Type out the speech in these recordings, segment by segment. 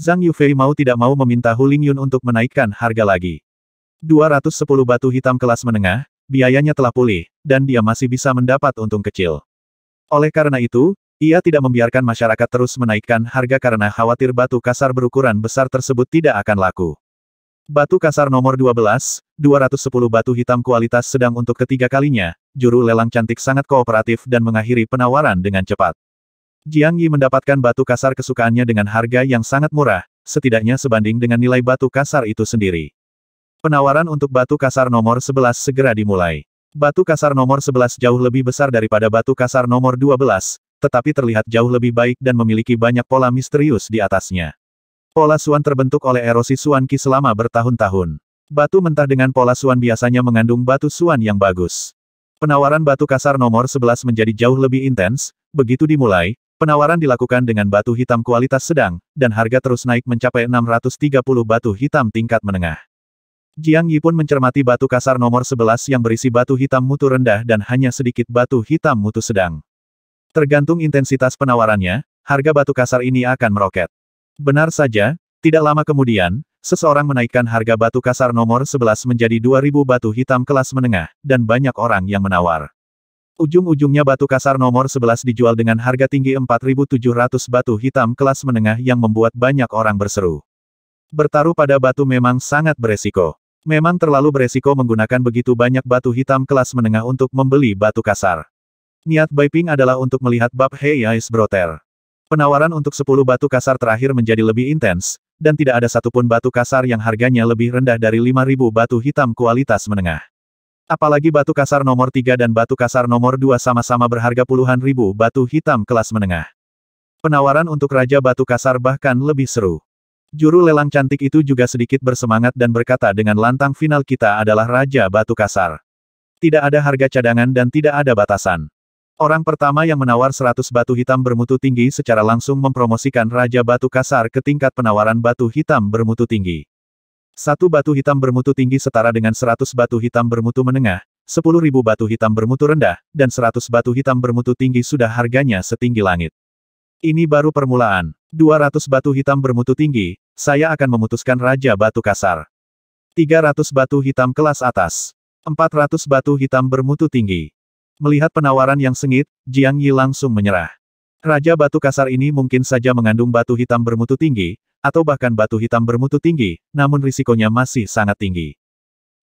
Zhang Yufei mau tidak mau meminta Hu Yun untuk menaikkan harga lagi. 210 batu hitam kelas menengah, biayanya telah pulih, dan dia masih bisa mendapat untung kecil. Oleh karena itu, ia tidak membiarkan masyarakat terus menaikkan harga karena khawatir batu kasar berukuran besar tersebut tidak akan laku. Batu kasar nomor 12, 210 batu hitam kualitas sedang untuk ketiga kalinya, juru lelang cantik sangat kooperatif dan mengakhiri penawaran dengan cepat. Jiang Yi mendapatkan batu kasar kesukaannya dengan harga yang sangat murah, setidaknya sebanding dengan nilai batu kasar itu sendiri. Penawaran untuk batu kasar nomor 11 segera dimulai. Batu kasar nomor 11 jauh lebih besar daripada batu kasar nomor 12, tetapi terlihat jauh lebih baik dan memiliki banyak pola misterius di atasnya. Pola suan terbentuk oleh erosi suan ki selama bertahun-tahun. Batu mentah dengan pola suan biasanya mengandung batu suan yang bagus. Penawaran batu kasar nomor 11 menjadi jauh lebih intens, begitu dimulai, Penawaran dilakukan dengan batu hitam kualitas sedang, dan harga terus naik mencapai 630 batu hitam tingkat menengah. Jiang Yi pun mencermati batu kasar nomor 11 yang berisi batu hitam mutu rendah dan hanya sedikit batu hitam mutu sedang. Tergantung intensitas penawarannya, harga batu kasar ini akan meroket. Benar saja, tidak lama kemudian, seseorang menaikkan harga batu kasar nomor 11 menjadi 2000 batu hitam kelas menengah, dan banyak orang yang menawar. Ujung-ujungnya batu kasar nomor 11 dijual dengan harga tinggi 4.700 batu hitam kelas menengah yang membuat banyak orang berseru. Bertaruh pada batu memang sangat beresiko. Memang terlalu beresiko menggunakan begitu banyak batu hitam kelas menengah untuk membeli batu kasar. Niat Baiping adalah untuk melihat bab Hei Ais Broter. Penawaran untuk 10 batu kasar terakhir menjadi lebih intens, dan tidak ada satupun batu kasar yang harganya lebih rendah dari 5.000 batu hitam kualitas menengah. Apalagi batu kasar nomor 3 dan batu kasar nomor 2 sama-sama berharga puluhan ribu batu hitam kelas menengah. Penawaran untuk Raja Batu Kasar bahkan lebih seru. Juru lelang cantik itu juga sedikit bersemangat dan berkata dengan lantang final kita adalah Raja Batu Kasar. Tidak ada harga cadangan dan tidak ada batasan. Orang pertama yang menawar 100 batu hitam bermutu tinggi secara langsung mempromosikan Raja Batu Kasar ke tingkat penawaran batu hitam bermutu tinggi. Satu batu hitam bermutu tinggi setara dengan seratus batu hitam bermutu menengah, sepuluh ribu batu hitam bermutu rendah, dan seratus batu hitam bermutu tinggi sudah harganya setinggi langit. Ini baru permulaan. Dua ratus batu hitam bermutu tinggi, saya akan memutuskan Raja Batu Kasar. Tiga ratus batu hitam kelas atas. Empat ratus batu hitam bermutu tinggi. Melihat penawaran yang sengit, Jiang Yi langsung menyerah. Raja batu kasar ini mungkin saja mengandung batu hitam bermutu tinggi, atau bahkan batu hitam bermutu tinggi, namun risikonya masih sangat tinggi.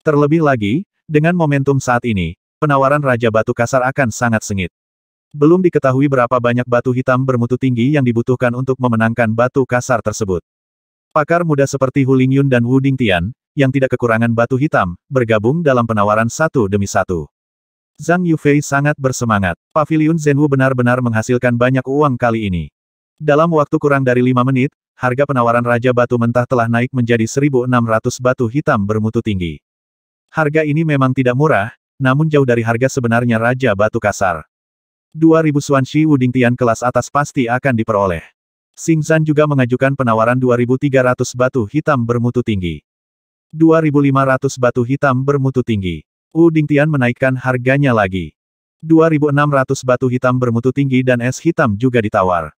Terlebih lagi, dengan momentum saat ini, penawaran Raja Batu Kasar akan sangat sengit. Belum diketahui berapa banyak batu hitam bermutu tinggi yang dibutuhkan untuk memenangkan batu kasar tersebut. Pakar muda seperti Hu Lingyun dan Wu Dingtian, yang tidak kekurangan batu hitam, bergabung dalam penawaran satu demi satu. Zhang Yufei sangat bersemangat. Paviliun Zhenwu benar-benar menghasilkan banyak uang kali ini. Dalam waktu kurang dari lima menit, harga penawaran Raja Batu Mentah telah naik menjadi 1.600 batu hitam bermutu tinggi. Harga ini memang tidak murah, namun jauh dari harga sebenarnya Raja Batu Kasar. 2.000 Suanshi Wuding Tian kelas atas pasti akan diperoleh. Xing Zhan juga mengajukan penawaran 2.300 batu hitam bermutu tinggi. 2.500 batu hitam bermutu tinggi. U Dingtian menaikkan harganya lagi. 2.600 batu hitam bermutu tinggi dan es hitam juga ditawar.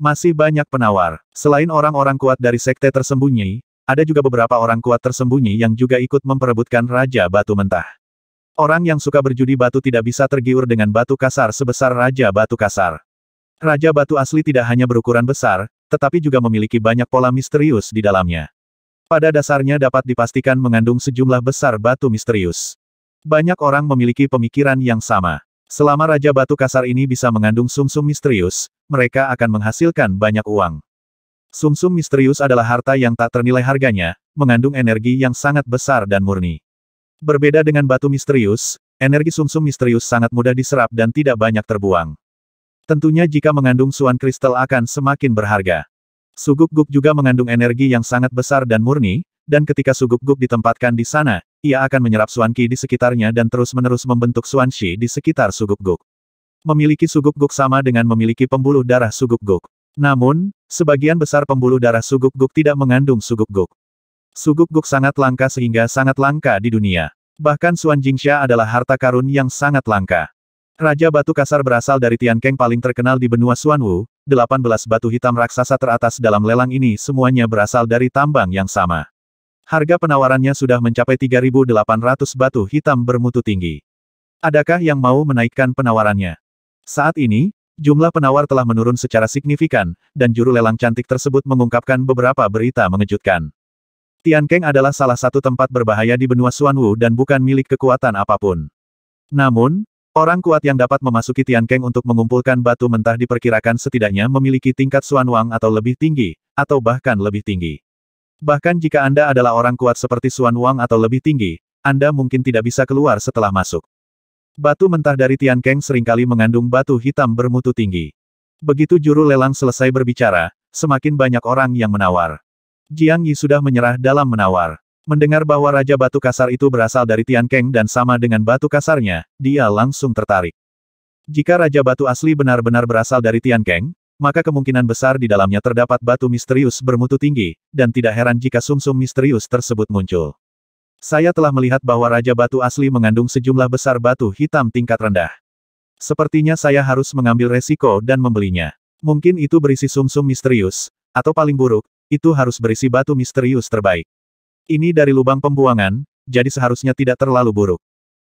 Masih banyak penawar. Selain orang-orang kuat dari sekte tersembunyi, ada juga beberapa orang kuat tersembunyi yang juga ikut memperebutkan Raja Batu Mentah. Orang yang suka berjudi batu tidak bisa tergiur dengan batu kasar sebesar Raja Batu Kasar. Raja Batu asli tidak hanya berukuran besar, tetapi juga memiliki banyak pola misterius di dalamnya. Pada dasarnya dapat dipastikan mengandung sejumlah besar batu misterius. Banyak orang memiliki pemikiran yang sama. Selama Raja Batu Kasar ini bisa mengandung sumsum -sum misterius, mereka akan menghasilkan banyak uang. Sumsum -sum misterius adalah harta yang tak ternilai harganya, mengandung energi yang sangat besar dan murni. Berbeda dengan batu misterius, energi sumsum -sum misterius sangat mudah diserap dan tidak banyak terbuang. Tentunya jika mengandung suan kristal akan semakin berharga. Suguk-guk juga mengandung energi yang sangat besar dan murni, dan ketika suguk-guk ditempatkan di sana, ia akan menyerap Qi di sekitarnya dan terus-menerus membentuk Shi di sekitar Suguk-guk. Memiliki Suguk-guk sama dengan memiliki pembuluh darah Suguk-guk. Namun, sebagian besar pembuluh darah Suguk-guk tidak mengandung Suguk-guk. Suguk-guk sangat langka sehingga sangat langka di dunia. Bahkan Suan Jingxia adalah harta karun yang sangat langka. Raja batu kasar berasal dari Tiankeng paling terkenal di benua Suanwu, 18 batu hitam raksasa teratas dalam lelang ini semuanya berasal dari tambang yang sama. Harga penawarannya sudah mencapai 3.800 batu hitam bermutu tinggi. Adakah yang mau menaikkan penawarannya? Saat ini, jumlah penawar telah menurun secara signifikan, dan juru lelang cantik tersebut mengungkapkan beberapa berita mengejutkan. Tiankeng adalah salah satu tempat berbahaya di benua Suanwu dan bukan milik kekuatan apapun. Namun, orang kuat yang dapat memasuki Tiankeng untuk mengumpulkan batu mentah diperkirakan setidaknya memiliki tingkat Suanwang atau lebih tinggi, atau bahkan lebih tinggi. Bahkan jika Anda adalah orang kuat seperti Suan Wang atau lebih tinggi, Anda mungkin tidak bisa keluar setelah masuk. Batu mentah dari Tian Keng seringkali mengandung batu hitam bermutu tinggi. Begitu juru lelang selesai berbicara, semakin banyak orang yang menawar. Jiang Yi sudah menyerah dalam menawar. Mendengar bahwa Raja Batu Kasar itu berasal dari Tian Keng dan sama dengan batu kasarnya, dia langsung tertarik. Jika Raja Batu asli benar-benar berasal dari Tian Keng, maka kemungkinan besar di dalamnya terdapat batu misterius bermutu tinggi, dan tidak heran jika sumsum -sum misterius tersebut muncul. Saya telah melihat bahwa Raja Batu asli mengandung sejumlah besar batu hitam tingkat rendah. Sepertinya saya harus mengambil resiko dan membelinya. Mungkin itu berisi sumsum -sum misterius, atau paling buruk, itu harus berisi batu misterius terbaik. Ini dari lubang pembuangan, jadi seharusnya tidak terlalu buruk.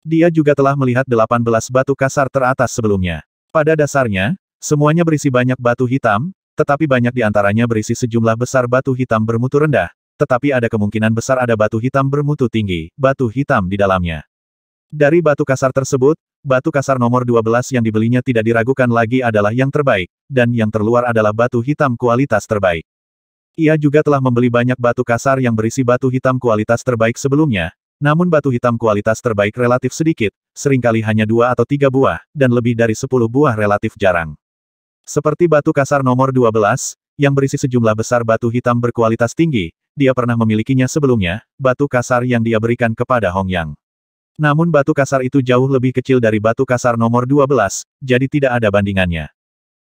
Dia juga telah melihat 18 batu kasar teratas sebelumnya. Pada dasarnya, Semuanya berisi banyak batu hitam, tetapi banyak di antaranya berisi sejumlah besar batu hitam bermutu rendah, tetapi ada kemungkinan besar ada batu hitam bermutu tinggi, batu hitam di dalamnya. Dari batu kasar tersebut, batu kasar nomor 12 yang dibelinya tidak diragukan lagi adalah yang terbaik, dan yang terluar adalah batu hitam kualitas terbaik. Ia juga telah membeli banyak batu kasar yang berisi batu hitam kualitas terbaik sebelumnya, namun batu hitam kualitas terbaik relatif sedikit, seringkali hanya dua atau tiga buah, dan lebih dari sepuluh buah relatif jarang. Seperti batu kasar nomor 12, yang berisi sejumlah besar batu hitam berkualitas tinggi, dia pernah memilikinya sebelumnya, batu kasar yang dia berikan kepada Hong Yang. Namun batu kasar itu jauh lebih kecil dari batu kasar nomor 12, jadi tidak ada bandingannya.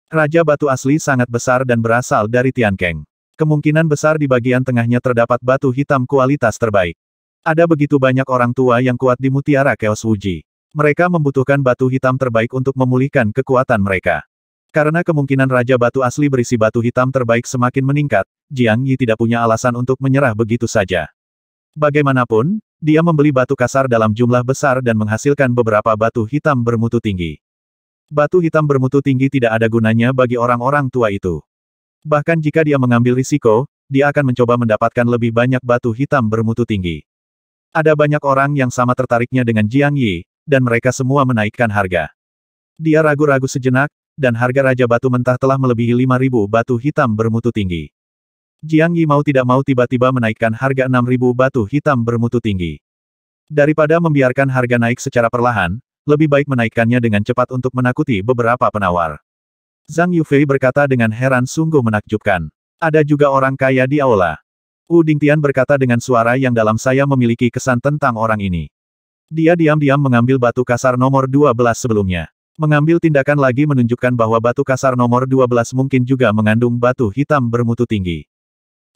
Raja batu asli sangat besar dan berasal dari Tiankeng. Kemungkinan besar di bagian tengahnya terdapat batu hitam kualitas terbaik. Ada begitu banyak orang tua yang kuat di mutiara Keos Wuji. Mereka membutuhkan batu hitam terbaik untuk memulihkan kekuatan mereka. Karena kemungkinan Raja Batu asli berisi batu hitam terbaik semakin meningkat, Jiang Yi tidak punya alasan untuk menyerah begitu saja. Bagaimanapun, dia membeli batu kasar dalam jumlah besar dan menghasilkan beberapa batu hitam bermutu tinggi. Batu hitam bermutu tinggi tidak ada gunanya bagi orang-orang tua itu. Bahkan jika dia mengambil risiko, dia akan mencoba mendapatkan lebih banyak batu hitam bermutu tinggi. Ada banyak orang yang sama tertariknya dengan Jiang Yi, dan mereka semua menaikkan harga. Dia ragu-ragu sejenak, dan harga Raja Batu Mentah telah melebihi 5.000 batu hitam bermutu tinggi. Jiang Yi mau tidak mau tiba-tiba menaikkan harga 6.000 batu hitam bermutu tinggi. Daripada membiarkan harga naik secara perlahan, lebih baik menaikkannya dengan cepat untuk menakuti beberapa penawar. Zhang Yufei berkata dengan heran sungguh menakjubkan. Ada juga orang kaya di aula. Wu Dingtian berkata dengan suara yang dalam saya memiliki kesan tentang orang ini. Dia diam-diam mengambil batu kasar nomor 12 sebelumnya. Mengambil tindakan lagi menunjukkan bahwa batu kasar nomor 12 mungkin juga mengandung batu hitam bermutu tinggi.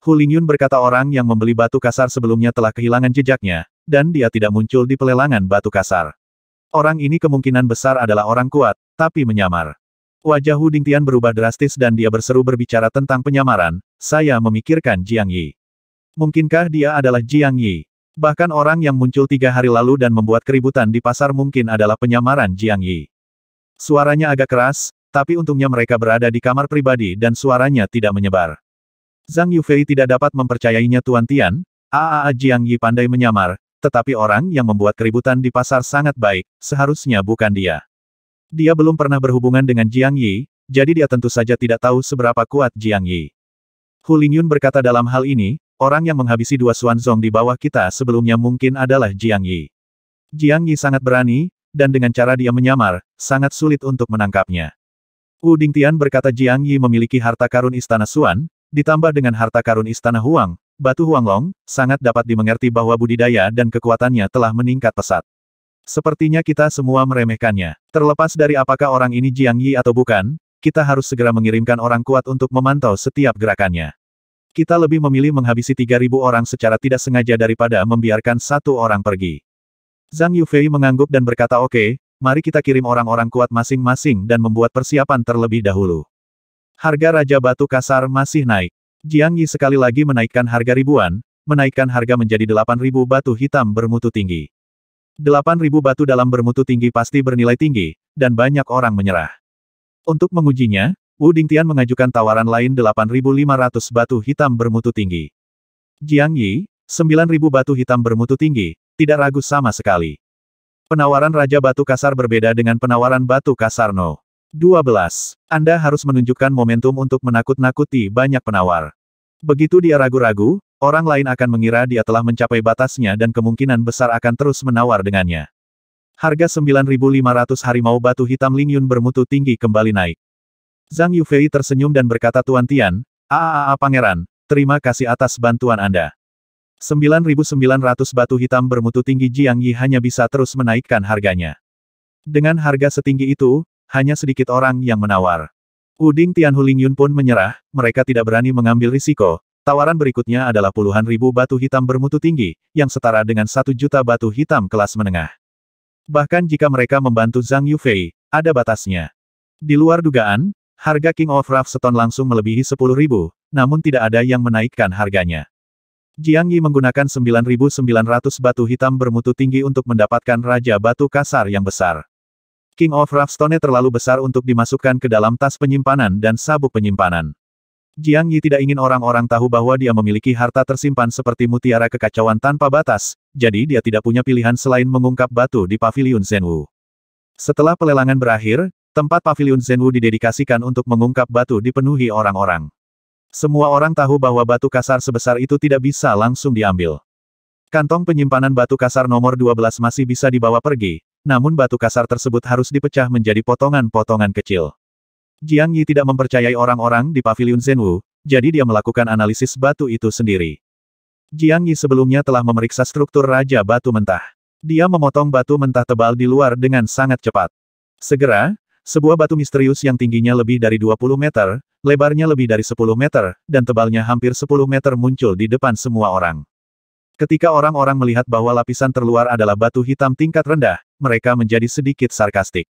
Hu Lingyun berkata orang yang membeli batu kasar sebelumnya telah kehilangan jejaknya, dan dia tidak muncul di pelelangan batu kasar. Orang ini kemungkinan besar adalah orang kuat, tapi menyamar. Wajah Hu Dingtian berubah drastis dan dia berseru berbicara tentang penyamaran, saya memikirkan Jiang Yi. Mungkinkah dia adalah Jiang Yi? Bahkan orang yang muncul tiga hari lalu dan membuat keributan di pasar mungkin adalah penyamaran Jiang Yi. Suaranya agak keras, tapi untungnya mereka berada di kamar pribadi dan suaranya tidak menyebar. Zhang Yufei tidak dapat mempercayainya Tuan Tian, Aaa Jiang Yi pandai menyamar, tetapi orang yang membuat keributan di pasar sangat baik, seharusnya bukan dia. Dia belum pernah berhubungan dengan Jiang Yi, jadi dia tentu saja tidak tahu seberapa kuat Jiang Yi. Hu Lingyun berkata dalam hal ini, orang yang menghabisi dua Xuanzong di bawah kita sebelumnya mungkin adalah Jiang Yi. Jiang Yi sangat berani, dan dengan cara dia menyamar, sangat sulit untuk menangkapnya. Wu Dingtian berkata Jiang Yi memiliki harta karun istana Suan, ditambah dengan harta karun istana Huang, batu Huanglong, sangat dapat dimengerti bahwa budidaya dan kekuatannya telah meningkat pesat. Sepertinya kita semua meremehkannya. Terlepas dari apakah orang ini Jiang Yi atau bukan, kita harus segera mengirimkan orang kuat untuk memantau setiap gerakannya. Kita lebih memilih menghabisi 3.000 orang secara tidak sengaja daripada membiarkan satu orang pergi. Zhang Yufei mengangguk dan berkata oke, okay, mari kita kirim orang-orang kuat masing-masing dan membuat persiapan terlebih dahulu. Harga Raja Batu Kasar masih naik. Jiang Yi sekali lagi menaikkan harga ribuan, menaikkan harga menjadi 8.000 batu hitam bermutu tinggi. 8.000 batu dalam bermutu tinggi pasti bernilai tinggi, dan banyak orang menyerah. Untuk mengujinya, Wu Dingtian mengajukan tawaran lain 8.500 batu hitam bermutu tinggi. Jiang Yi, 9.000 batu hitam bermutu tinggi, tidak ragu sama sekali. Penawaran Raja Batu Kasar berbeda dengan penawaran Batu Kasar No. 12. Anda harus menunjukkan momentum untuk menakut-nakuti banyak penawar. Begitu dia ragu-ragu, orang lain akan mengira dia telah mencapai batasnya dan kemungkinan besar akan terus menawar dengannya. Harga 9.500 harimau batu hitam Lingyun bermutu tinggi kembali naik. Zhang Yufei tersenyum dan berkata Tuan Tian, aaaa Pangeran, terima kasih atas bantuan Anda. 9.900 batu hitam bermutu tinggi Jiang Yi hanya bisa terus menaikkan harganya. Dengan harga setinggi itu, hanya sedikit orang yang menawar. Uding Tianhu Lingyun pun menyerah, mereka tidak berani mengambil risiko. Tawaran berikutnya adalah puluhan ribu batu hitam bermutu tinggi, yang setara dengan satu juta batu hitam kelas menengah. Bahkan jika mereka membantu Zhang Yufei, ada batasnya. Di luar dugaan, harga King of Rough seton langsung melebihi sepuluh ribu, namun tidak ada yang menaikkan harganya. Jiang Yi menggunakan 9.900 batu hitam bermutu tinggi untuk mendapatkan Raja Batu Kasar yang besar. King of Stone terlalu besar untuk dimasukkan ke dalam tas penyimpanan dan sabuk penyimpanan. Jiang Yi tidak ingin orang-orang tahu bahwa dia memiliki harta tersimpan seperti mutiara kekacauan tanpa batas, jadi dia tidak punya pilihan selain mengungkap batu di Paviliun Zenwu. Setelah pelelangan berakhir, tempat Paviliun Zenwu didedikasikan untuk mengungkap batu dipenuhi orang-orang. Semua orang tahu bahwa batu kasar sebesar itu tidak bisa langsung diambil. Kantong penyimpanan batu kasar nomor 12 masih bisa dibawa pergi, namun batu kasar tersebut harus dipecah menjadi potongan-potongan kecil. Jiang Yi tidak mempercayai orang-orang di Paviliun Zhenwu, jadi dia melakukan analisis batu itu sendiri. Jiang Yi sebelumnya telah memeriksa struktur Raja Batu Mentah. Dia memotong batu mentah tebal di luar dengan sangat cepat. Segera, sebuah batu misterius yang tingginya lebih dari 20 meter, lebarnya lebih dari 10 meter, dan tebalnya hampir 10 meter muncul di depan semua orang. Ketika orang-orang melihat bahwa lapisan terluar adalah batu hitam tingkat rendah, mereka menjadi sedikit sarkastik.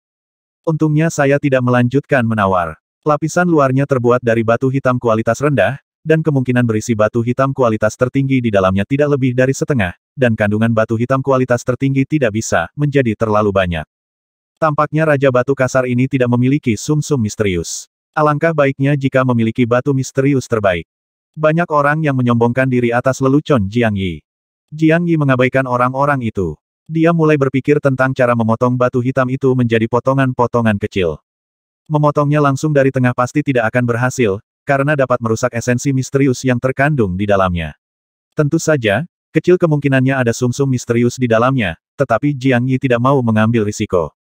Untungnya saya tidak melanjutkan menawar. Lapisan luarnya terbuat dari batu hitam kualitas rendah, dan kemungkinan berisi batu hitam kualitas tertinggi di dalamnya tidak lebih dari setengah, dan kandungan batu hitam kualitas tertinggi tidak bisa menjadi terlalu banyak. Tampaknya Raja Batu Kasar ini tidak memiliki sum-sum misterius. Alangkah baiknya jika memiliki batu misterius terbaik. Banyak orang yang menyombongkan diri atas lelucon Jiang Yi. Jiang Yi mengabaikan orang-orang itu. Dia mulai berpikir tentang cara memotong batu hitam itu menjadi potongan-potongan kecil. Memotongnya langsung dari tengah pasti tidak akan berhasil, karena dapat merusak esensi misterius yang terkandung di dalamnya. Tentu saja, kecil kemungkinannya ada sumsum -sum misterius di dalamnya, tetapi Jiang Yi tidak mau mengambil risiko.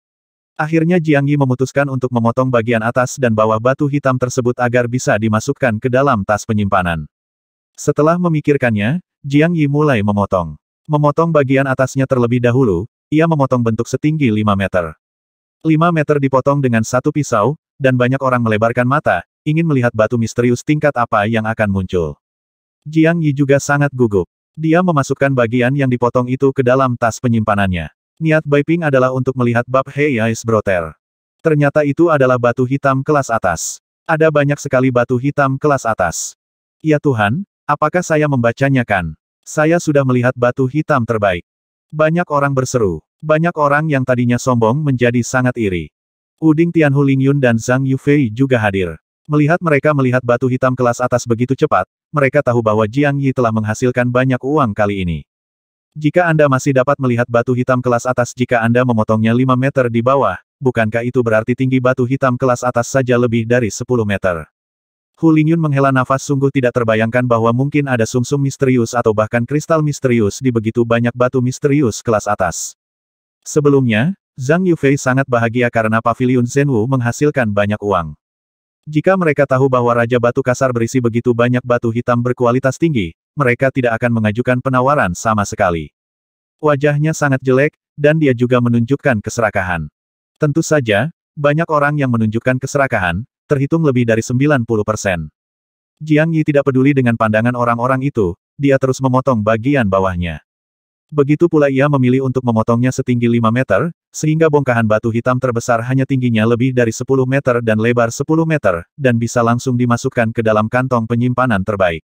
Akhirnya Jiang Yi memutuskan untuk memotong bagian atas dan bawah batu hitam tersebut agar bisa dimasukkan ke dalam tas penyimpanan. Setelah memikirkannya, Jiang Yi mulai memotong. Memotong bagian atasnya terlebih dahulu, ia memotong bentuk setinggi 5 meter. 5 meter dipotong dengan satu pisau, dan banyak orang melebarkan mata, ingin melihat batu misterius tingkat apa yang akan muncul. Jiang Yi juga sangat gugup. Dia memasukkan bagian yang dipotong itu ke dalam tas penyimpanannya. Niat Baiping adalah untuk melihat bab Heiyais Broter. Ternyata itu adalah batu hitam kelas atas. Ada banyak sekali batu hitam kelas atas. Ya Tuhan, apakah saya membacanya kan? Saya sudah melihat batu hitam terbaik. Banyak orang berseru. Banyak orang yang tadinya sombong menjadi sangat iri. Uding Tianhu Lingyun dan Zhang Yufei juga hadir. Melihat mereka melihat batu hitam kelas atas begitu cepat, mereka tahu bahwa Jiang Yi telah menghasilkan banyak uang kali ini. Jika Anda masih dapat melihat batu hitam kelas atas jika Anda memotongnya 5 meter di bawah, bukankah itu berarti tinggi batu hitam kelas atas saja lebih dari 10 meter? Hu Lingyun menghela nafas sungguh tidak terbayangkan bahwa mungkin ada sumsum -sum misterius atau bahkan kristal misterius di begitu banyak batu misterius kelas atas. Sebelumnya, Zhang Yufei sangat bahagia karena pavilion Zhenwu menghasilkan banyak uang. Jika mereka tahu bahwa Raja Batu Kasar berisi begitu banyak batu hitam berkualitas tinggi, mereka tidak akan mengajukan penawaran sama sekali. Wajahnya sangat jelek, dan dia juga menunjukkan keserakahan. Tentu saja, banyak orang yang menunjukkan keserakahan, terhitung lebih dari 90 persen. Jiang Yi tidak peduli dengan pandangan orang-orang itu, dia terus memotong bagian bawahnya. Begitu pula ia memilih untuk memotongnya setinggi 5 meter, sehingga bongkahan batu hitam terbesar hanya tingginya lebih dari 10 meter dan lebar 10 meter, dan bisa langsung dimasukkan ke dalam kantong penyimpanan terbaik.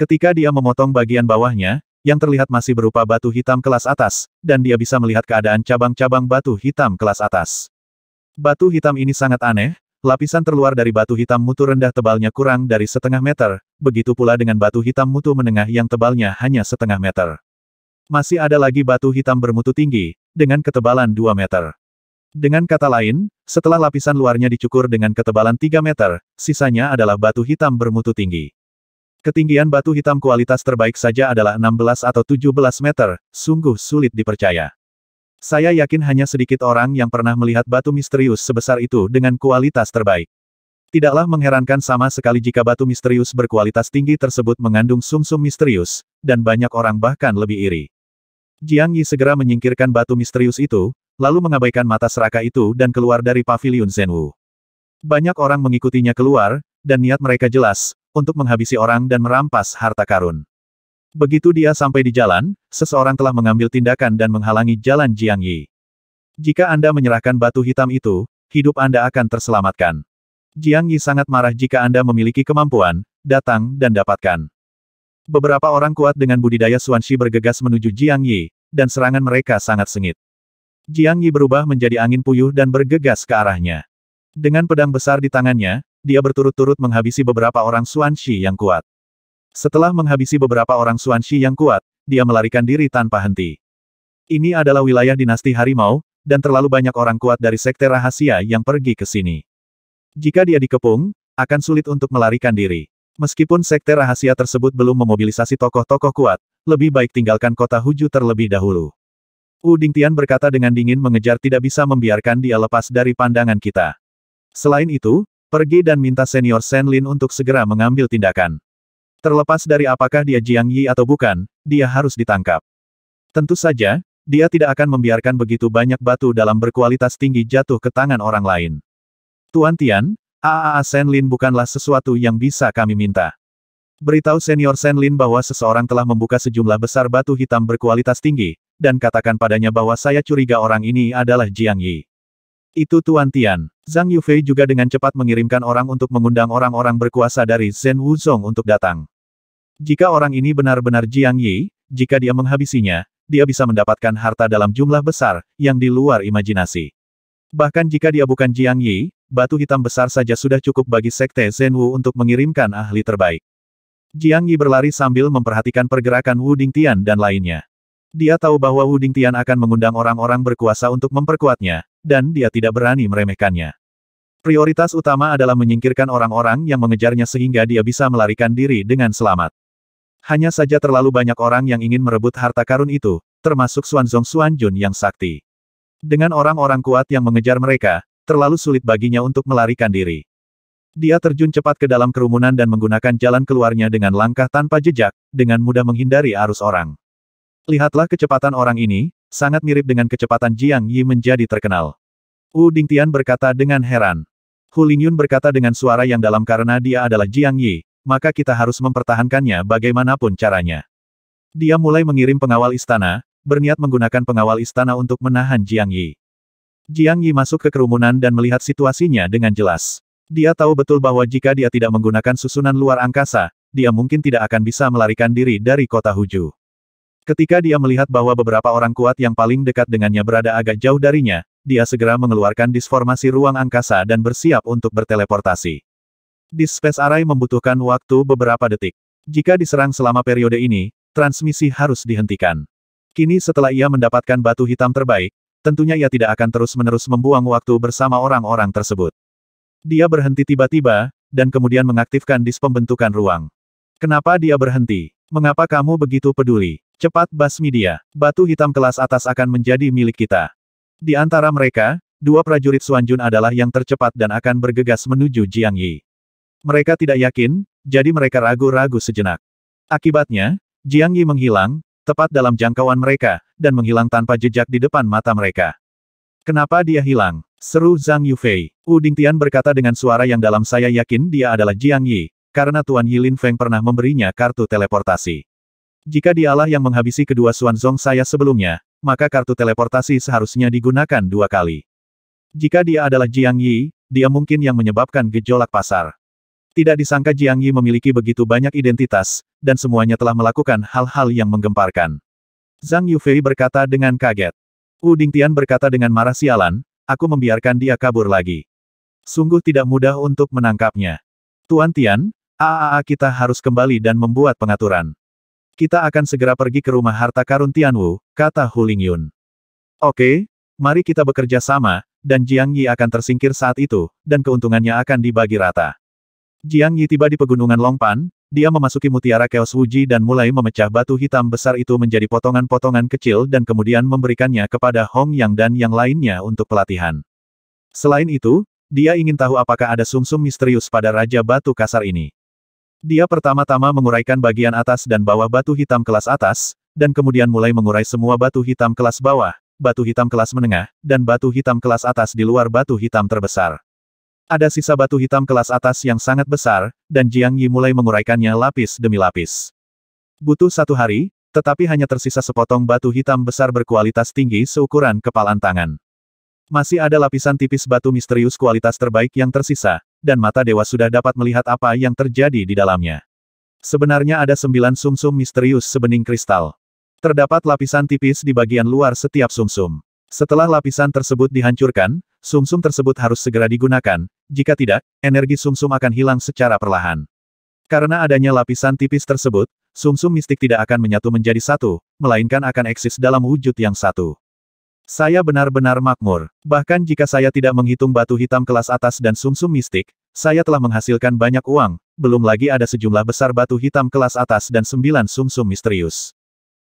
Ketika dia memotong bagian bawahnya, yang terlihat masih berupa batu hitam kelas atas, dan dia bisa melihat keadaan cabang-cabang batu hitam kelas atas. Batu hitam ini sangat aneh, Lapisan terluar dari batu hitam mutu rendah tebalnya kurang dari setengah meter, begitu pula dengan batu hitam mutu menengah yang tebalnya hanya setengah meter. Masih ada lagi batu hitam bermutu tinggi, dengan ketebalan 2 meter. Dengan kata lain, setelah lapisan luarnya dicukur dengan ketebalan 3 meter, sisanya adalah batu hitam bermutu tinggi. Ketinggian batu hitam kualitas terbaik saja adalah 16 atau 17 meter, sungguh sulit dipercaya. Saya yakin hanya sedikit orang yang pernah melihat batu misterius sebesar itu dengan kualitas terbaik. Tidaklah mengherankan sama sekali jika batu misterius berkualitas tinggi tersebut mengandung sumsum -sum misterius, dan banyak orang bahkan lebih iri. Jiang Yi segera menyingkirkan batu misterius itu, lalu mengabaikan mata seraka itu dan keluar dari pavilion Zenwu. Banyak orang mengikutinya keluar, dan niat mereka jelas, untuk menghabisi orang dan merampas harta karun. Begitu dia sampai di jalan, seseorang telah mengambil tindakan dan menghalangi jalan Jiang Yi. Jika Anda menyerahkan batu hitam itu, hidup Anda akan terselamatkan. Jiang Yi sangat marah jika Anda memiliki kemampuan, datang dan dapatkan. Beberapa orang kuat dengan budidaya Suanshi bergegas menuju Jiang Yi, dan serangan mereka sangat sengit. Jiang Yi berubah menjadi angin puyuh dan bergegas ke arahnya. Dengan pedang besar di tangannya, dia berturut-turut menghabisi beberapa orang Suanshi yang kuat. Setelah menghabisi beberapa orang Suanshi yang kuat, dia melarikan diri tanpa henti. Ini adalah wilayah dinasti harimau, dan terlalu banyak orang kuat dari sekte rahasia yang pergi ke sini. Jika dia dikepung, akan sulit untuk melarikan diri. Meskipun sekte rahasia tersebut belum memobilisasi tokoh-tokoh kuat, lebih baik tinggalkan kota Huju terlebih dahulu. Wu Dingtian berkata dengan dingin mengejar tidak bisa membiarkan dia lepas dari pandangan kita. Selain itu, pergi dan minta senior Shen Lin untuk segera mengambil tindakan. Terlepas dari apakah dia Jiang Yi atau bukan, dia harus ditangkap. Tentu saja, dia tidak akan membiarkan begitu banyak batu dalam berkualitas tinggi jatuh ke tangan orang lain. Tuan Tian, AAA Senlin bukanlah sesuatu yang bisa kami minta. Beritahu senior Senlin bahwa seseorang telah membuka sejumlah besar batu hitam berkualitas tinggi, dan katakan padanya bahwa saya curiga orang ini adalah Jiang Yi. Itu Tuan Tian. Zhang Yufei juga dengan cepat mengirimkan orang untuk mengundang orang-orang berkuasa dari Zhen Wuzong untuk datang. Jika orang ini benar-benar Jiang Yi, jika dia menghabisinya, dia bisa mendapatkan harta dalam jumlah besar, yang di luar imajinasi. Bahkan jika dia bukan Jiang Yi, batu hitam besar saja sudah cukup bagi Sekte Zhenwu untuk mengirimkan ahli terbaik. Jiang Yi berlari sambil memperhatikan pergerakan Wu Ding Tian dan lainnya. Dia tahu bahwa Wu Ding Tian akan mengundang orang-orang berkuasa untuk memperkuatnya, dan dia tidak berani meremehkannya. Prioritas utama adalah menyingkirkan orang-orang yang mengejarnya sehingga dia bisa melarikan diri dengan selamat. Hanya saja terlalu banyak orang yang ingin merebut harta karun itu, termasuk Xuanzong Xuanjun yang sakti. Dengan orang-orang kuat yang mengejar mereka, terlalu sulit baginya untuk melarikan diri. Dia terjun cepat ke dalam kerumunan dan menggunakan jalan keluarnya dengan langkah tanpa jejak, dengan mudah menghindari arus orang. Lihatlah kecepatan orang ini, sangat mirip dengan kecepatan Jiang Yi menjadi terkenal. Wu Dingtian berkata dengan heran. Hu Lingyun berkata dengan suara yang dalam karena dia adalah Jiang Yi, maka kita harus mempertahankannya bagaimanapun caranya. Dia mulai mengirim pengawal istana, berniat menggunakan pengawal istana untuk menahan Jiang Yi. Jiang Yi masuk ke kerumunan dan melihat situasinya dengan jelas. Dia tahu betul bahwa jika dia tidak menggunakan susunan luar angkasa, dia mungkin tidak akan bisa melarikan diri dari kota Huju. Ketika dia melihat bahwa beberapa orang kuat yang paling dekat dengannya berada agak jauh darinya, dia segera mengeluarkan disformasi ruang angkasa dan bersiap untuk berteleportasi. Di Space Array membutuhkan waktu beberapa detik. Jika diserang selama periode ini, transmisi harus dihentikan. Kini setelah ia mendapatkan batu hitam terbaik, tentunya ia tidak akan terus-menerus membuang waktu bersama orang-orang tersebut. Dia berhenti tiba-tiba, dan kemudian mengaktifkan dis pembentukan ruang. Kenapa dia berhenti? Mengapa kamu begitu peduli? Cepat basmi dia. Batu hitam kelas atas akan menjadi milik kita. Di antara mereka, dua prajurit Suanjun adalah yang tercepat dan akan bergegas menuju Jiang Yi. Mereka tidak yakin, jadi mereka ragu-ragu sejenak. Akibatnya, Jiang Yi menghilang, tepat dalam jangkauan mereka, dan menghilang tanpa jejak di depan mata mereka. Kenapa dia hilang? Seru Zhang Yufei. Uding Tian berkata dengan suara yang dalam saya yakin dia adalah Jiang Yi, karena Tuan Yilin Feng pernah memberinya kartu teleportasi. Jika dialah yang menghabisi kedua Xuanzong saya sebelumnya, maka kartu teleportasi seharusnya digunakan dua kali. Jika dia adalah Jiang Yi, dia mungkin yang menyebabkan gejolak pasar. Tidak disangka Jiang Yi memiliki begitu banyak identitas, dan semuanya telah melakukan hal-hal yang menggemparkan. Zhang Yufei berkata dengan kaget. Wu Dingtian berkata dengan marah sialan, aku membiarkan dia kabur lagi. Sungguh tidak mudah untuk menangkapnya. Tuan Tian, AAA kita harus kembali dan membuat pengaturan. Kita akan segera pergi ke rumah harta karun Tian Wu, kata Hu Lingyun. Oke, mari kita bekerja sama, dan Jiang Yi akan tersingkir saat itu, dan keuntungannya akan dibagi rata. Jiang Yi tiba di pegunungan Longpan, dia memasuki mutiara Chaos Wuji dan mulai memecah batu hitam besar itu menjadi potongan-potongan kecil dan kemudian memberikannya kepada Hong Yang dan yang lainnya untuk pelatihan. Selain itu, dia ingin tahu apakah ada sumsum -sum misterius pada Raja Batu Kasar ini. Dia pertama-tama menguraikan bagian atas dan bawah batu hitam kelas atas, dan kemudian mulai mengurai semua batu hitam kelas bawah, batu hitam kelas menengah, dan batu hitam kelas atas di luar batu hitam terbesar. Ada sisa batu hitam kelas atas yang sangat besar, dan Jiang Yi mulai menguraikannya lapis demi lapis. Butuh satu hari, tetapi hanya tersisa sepotong batu hitam besar berkualitas tinggi seukuran kepalan tangan. Masih ada lapisan tipis batu misterius kualitas terbaik yang tersisa, dan mata dewa sudah dapat melihat apa yang terjadi di dalamnya. Sebenarnya ada sembilan sumsum misterius sebening kristal. Terdapat lapisan tipis di bagian luar setiap sumsum. -sum. Setelah lapisan tersebut dihancurkan, sumsum -sum tersebut harus segera digunakan, jika tidak, energi sumsum -sum akan hilang secara perlahan. Karena adanya lapisan tipis tersebut, sumsum -sum mistik tidak akan menyatu menjadi satu, melainkan akan eksis dalam wujud yang satu. Saya benar-benar makmur. Bahkan jika saya tidak menghitung batu hitam kelas atas dan sumsum -sum mistik, saya telah menghasilkan banyak uang, belum lagi ada sejumlah besar batu hitam kelas atas dan sembilan sumsum misterius.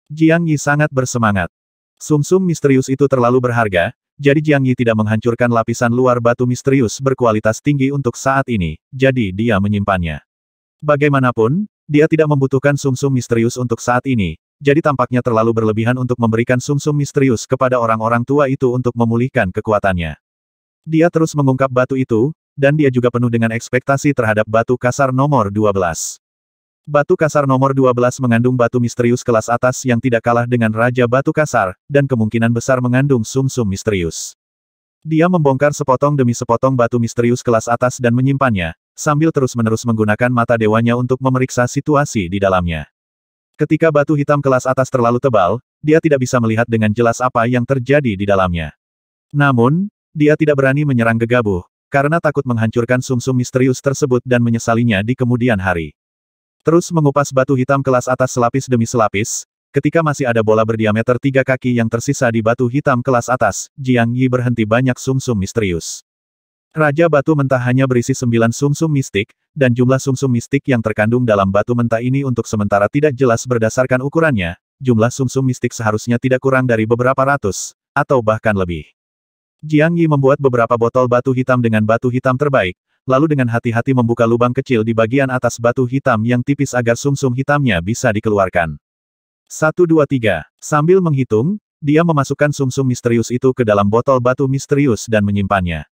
Jiang Yi sangat bersemangat. Sumsum misterius itu terlalu berharga, jadi Jiang Yi tidak menghancurkan lapisan luar batu misterius berkualitas tinggi untuk saat ini, jadi dia menyimpannya. Bagaimanapun, dia tidak membutuhkan sumsum -sum misterius untuk saat ini, jadi tampaknya terlalu berlebihan untuk memberikan sumsum -sum misterius kepada orang-orang tua itu untuk memulihkan kekuatannya. Dia terus mengungkap batu itu, dan dia juga penuh dengan ekspektasi terhadap batu kasar nomor 12. Batu kasar nomor 12 mengandung batu misterius kelas atas yang tidak kalah dengan Raja Batu Kasar, dan kemungkinan besar mengandung sum-sum misterius. Dia membongkar sepotong demi sepotong batu misterius kelas atas dan menyimpannya, sambil terus-menerus menggunakan mata dewanya untuk memeriksa situasi di dalamnya. Ketika batu hitam kelas atas terlalu tebal, dia tidak bisa melihat dengan jelas apa yang terjadi di dalamnya. Namun, dia tidak berani menyerang gegabah, karena takut menghancurkan sumsum -sum misterius tersebut dan menyesalinya di kemudian hari. Terus mengupas batu hitam kelas atas selapis demi selapis, ketika masih ada bola berdiameter tiga kaki yang tersisa di batu hitam kelas atas, Jiang Yi berhenti banyak sumsum -sum misterius. Raja batu mentah hanya berisi sembilan sumsum mistik, dan jumlah sumsum mistik yang terkandung dalam batu mentah ini untuk sementara tidak jelas berdasarkan ukurannya, jumlah sumsum mistik seharusnya tidak kurang dari beberapa ratus, atau bahkan lebih. Jiang Yi membuat beberapa botol batu hitam dengan batu hitam terbaik, lalu dengan hati-hati membuka lubang kecil di bagian atas batu hitam yang tipis agar sumsum -sum hitamnya bisa dikeluarkan. Satu dua tiga. Sambil menghitung, dia memasukkan sumsum -sum misterius itu ke dalam botol batu misterius dan menyimpannya.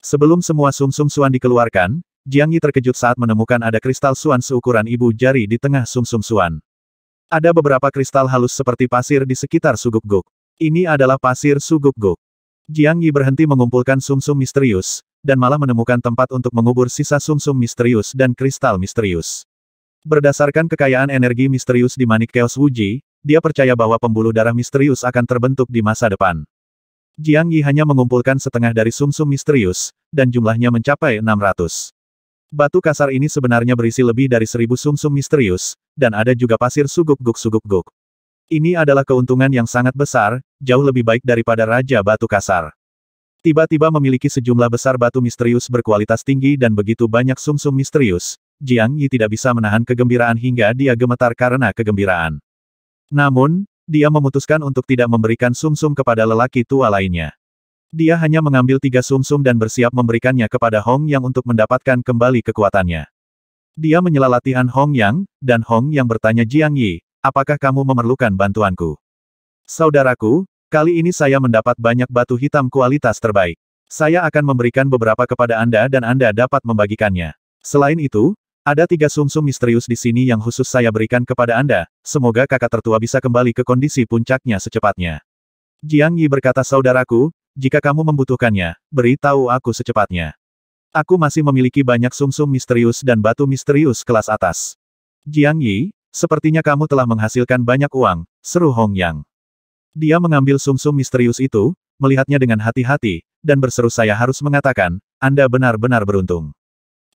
Sebelum semua sumsum suan dikeluarkan, Jiang Yi terkejut saat menemukan ada kristal suan seukuran ibu jari di tengah sumsum suan. Ada beberapa kristal halus seperti pasir di sekitar suguk-guk. Ini adalah pasir suguk-guk. Jiang Yi berhenti mengumpulkan sumsum misterius, dan malah menemukan tempat untuk mengubur sisa sumsum -sum misterius dan kristal misterius. Berdasarkan kekayaan energi misterius di Manik Chaos Wuji, dia percaya bahwa pembuluh darah misterius akan terbentuk di masa depan. Jiang Yi hanya mengumpulkan setengah dari sumsum -sum misterius, dan jumlahnya mencapai 600. Batu kasar ini sebenarnya berisi lebih dari seribu sumsum misterius, dan ada juga pasir suguk-guk-suguk-guk. Ini adalah keuntungan yang sangat besar, jauh lebih baik daripada Raja Batu Kasar. Tiba-tiba memiliki sejumlah besar batu misterius berkualitas tinggi dan begitu banyak sumsum misterius, Jiang Yi tidak bisa menahan kegembiraan hingga dia gemetar karena kegembiraan. Namun, dia memutuskan untuk tidak memberikan sumsum kepada lelaki tua lainnya. Dia hanya mengambil tiga sumsum dan bersiap memberikannya kepada Hong Yang untuk mendapatkan kembali kekuatannya. Dia menyela latihan Hong Yang, dan Hong Yang bertanya Jiang Yi, apakah kamu memerlukan bantuanku? Saudaraku, Kali ini saya mendapat banyak batu hitam kualitas terbaik. Saya akan memberikan beberapa kepada Anda dan Anda dapat membagikannya. Selain itu, ada tiga sumsum misterius di sini yang khusus saya berikan kepada Anda, semoga kakak tertua bisa kembali ke kondisi puncaknya secepatnya. Jiang Yi berkata saudaraku, jika kamu membutuhkannya, beritahu aku secepatnya. Aku masih memiliki banyak sumsum misterius dan batu misterius kelas atas. Jiang Yi, sepertinya kamu telah menghasilkan banyak uang, seru Hong Yang. Dia mengambil sumsum -sum misterius itu, melihatnya dengan hati-hati, dan berseru saya harus mengatakan, Anda benar-benar beruntung.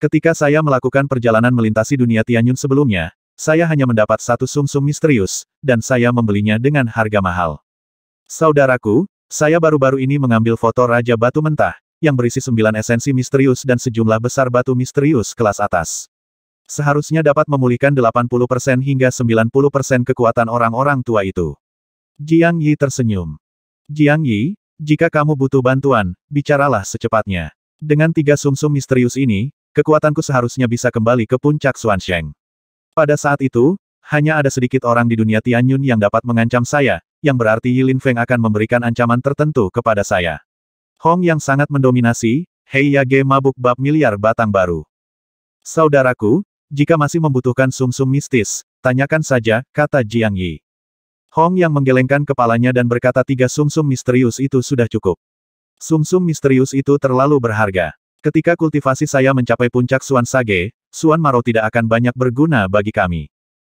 Ketika saya melakukan perjalanan melintasi dunia Tianyun sebelumnya, saya hanya mendapat satu sumsum -sum misterius, dan saya membelinya dengan harga mahal. Saudaraku, saya baru-baru ini mengambil foto Raja Batu Mentah, yang berisi sembilan esensi misterius dan sejumlah besar batu misterius kelas atas. Seharusnya dapat memulihkan 80% hingga 90% kekuatan orang-orang tua itu. Jiang Yi tersenyum. Jiang Yi, jika kamu butuh bantuan, bicaralah secepatnya. Dengan tiga sumsum misterius ini, kekuatanku seharusnya bisa kembali ke puncak Sheng. Pada saat itu, hanya ada sedikit orang di dunia Tianyun yang dapat mengancam saya, yang berarti Yilin Feng akan memberikan ancaman tertentu kepada saya. Hong yang sangat mendominasi, Hei Yage mabuk bab miliar batang baru. Saudaraku, jika masih membutuhkan sumsum -sum mistis, tanyakan saja, kata Jiang Yi. Hong yang menggelengkan kepalanya dan berkata tiga sumsum misterius itu sudah cukup. Sumsum misterius itu terlalu berharga. Ketika kultivasi saya mencapai puncak Suan Sage, Suan Maro tidak akan banyak berguna bagi kami.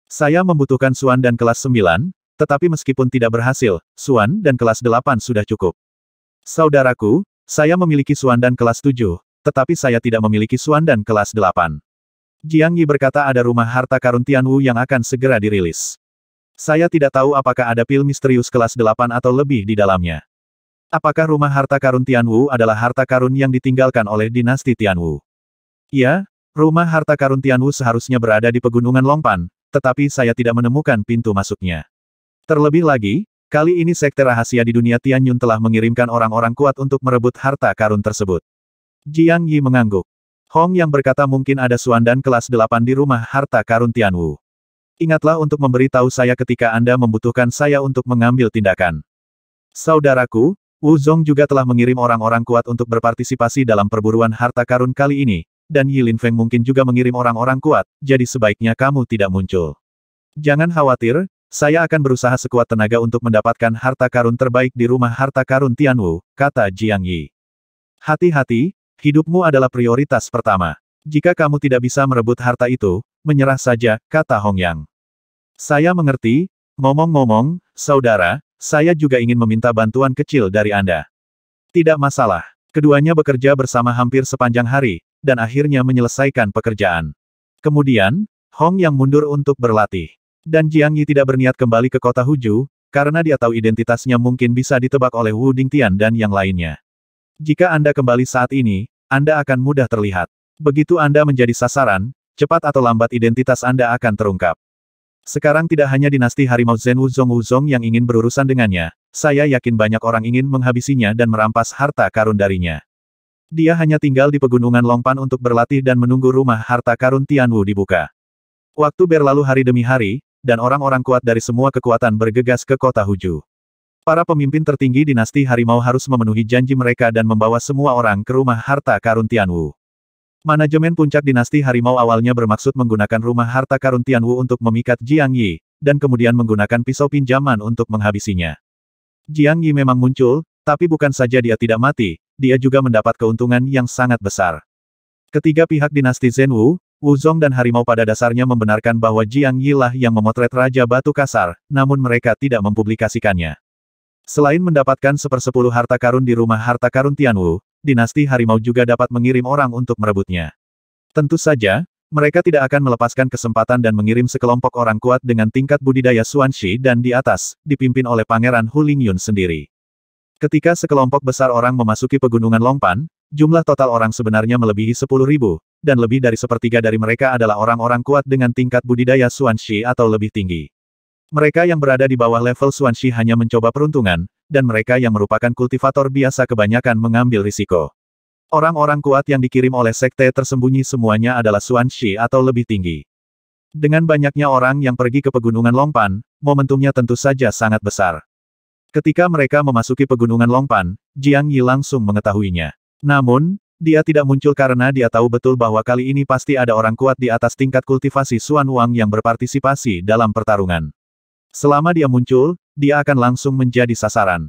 Saya membutuhkan Suan dan kelas 9, tetapi meskipun tidak berhasil, Suan dan kelas 8 sudah cukup. Saudaraku, saya memiliki Suan dan kelas 7, tetapi saya tidak memiliki Suan dan kelas 8. Jiang Yi berkata ada rumah harta karun Tianwu yang akan segera dirilis. Saya tidak tahu apakah ada pil misterius kelas 8 atau lebih di dalamnya. Apakah rumah harta karun Tianwu adalah harta karun yang ditinggalkan oleh dinasti Tianwu? Ya, rumah harta karun Tianwu seharusnya berada di pegunungan Longpan, tetapi saya tidak menemukan pintu masuknya. Terlebih lagi, kali ini sekte rahasia di dunia Tianyun telah mengirimkan orang-orang kuat untuk merebut harta karun tersebut. Jiang Yi mengangguk. Hong yang berkata mungkin ada suandan kelas 8 di rumah harta karun Tianwu. Ingatlah untuk memberi tahu saya ketika Anda membutuhkan saya untuk mengambil tindakan. Saudaraku, Wu Zong juga telah mengirim orang-orang kuat untuk berpartisipasi dalam perburuan harta karun kali ini, dan Yi Feng mungkin juga mengirim orang-orang kuat, jadi sebaiknya kamu tidak muncul. Jangan khawatir, saya akan berusaha sekuat tenaga untuk mendapatkan harta karun terbaik di rumah harta karun Tianwu, kata Jiang Yi. Hati-hati, hidupmu adalah prioritas pertama. Jika kamu tidak bisa merebut harta itu, menyerah saja, kata Hong Yang. Saya mengerti, ngomong-ngomong, saudara, saya juga ingin meminta bantuan kecil dari Anda. Tidak masalah. Keduanya bekerja bersama hampir sepanjang hari, dan akhirnya menyelesaikan pekerjaan. Kemudian, Hong Yang mundur untuk berlatih. Dan Jiang Yi tidak berniat kembali ke kota Huju, karena dia tahu identitasnya mungkin bisa ditebak oleh Wu Ding Tian dan yang lainnya. Jika Anda kembali saat ini, Anda akan mudah terlihat. Begitu Anda menjadi sasaran, cepat atau lambat identitas Anda akan terungkap. Sekarang tidak hanya dinasti harimau Zen Wuzong Wuzong yang ingin berurusan dengannya, saya yakin banyak orang ingin menghabisinya dan merampas harta karun darinya. Dia hanya tinggal di pegunungan Longpan untuk berlatih dan menunggu rumah harta karun Tianwu dibuka. Waktu berlalu hari demi hari, dan orang-orang kuat dari semua kekuatan bergegas ke kota Huju. Para pemimpin tertinggi dinasti harimau harus memenuhi janji mereka dan membawa semua orang ke rumah harta karun Tianwu. Manajemen puncak dinasti harimau awalnya bermaksud menggunakan rumah harta karun Tianwu untuk memikat Jiang Yi, dan kemudian menggunakan pisau pinjaman untuk menghabisinya. Jiang Yi memang muncul, tapi bukan saja dia tidak mati, dia juga mendapat keuntungan yang sangat besar. Ketiga pihak dinasti Wu Zong dan Harimau pada dasarnya membenarkan bahwa Jiang Yi lah yang memotret Raja Batu Kasar, namun mereka tidak mempublikasikannya. Selain mendapatkan sepersepuluh harta karun di rumah harta karun Tianwu, dinasti harimau juga dapat mengirim orang untuk merebutnya. Tentu saja, mereka tidak akan melepaskan kesempatan dan mengirim sekelompok orang kuat dengan tingkat budidaya Suanshi dan di atas, dipimpin oleh Pangeran Hu Lingyun sendiri. Ketika sekelompok besar orang memasuki pegunungan Longpan, jumlah total orang sebenarnya melebihi ribu, dan lebih dari sepertiga dari mereka adalah orang-orang kuat dengan tingkat budidaya Suanshi atau lebih tinggi. Mereka yang berada di bawah level Xuanxi hanya mencoba peruntungan, dan mereka yang merupakan kultivator biasa kebanyakan mengambil risiko. Orang-orang kuat yang dikirim oleh sekte tersembunyi semuanya adalah Xuanxi atau lebih tinggi. Dengan banyaknya orang yang pergi ke pegunungan Longpan, momentumnya tentu saja sangat besar. Ketika mereka memasuki pegunungan Longpan, Jiang Yi langsung mengetahuinya. Namun, dia tidak muncul karena dia tahu betul bahwa kali ini pasti ada orang kuat di atas tingkat kultivasi Suan Wang yang berpartisipasi dalam pertarungan. Selama dia muncul, dia akan langsung menjadi sasaran.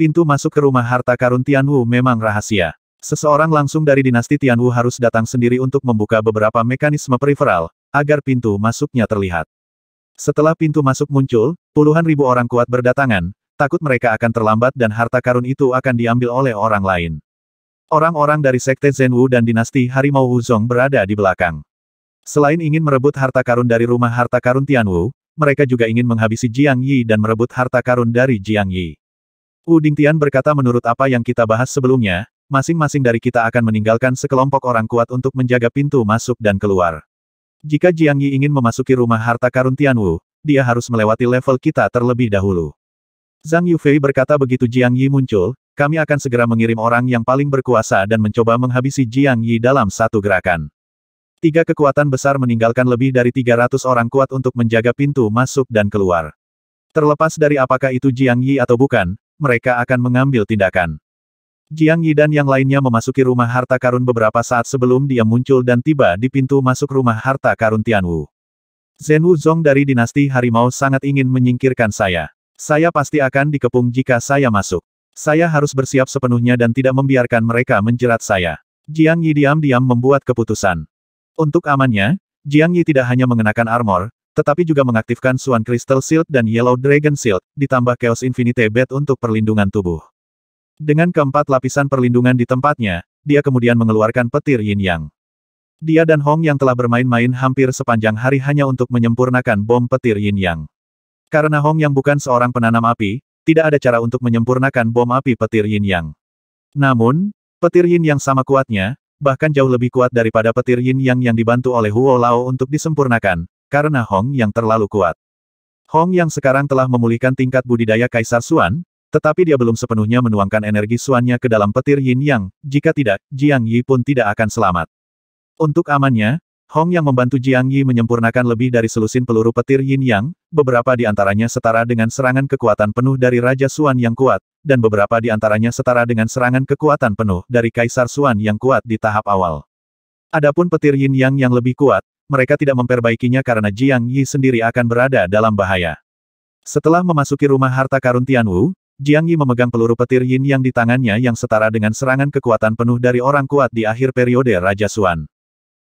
Pintu masuk ke rumah harta karun Tianwu memang rahasia. Seseorang langsung dari dinasti Tianwu harus datang sendiri untuk membuka beberapa mekanisme peripheral, agar pintu masuknya terlihat. Setelah pintu masuk muncul, puluhan ribu orang kuat berdatangan, takut mereka akan terlambat dan harta karun itu akan diambil oleh orang lain. Orang-orang dari Sekte Zenwu dan dinasti Harimau Wuzong berada di belakang. Selain ingin merebut harta karun dari rumah harta karun Tianwu, mereka juga ingin menghabisi Jiang Yi dan merebut harta karun dari Jiang Yi. Wu Dingtian berkata menurut apa yang kita bahas sebelumnya, masing-masing dari kita akan meninggalkan sekelompok orang kuat untuk menjaga pintu masuk dan keluar. Jika Jiang Yi ingin memasuki rumah harta karun Tian Wu, dia harus melewati level kita terlebih dahulu. Zhang Yufei berkata begitu Jiang Yi muncul, kami akan segera mengirim orang yang paling berkuasa dan mencoba menghabisi Jiang Yi dalam satu gerakan. Tiga kekuatan besar meninggalkan lebih dari 300 orang kuat untuk menjaga pintu masuk dan keluar. Terlepas dari apakah itu Jiang Yi atau bukan, mereka akan mengambil tindakan. Jiang Yi dan yang lainnya memasuki rumah harta karun beberapa saat sebelum dia muncul dan tiba di pintu masuk rumah harta karun Tianwu. Zhen Wuzong dari dinasti Harimau sangat ingin menyingkirkan saya. Saya pasti akan dikepung jika saya masuk. Saya harus bersiap sepenuhnya dan tidak membiarkan mereka menjerat saya. Jiang Yi diam-diam membuat keputusan. Untuk amannya, Jiang Yi tidak hanya mengenakan armor, tetapi juga mengaktifkan Swan Crystal Shield dan Yellow Dragon Shield, ditambah Chaos Infinity Bed untuk perlindungan tubuh. Dengan keempat lapisan perlindungan di tempatnya, dia kemudian mengeluarkan petir Yin Yang. Dia dan Hong yang telah bermain-main hampir sepanjang hari hanya untuk menyempurnakan bom petir Yin Yang. Karena Hong yang bukan seorang penanam api, tidak ada cara untuk menyempurnakan bom api petir Yin Yang. Namun, petir Yin Yang sama kuatnya, bahkan jauh lebih kuat daripada petir yin yang yang dibantu oleh Huo Lao untuk disempurnakan, karena Hong yang terlalu kuat. Hong yang sekarang telah memulihkan tingkat budidaya Kaisar Suan, tetapi dia belum sepenuhnya menuangkan energi suannya ke dalam petir yin yang, jika tidak, Jiang Yi pun tidak akan selamat. Untuk amannya, Hong yang membantu Jiang Yi menyempurnakan lebih dari selusin peluru petir yin yang, beberapa di antaranya setara dengan serangan kekuatan penuh dari Raja Suan yang kuat, dan beberapa di antaranya setara dengan serangan kekuatan penuh dari Kaisar Suan yang kuat di tahap awal. Adapun petir yin yang yang lebih kuat, mereka tidak memperbaikinya karena Jiang Yi sendiri akan berada dalam bahaya. Setelah memasuki rumah harta karun Tianwu, Jiang Yi memegang peluru petir yin yang di tangannya yang setara dengan serangan kekuatan penuh dari orang kuat di akhir periode Raja Suan.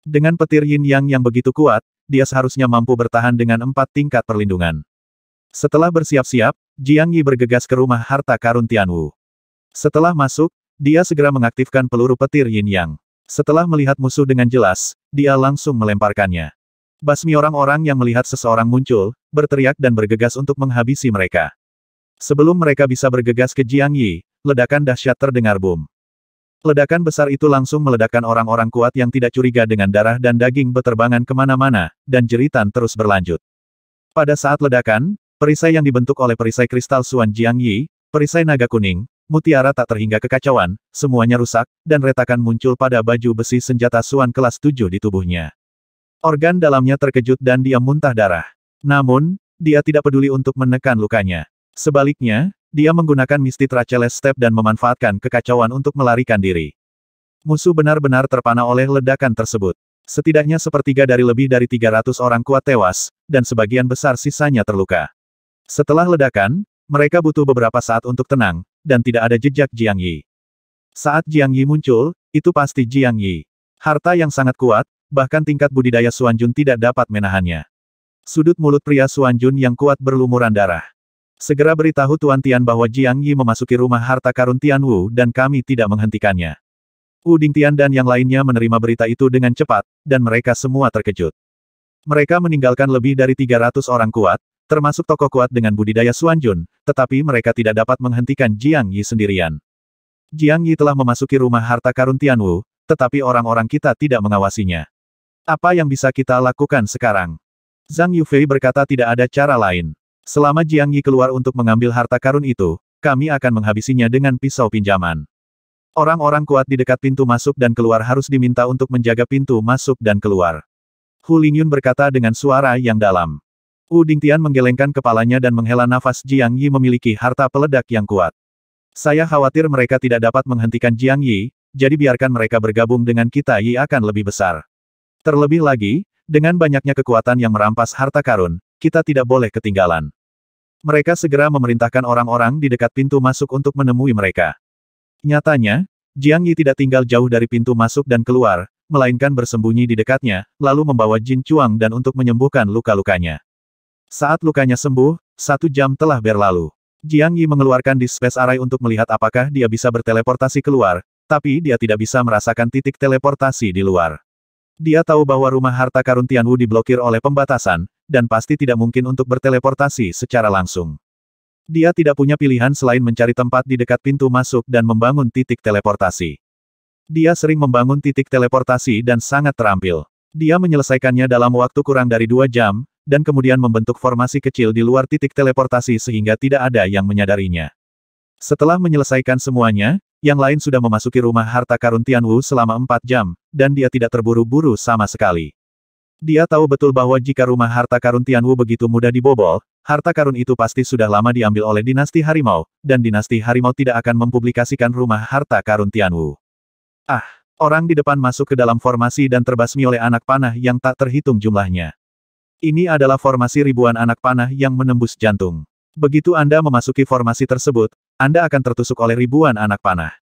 Dengan petir yin yang yang begitu kuat, dia seharusnya mampu bertahan dengan empat tingkat perlindungan. Setelah bersiap-siap, Jiang Yi bergegas ke rumah harta karun Tianwu. Setelah masuk, dia segera mengaktifkan peluru petir yin yang. Setelah melihat musuh dengan jelas, dia langsung melemparkannya. Basmi orang-orang yang melihat seseorang muncul, berteriak dan bergegas untuk menghabisi mereka. Sebelum mereka bisa bergegas ke Jiang Yi, ledakan dahsyat terdengar boom. Ledakan besar itu langsung meledakkan orang-orang kuat yang tidak curiga dengan darah dan daging beterbangan kemana-mana, dan jeritan terus berlanjut. Pada saat ledakan, perisai yang dibentuk oleh perisai kristal Suan Jiang Yi, perisai naga kuning, mutiara tak terhingga kekacauan, semuanya rusak, dan retakan muncul pada baju besi senjata Suan kelas 7 di tubuhnya. Organ dalamnya terkejut dan dia muntah darah. Namun, dia tidak peduli untuk menekan lukanya. Sebaliknya, dia menggunakan Misti Racheles Step dan memanfaatkan kekacauan untuk melarikan diri. Musuh benar-benar terpana oleh ledakan tersebut. Setidaknya sepertiga dari lebih dari 300 orang kuat tewas, dan sebagian besar sisanya terluka. Setelah ledakan, mereka butuh beberapa saat untuk tenang, dan tidak ada jejak Jiang Yi. Saat Jiang Yi muncul, itu pasti Jiang Yi. Harta yang sangat kuat, bahkan tingkat budidaya Suanjun tidak dapat menahannya. Sudut mulut pria Suanjun yang kuat berlumuran darah. Segera beritahu Tuan Tian bahwa Jiang Yi memasuki rumah harta karun Tian Wu dan kami tidak menghentikannya. Wu Ding Tian dan yang lainnya menerima berita itu dengan cepat, dan mereka semua terkejut. Mereka meninggalkan lebih dari 300 orang kuat, termasuk tokoh kuat dengan budidaya Suanjun, tetapi mereka tidak dapat menghentikan Jiang Yi sendirian. Jiang Yi telah memasuki rumah harta karun Tian Wu, tetapi orang-orang kita tidak mengawasinya. Apa yang bisa kita lakukan sekarang? Zhang Yufei berkata tidak ada cara lain. Selama Jiang Yi keluar untuk mengambil harta karun itu, kami akan menghabisinya dengan pisau pinjaman. Orang-orang kuat di dekat pintu masuk dan keluar harus diminta untuk menjaga pintu masuk dan keluar. Hu Lingyun berkata dengan suara yang dalam. U Dingtian menggelengkan kepalanya dan menghela nafas Jiang Yi memiliki harta peledak yang kuat. Saya khawatir mereka tidak dapat menghentikan Jiang Yi, jadi biarkan mereka bergabung dengan kita Yi akan lebih besar. Terlebih lagi, dengan banyaknya kekuatan yang merampas harta karun, kita tidak boleh ketinggalan. Mereka segera memerintahkan orang-orang di dekat pintu masuk untuk menemui mereka. Nyatanya, Jiang Yi tidak tinggal jauh dari pintu masuk dan keluar, melainkan bersembunyi di dekatnya, lalu membawa Jin Chuang dan untuk menyembuhkan luka-lukanya. Saat lukanya sembuh, satu jam telah berlalu. Jiang Yi mengeluarkan di space array untuk melihat apakah dia bisa berteleportasi keluar, tapi dia tidak bisa merasakan titik teleportasi di luar. Dia tahu bahwa rumah harta karun Tianwu diblokir oleh pembatasan, dan pasti tidak mungkin untuk berteleportasi secara langsung. Dia tidak punya pilihan selain mencari tempat di dekat pintu masuk dan membangun titik teleportasi. Dia sering membangun titik teleportasi dan sangat terampil. Dia menyelesaikannya dalam waktu kurang dari dua jam, dan kemudian membentuk formasi kecil di luar titik teleportasi sehingga tidak ada yang menyadarinya. Setelah menyelesaikan semuanya, yang lain sudah memasuki rumah harta karun Tianwu selama empat jam, dan dia tidak terburu-buru sama sekali. Dia tahu betul bahwa jika rumah harta karun Tianwu begitu mudah dibobol, harta karun itu pasti sudah lama diambil oleh dinasti harimau, dan dinasti harimau tidak akan mempublikasikan rumah harta karun Tianwu. Ah, orang di depan masuk ke dalam formasi dan terbasmi oleh anak panah yang tak terhitung jumlahnya. Ini adalah formasi ribuan anak panah yang menembus jantung. Begitu Anda memasuki formasi tersebut, Anda akan tertusuk oleh ribuan anak panah.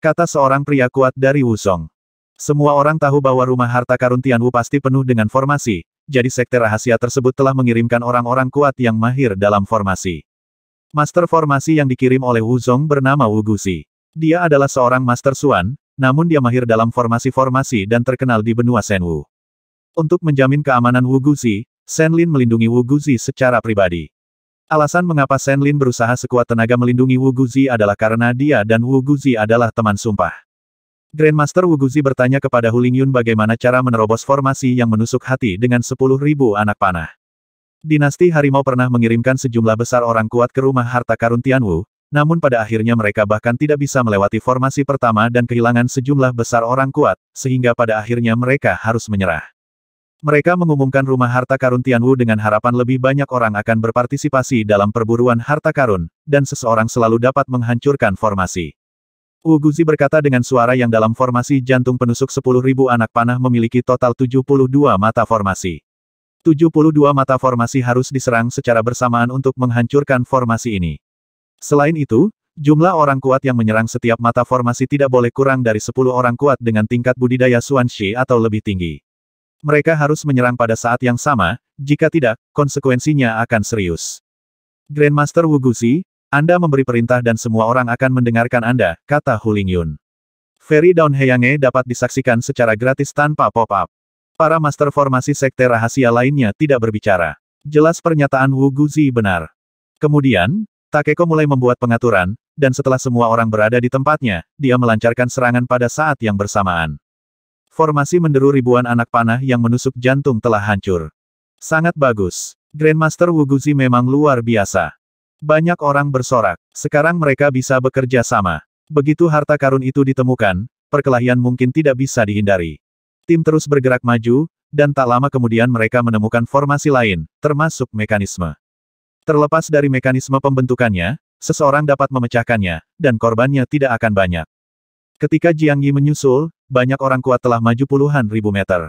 Kata seorang pria kuat dari Wusong. Semua orang tahu bahwa rumah harta karun Tianwu pasti penuh dengan formasi, jadi sekte rahasia tersebut telah mengirimkan orang-orang kuat yang mahir dalam formasi. Master formasi yang dikirim oleh Wu Zong bernama Wu Guzi. Dia adalah seorang Master Suan, namun dia mahir dalam formasi-formasi dan terkenal di benua Senwu. Untuk menjamin keamanan Wu Shen Senlin melindungi Wu Guzi secara pribadi. Alasan mengapa Senlin berusaha sekuat tenaga melindungi Wu Guzi adalah karena dia dan Wu Guzi adalah teman sumpah. Grandmaster Wuguzi bertanya kepada Hulingyun bagaimana cara menerobos formasi yang menusuk hati dengan 10.000 anak panah. Dinasti Harimau pernah mengirimkan sejumlah besar orang kuat ke rumah harta karun Tianwu, namun pada akhirnya mereka bahkan tidak bisa melewati formasi pertama dan kehilangan sejumlah besar orang kuat, sehingga pada akhirnya mereka harus menyerah. Mereka mengumumkan rumah harta karun Tianwu dengan harapan lebih banyak orang akan berpartisipasi dalam perburuan harta karun, dan seseorang selalu dapat menghancurkan formasi. Wu Guzi berkata dengan suara yang dalam formasi jantung penusuk 10.000 anak panah memiliki total 72 mata formasi. 72 mata formasi harus diserang secara bersamaan untuk menghancurkan formasi ini. Selain itu, jumlah orang kuat yang menyerang setiap mata formasi tidak boleh kurang dari 10 orang kuat dengan tingkat budidaya Suanshi atau lebih tinggi. Mereka harus menyerang pada saat yang sama, jika tidak, konsekuensinya akan serius. Grandmaster Wu Guzi, anda memberi perintah dan semua orang akan mendengarkan Anda, kata Huling Yun. Ferry Down Heyange dapat disaksikan secara gratis tanpa pop-up. Para master formasi sekte rahasia lainnya tidak berbicara. Jelas pernyataan Wu Guzi benar. Kemudian, Takeko mulai membuat pengaturan, dan setelah semua orang berada di tempatnya, dia melancarkan serangan pada saat yang bersamaan. Formasi menderu ribuan anak panah yang menusuk jantung telah hancur. Sangat bagus. Grandmaster Wu Guzi memang luar biasa. Banyak orang bersorak. Sekarang mereka bisa bekerja sama. Begitu harta karun itu ditemukan, perkelahian mungkin tidak bisa dihindari. Tim terus bergerak maju, dan tak lama kemudian mereka menemukan formasi lain, termasuk mekanisme. Terlepas dari mekanisme pembentukannya, seseorang dapat memecahkannya, dan korbannya tidak akan banyak. Ketika Jiang Yi menyusul, banyak orang kuat telah maju puluhan ribu meter.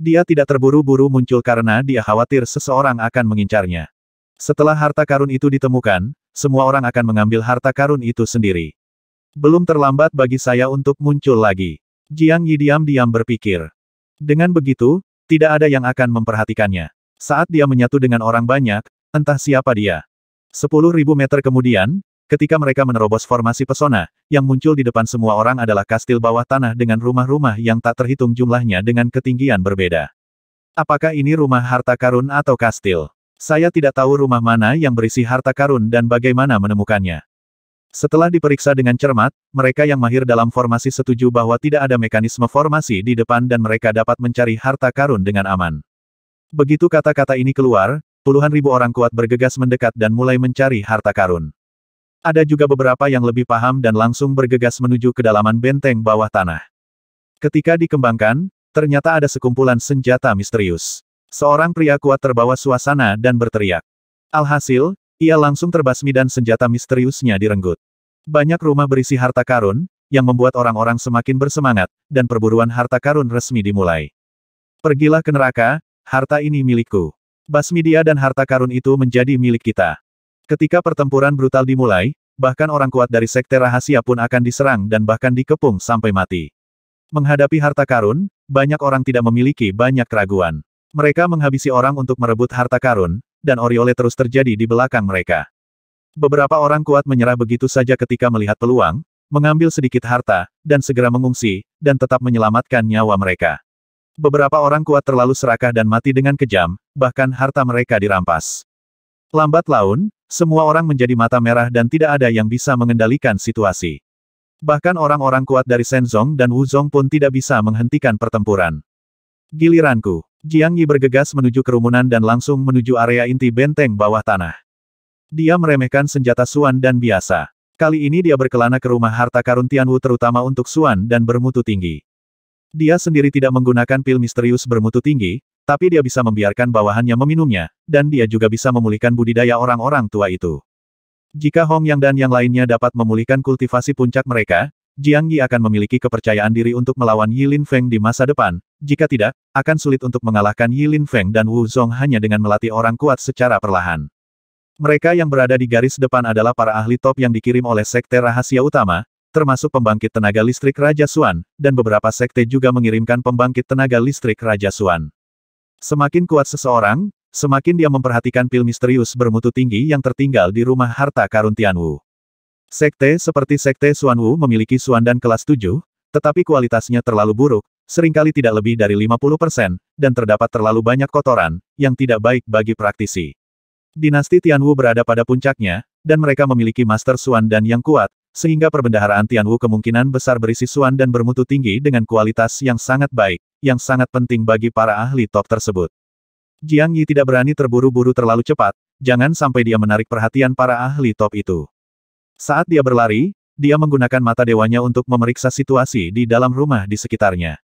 Dia tidak terburu-buru muncul karena dia khawatir seseorang akan mengincarnya. Setelah harta karun itu ditemukan, semua orang akan mengambil harta karun itu sendiri. Belum terlambat bagi saya untuk muncul lagi. Jiang Yi diam-diam berpikir. Dengan begitu, tidak ada yang akan memperhatikannya. Saat dia menyatu dengan orang banyak, entah siapa dia. Sepuluh ribu meter kemudian, ketika mereka menerobos formasi pesona, yang muncul di depan semua orang adalah kastil bawah tanah dengan rumah-rumah yang tak terhitung jumlahnya dengan ketinggian berbeda. Apakah ini rumah harta karun atau kastil? Saya tidak tahu rumah mana yang berisi harta karun dan bagaimana menemukannya. Setelah diperiksa dengan cermat, mereka yang mahir dalam formasi setuju bahwa tidak ada mekanisme formasi di depan dan mereka dapat mencari harta karun dengan aman. Begitu kata-kata ini keluar, puluhan ribu orang kuat bergegas mendekat dan mulai mencari harta karun. Ada juga beberapa yang lebih paham dan langsung bergegas menuju kedalaman benteng bawah tanah. Ketika dikembangkan, ternyata ada sekumpulan senjata misterius. Seorang pria kuat terbawa suasana dan berteriak. Alhasil, ia langsung terbasmi dan senjata misteriusnya direnggut. Banyak rumah berisi harta karun, yang membuat orang-orang semakin bersemangat, dan perburuan harta karun resmi dimulai. Pergilah ke neraka, harta ini milikku. Basmi dia dan harta karun itu menjadi milik kita. Ketika pertempuran brutal dimulai, bahkan orang kuat dari sekte rahasia pun akan diserang dan bahkan dikepung sampai mati. Menghadapi harta karun, banyak orang tidak memiliki banyak keraguan. Mereka menghabisi orang untuk merebut harta karun, dan Oriole terus terjadi di belakang mereka. Beberapa orang kuat menyerah begitu saja ketika melihat peluang, mengambil sedikit harta, dan segera mengungsi, dan tetap menyelamatkan nyawa mereka. Beberapa orang kuat terlalu serakah dan mati dengan kejam, bahkan harta mereka dirampas. Lambat laun, semua orang menjadi mata merah dan tidak ada yang bisa mengendalikan situasi. Bahkan orang-orang kuat dari Senzong dan Wuzong pun tidak bisa menghentikan pertempuran. Giliranku. Jiang Yi bergegas menuju kerumunan dan langsung menuju area inti benteng bawah tanah. Dia meremehkan senjata Suan dan biasa. Kali ini dia berkelana ke rumah harta karun Tianwu terutama untuk Suan dan bermutu tinggi. Dia sendiri tidak menggunakan pil misterius bermutu tinggi, tapi dia bisa membiarkan bawahannya meminumnya, dan dia juga bisa memulihkan budidaya orang-orang tua itu. Jika Hong Yang dan yang lainnya dapat memulihkan kultivasi puncak mereka, Jiang Yi akan memiliki kepercayaan diri untuk melawan Yi Lin Feng di masa depan, jika tidak, akan sulit untuk mengalahkan Yilin Feng dan Wu Zong hanya dengan melatih orang kuat secara perlahan. Mereka yang berada di garis depan adalah para ahli top yang dikirim oleh sekte rahasia utama, termasuk pembangkit tenaga listrik Raja Suan, dan beberapa sekte juga mengirimkan pembangkit tenaga listrik Raja Suan. Semakin kuat seseorang, semakin dia memperhatikan pil misterius bermutu tinggi yang tertinggal di rumah harta karun Tianwu. Sekte seperti sekte Suan Wu memiliki Suan dan kelas 7, tetapi kualitasnya terlalu buruk, seringkali tidak lebih dari 50%, dan terdapat terlalu banyak kotoran, yang tidak baik bagi praktisi. Dinasti Tianwu berada pada puncaknya, dan mereka memiliki Master Suan dan yang kuat, sehingga perbendaharaan Tianwu kemungkinan besar berisi Suan dan bermutu tinggi dengan kualitas yang sangat baik, yang sangat penting bagi para ahli top tersebut. Jiang Yi tidak berani terburu-buru terlalu cepat, jangan sampai dia menarik perhatian para ahli top itu. Saat dia berlari, dia menggunakan mata dewanya untuk memeriksa situasi di dalam rumah di sekitarnya.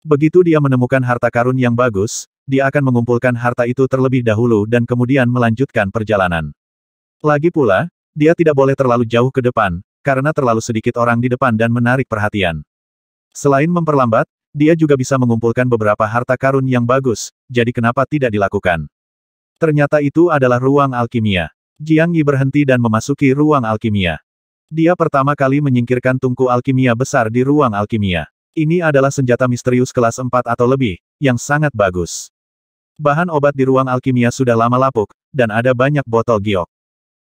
Begitu dia menemukan harta karun yang bagus, dia akan mengumpulkan harta itu terlebih dahulu dan kemudian melanjutkan perjalanan. Lagi pula, dia tidak boleh terlalu jauh ke depan, karena terlalu sedikit orang di depan dan menarik perhatian. Selain memperlambat, dia juga bisa mengumpulkan beberapa harta karun yang bagus, jadi kenapa tidak dilakukan? Ternyata itu adalah ruang alkimia. Jiang Yi berhenti dan memasuki ruang alkimia. Dia pertama kali menyingkirkan tungku alkimia besar di ruang alkimia. Ini adalah senjata misterius kelas 4 atau lebih, yang sangat bagus. Bahan obat di ruang alkimia sudah lama lapuk, dan ada banyak botol giok.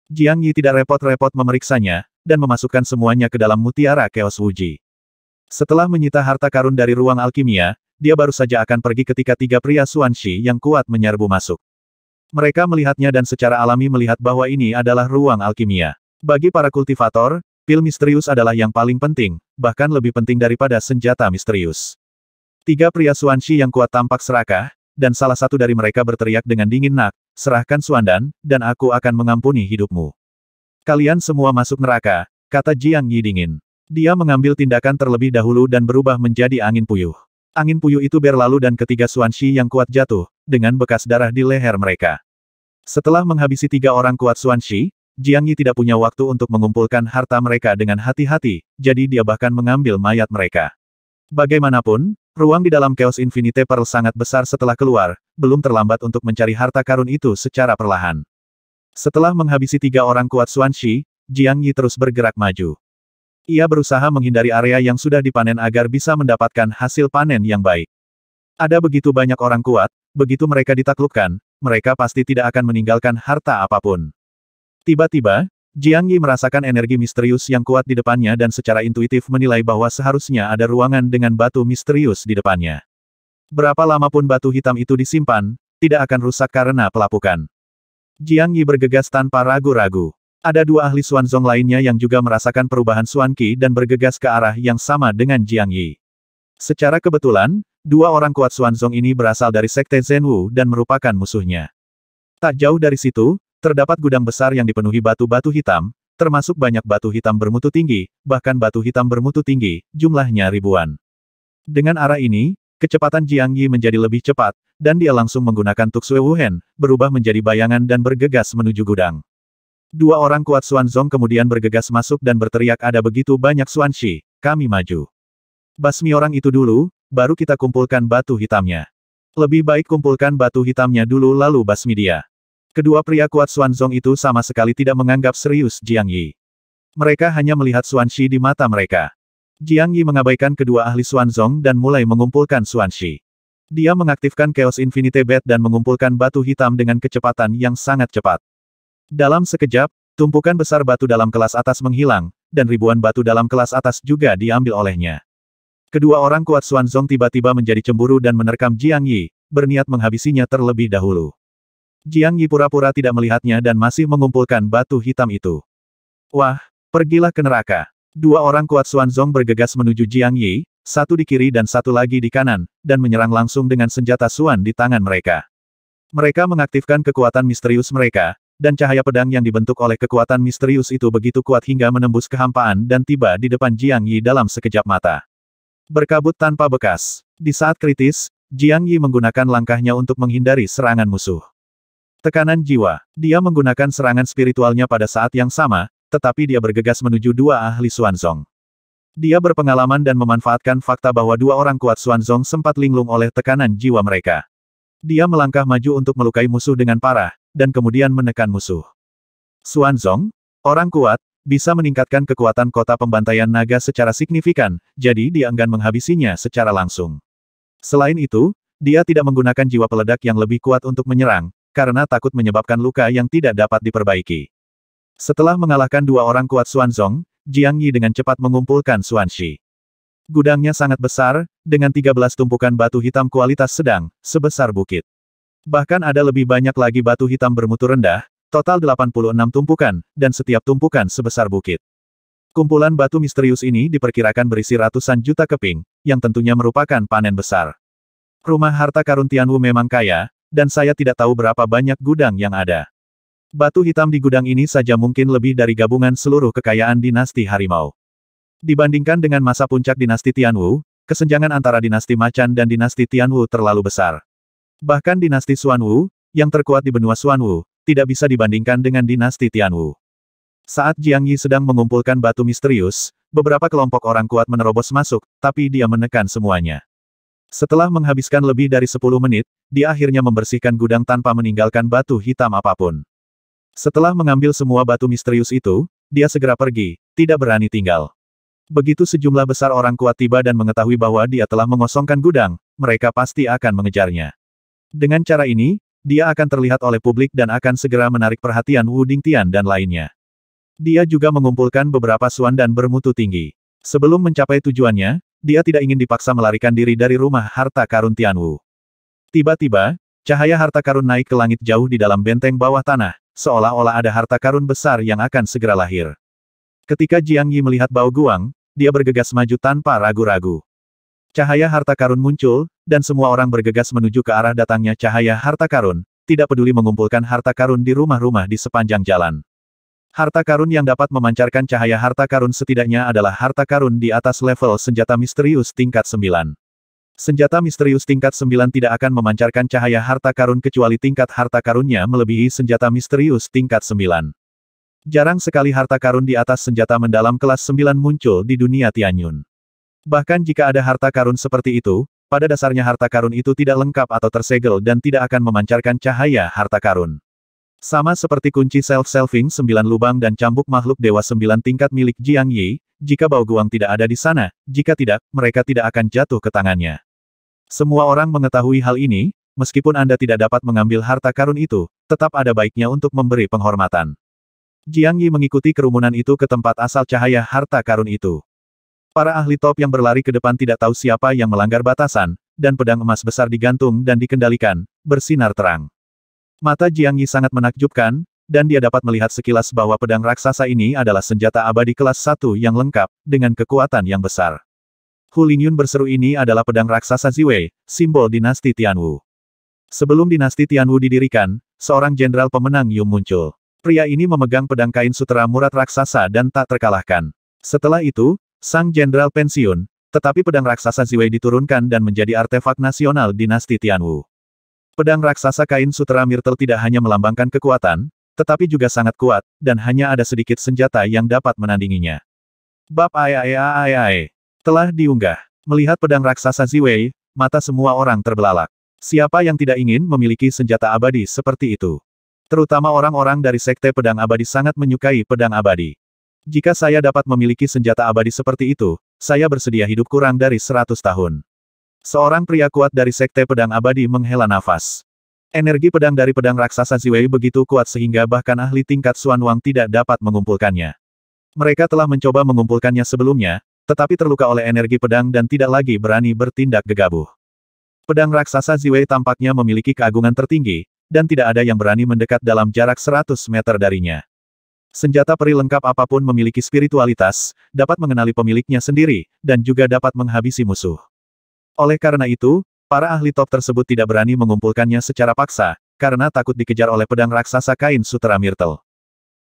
Jiang Yi tidak repot-repot memeriksanya, dan memasukkan semuanya ke dalam mutiara Chaos Wuji. Setelah menyita harta karun dari ruang alkimia, dia baru saja akan pergi ketika tiga pria suanshi yang kuat menyerbu masuk. Mereka melihatnya dan secara alami melihat bahwa ini adalah ruang alkimia. Bagi para kultivator, Pil misterius adalah yang paling penting, bahkan lebih penting daripada senjata misterius. Tiga pria Suanshi yang kuat tampak serakah, dan salah satu dari mereka berteriak dengan dingin nak, serahkan Suandan, dan aku akan mengampuni hidupmu. Kalian semua masuk neraka, kata Jiang Yi dingin. Dia mengambil tindakan terlebih dahulu dan berubah menjadi angin puyuh. Angin puyuh itu berlalu dan ketiga Suanshi yang kuat jatuh, dengan bekas darah di leher mereka. Setelah menghabisi tiga orang kuat Suanshi, Jiang Yi tidak punya waktu untuk mengumpulkan harta mereka dengan hati-hati, jadi dia bahkan mengambil mayat mereka. Bagaimanapun, ruang di dalam Chaos Infinite Pearl sangat besar setelah keluar, belum terlambat untuk mencari harta karun itu secara perlahan. Setelah menghabisi tiga orang kuat Shi, Jiang Yi terus bergerak maju. Ia berusaha menghindari area yang sudah dipanen agar bisa mendapatkan hasil panen yang baik. Ada begitu banyak orang kuat, begitu mereka ditaklukkan, mereka pasti tidak akan meninggalkan harta apapun. Tiba-tiba, Jiang Yi merasakan energi misterius yang kuat di depannya dan secara intuitif menilai bahwa seharusnya ada ruangan dengan batu misterius di depannya. Berapa lama pun batu hitam itu disimpan, tidak akan rusak karena pelapukan. Jiang Yi bergegas tanpa ragu-ragu. Ada dua ahli Zong lainnya yang juga merasakan perubahan Xuan Qi dan bergegas ke arah yang sama dengan Jiang Yi. Secara kebetulan, dua orang kuat Zong ini berasal dari Sekte Zhenwu dan merupakan musuhnya. Tak jauh dari situ, Terdapat gudang besar yang dipenuhi batu-batu hitam, termasuk banyak batu hitam bermutu tinggi, bahkan batu hitam bermutu tinggi, jumlahnya ribuan. Dengan arah ini, kecepatan Jiang Yi menjadi lebih cepat, dan dia langsung menggunakan Tuxue Wuhen, berubah menjadi bayangan dan bergegas menuju gudang. Dua orang kuat Zong kemudian bergegas masuk dan berteriak ada begitu banyak Shi, kami maju. Basmi orang itu dulu, baru kita kumpulkan batu hitamnya. Lebih baik kumpulkan batu hitamnya dulu lalu basmi dia. Kedua pria kuat zong itu sama sekali tidak menganggap serius Jiang Yi. Mereka hanya melihat shi di mata mereka. Jiang Yi mengabaikan kedua ahli zong dan mulai mengumpulkan shi Dia mengaktifkan Chaos Infinite bed dan mengumpulkan batu hitam dengan kecepatan yang sangat cepat. Dalam sekejap, tumpukan besar batu dalam kelas atas menghilang, dan ribuan batu dalam kelas atas juga diambil olehnya. Kedua orang kuat zong tiba-tiba menjadi cemburu dan menerkam Jiang Yi, berniat menghabisinya terlebih dahulu. Jiang Yi pura-pura tidak melihatnya dan masih mengumpulkan batu hitam itu. Wah, pergilah ke neraka. Dua orang kuat Zong bergegas menuju Jiang Yi, satu di kiri dan satu lagi di kanan, dan menyerang langsung dengan senjata Xuan di tangan mereka. Mereka mengaktifkan kekuatan misterius mereka, dan cahaya pedang yang dibentuk oleh kekuatan misterius itu begitu kuat hingga menembus kehampaan dan tiba di depan Jiang Yi dalam sekejap mata. Berkabut tanpa bekas. Di saat kritis, Jiang Yi menggunakan langkahnya untuk menghindari serangan musuh. Tekanan jiwa. Dia menggunakan serangan spiritualnya pada saat yang sama, tetapi dia bergegas menuju dua ahli suanzong. Dia berpengalaman dan memanfaatkan fakta bahwa dua orang kuat suanzong sempat linglung oleh tekanan jiwa mereka. Dia melangkah maju untuk melukai musuh dengan parah, dan kemudian menekan musuh. Suanzong, orang kuat, bisa meningkatkan kekuatan kota pembantaian naga secara signifikan, jadi dia enggan menghabisinya secara langsung. Selain itu, dia tidak menggunakan jiwa peledak yang lebih kuat untuk menyerang, karena takut menyebabkan luka yang tidak dapat diperbaiki. Setelah mengalahkan dua orang kuat Xuanzong, Jiang Yi dengan cepat mengumpulkan Xuanxi. Gudangnya sangat besar, dengan 13 tumpukan batu hitam kualitas sedang, sebesar bukit. Bahkan ada lebih banyak lagi batu hitam bermutu rendah, total 86 tumpukan, dan setiap tumpukan sebesar bukit. Kumpulan batu misterius ini diperkirakan berisi ratusan juta keping, yang tentunya merupakan panen besar. Rumah harta karun Tianwu memang kaya, dan saya tidak tahu berapa banyak gudang yang ada. Batu hitam di gudang ini saja mungkin lebih dari gabungan seluruh kekayaan dinasti harimau. Dibandingkan dengan masa puncak dinasti Tianwu, kesenjangan antara dinasti Macan dan dinasti Tianwu terlalu besar. Bahkan dinasti Xuanwu, yang terkuat di benua Xuanwu, tidak bisa dibandingkan dengan dinasti Tianwu. Saat Jiang Yi sedang mengumpulkan batu misterius, beberapa kelompok orang kuat menerobos masuk, tapi dia menekan semuanya. Setelah menghabiskan lebih dari 10 menit, dia akhirnya membersihkan gudang tanpa meninggalkan batu hitam apapun. Setelah mengambil semua batu misterius itu, dia segera pergi, tidak berani tinggal. Begitu sejumlah besar orang kuat tiba dan mengetahui bahwa dia telah mengosongkan gudang, mereka pasti akan mengejarnya. Dengan cara ini, dia akan terlihat oleh publik dan akan segera menarik perhatian Wu Ding Tian dan lainnya. Dia juga mengumpulkan beberapa suan dan bermutu tinggi. Sebelum mencapai tujuannya, dia tidak ingin dipaksa melarikan diri dari rumah harta karun Tianwu. Tiba-tiba, cahaya harta karun naik ke langit jauh di dalam benteng bawah tanah, seolah-olah ada harta karun besar yang akan segera lahir. Ketika Jiang Yi melihat bau guang, dia bergegas maju tanpa ragu-ragu. Cahaya harta karun muncul, dan semua orang bergegas menuju ke arah datangnya cahaya harta karun, tidak peduli mengumpulkan harta karun di rumah-rumah di sepanjang jalan. Harta karun yang dapat memancarkan cahaya harta karun setidaknya adalah harta karun di atas level senjata misterius tingkat 9. Senjata misterius tingkat 9 tidak akan memancarkan cahaya harta karun kecuali tingkat harta karunnya melebihi senjata misterius tingkat 9. Jarang sekali harta karun di atas senjata mendalam kelas 9 muncul di dunia Tianyun. Bahkan jika ada harta karun seperti itu, pada dasarnya harta karun itu tidak lengkap atau tersegel dan tidak akan memancarkan cahaya harta karun. Sama seperti kunci self selfing sembilan lubang dan cambuk makhluk dewa sembilan tingkat milik Jiang Yi, jika bau guang tidak ada di sana, jika tidak, mereka tidak akan jatuh ke tangannya. Semua orang mengetahui hal ini, meskipun Anda tidak dapat mengambil harta karun itu, tetap ada baiknya untuk memberi penghormatan. Jiang Yi mengikuti kerumunan itu ke tempat asal cahaya harta karun itu. Para ahli top yang berlari ke depan tidak tahu siapa yang melanggar batasan, dan pedang emas besar digantung dan dikendalikan, bersinar terang. Mata Jiang Yi sangat menakjubkan, dan dia dapat melihat sekilas bahwa pedang raksasa ini adalah senjata abadi kelas 1 yang lengkap, dengan kekuatan yang besar. Hu Lingyun berseru ini adalah pedang raksasa Ziwei, simbol dinasti Tianwu. Sebelum dinasti Tianwu didirikan, seorang jenderal pemenang Yu muncul. Pria ini memegang pedang kain sutera murat raksasa dan tak terkalahkan. Setelah itu, sang jenderal pensiun, tetapi pedang raksasa Ziwei diturunkan dan menjadi artefak nasional dinasti Tianwu. Pedang raksasa kain sutera Myrtle tidak hanya melambangkan kekuatan, tetapi juga sangat kuat, dan hanya ada sedikit senjata yang dapat menandinginya. Bab Aiaiaiae telah diunggah. Melihat pedang raksasa Ziwei, mata semua orang terbelalak. Siapa yang tidak ingin memiliki senjata abadi seperti itu? Terutama orang-orang dari Sekte Pedang Abadi sangat menyukai pedang abadi. Jika saya dapat memiliki senjata abadi seperti itu, saya bersedia hidup kurang dari 100 tahun. Seorang pria kuat dari Sekte Pedang Abadi menghela nafas. Energi pedang dari pedang raksasa Ziwei begitu kuat sehingga bahkan ahli tingkat Xuan Wang tidak dapat mengumpulkannya. Mereka telah mencoba mengumpulkannya sebelumnya, tetapi terluka oleh energi pedang dan tidak lagi berani bertindak gegabah. Pedang raksasa Ziwei tampaknya memiliki keagungan tertinggi, dan tidak ada yang berani mendekat dalam jarak 100 meter darinya. Senjata peri lengkap apapun memiliki spiritualitas, dapat mengenali pemiliknya sendiri, dan juga dapat menghabisi musuh. Oleh karena itu, para ahli top tersebut tidak berani mengumpulkannya secara paksa, karena takut dikejar oleh pedang raksasa kain sutera Myrtle.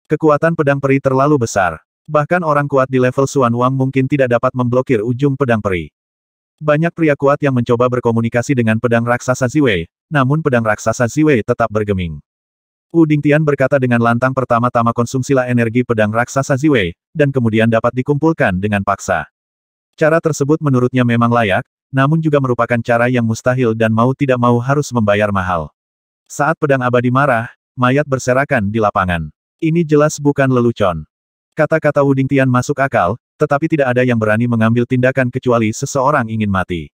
Kekuatan pedang peri terlalu besar. Bahkan orang kuat di level Suan Wang mungkin tidak dapat memblokir ujung pedang peri. Banyak pria kuat yang mencoba berkomunikasi dengan pedang raksasa Ziwei, namun pedang raksasa Ziwei tetap bergeming. Wu Tian berkata dengan lantang pertama-tama konsumsilah energi pedang raksasa Ziwei, dan kemudian dapat dikumpulkan dengan paksa. Cara tersebut menurutnya memang layak, namun juga merupakan cara yang mustahil dan mau tidak mau harus membayar mahal. Saat pedang abadi marah, mayat berserakan di lapangan. Ini jelas bukan lelucon. Kata-kata Wuding Tian masuk akal, tetapi tidak ada yang berani mengambil tindakan kecuali seseorang ingin mati.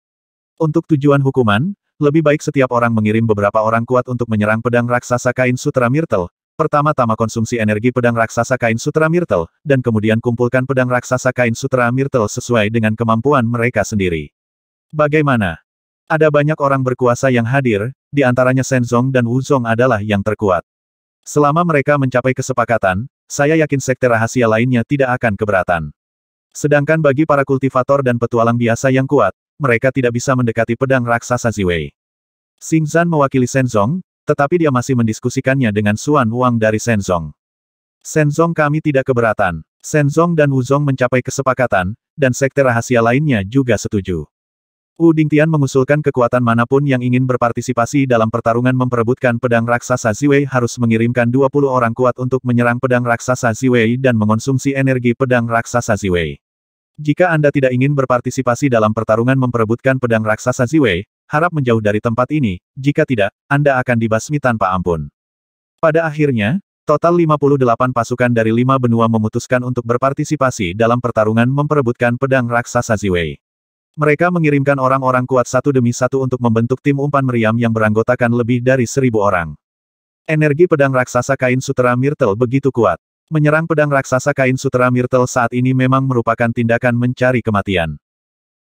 Untuk tujuan hukuman, lebih baik setiap orang mengirim beberapa orang kuat untuk menyerang pedang raksasa kain sutra Myrtle, Pertama-tama konsumsi energi pedang raksasa kain sutra Myrtle, dan kemudian kumpulkan pedang raksasa kain sutra Myrtle sesuai dengan kemampuan mereka sendiri. Bagaimana? Ada banyak orang berkuasa yang hadir, di antaranya Senzong dan Wuzong adalah yang terkuat. Selama mereka mencapai kesepakatan, saya yakin sekte rahasia lainnya tidak akan keberatan. Sedangkan bagi para kultivator dan petualang biasa yang kuat, mereka tidak bisa mendekati pedang raksasa Ziwei. Zan mewakili Senzong, tetapi dia masih mendiskusikannya dengan Suan Wang dari Senzong. Senzong kami tidak keberatan. Senzong dan Wuzong mencapai kesepakatan, dan sekte rahasia lainnya juga setuju. Wu Dingtian mengusulkan kekuatan manapun yang ingin berpartisipasi dalam pertarungan memperebutkan pedang raksasa Ziwei harus mengirimkan 20 orang kuat untuk menyerang pedang raksasa Ziwei dan mengonsumsi energi pedang raksasa Ziwei. Jika Anda tidak ingin berpartisipasi dalam pertarungan memperebutkan pedang raksasa Ziwei, harap menjauh dari tempat ini, jika tidak, Anda akan dibasmi tanpa ampun. Pada akhirnya, total 58 pasukan dari lima benua memutuskan untuk berpartisipasi dalam pertarungan memperebutkan pedang raksasa Ziwei. Mereka mengirimkan orang-orang kuat satu demi satu untuk membentuk tim umpan meriam yang beranggotakan lebih dari seribu orang. Energi pedang raksasa kain sutera Myrtle begitu kuat. Menyerang pedang raksasa kain sutera Myrtle saat ini memang merupakan tindakan mencari kematian.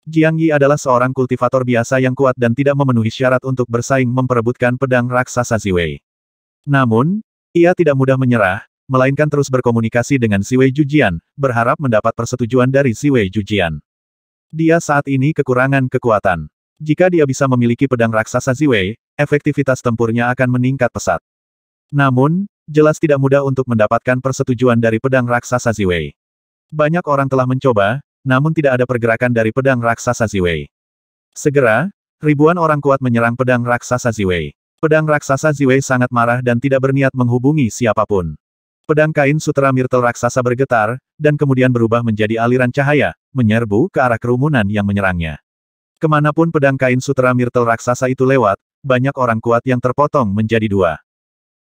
Jiang Yi adalah seorang kultivator biasa yang kuat dan tidak memenuhi syarat untuk bersaing memperebutkan pedang raksasa Ziwei. Namun, ia tidak mudah menyerah, melainkan terus berkomunikasi dengan Ziwei Jujian, berharap mendapat persetujuan dari Ziwei Jujian. Dia saat ini kekurangan kekuatan. Jika dia bisa memiliki pedang raksasa Ziwei, efektivitas tempurnya akan meningkat pesat. Namun, jelas tidak mudah untuk mendapatkan persetujuan dari pedang raksasa Ziwei. Banyak orang telah mencoba, namun tidak ada pergerakan dari pedang raksasa Ziwei. Segera, ribuan orang kuat menyerang pedang raksasa Ziwei. Pedang raksasa Ziwei sangat marah dan tidak berniat menghubungi siapapun. Pedang kain sutra mirtel raksasa bergetar, dan kemudian berubah menjadi aliran cahaya, menyerbu ke arah kerumunan yang menyerangnya. Kemanapun pedang kain sutra mirtel raksasa itu lewat, banyak orang kuat yang terpotong menjadi dua.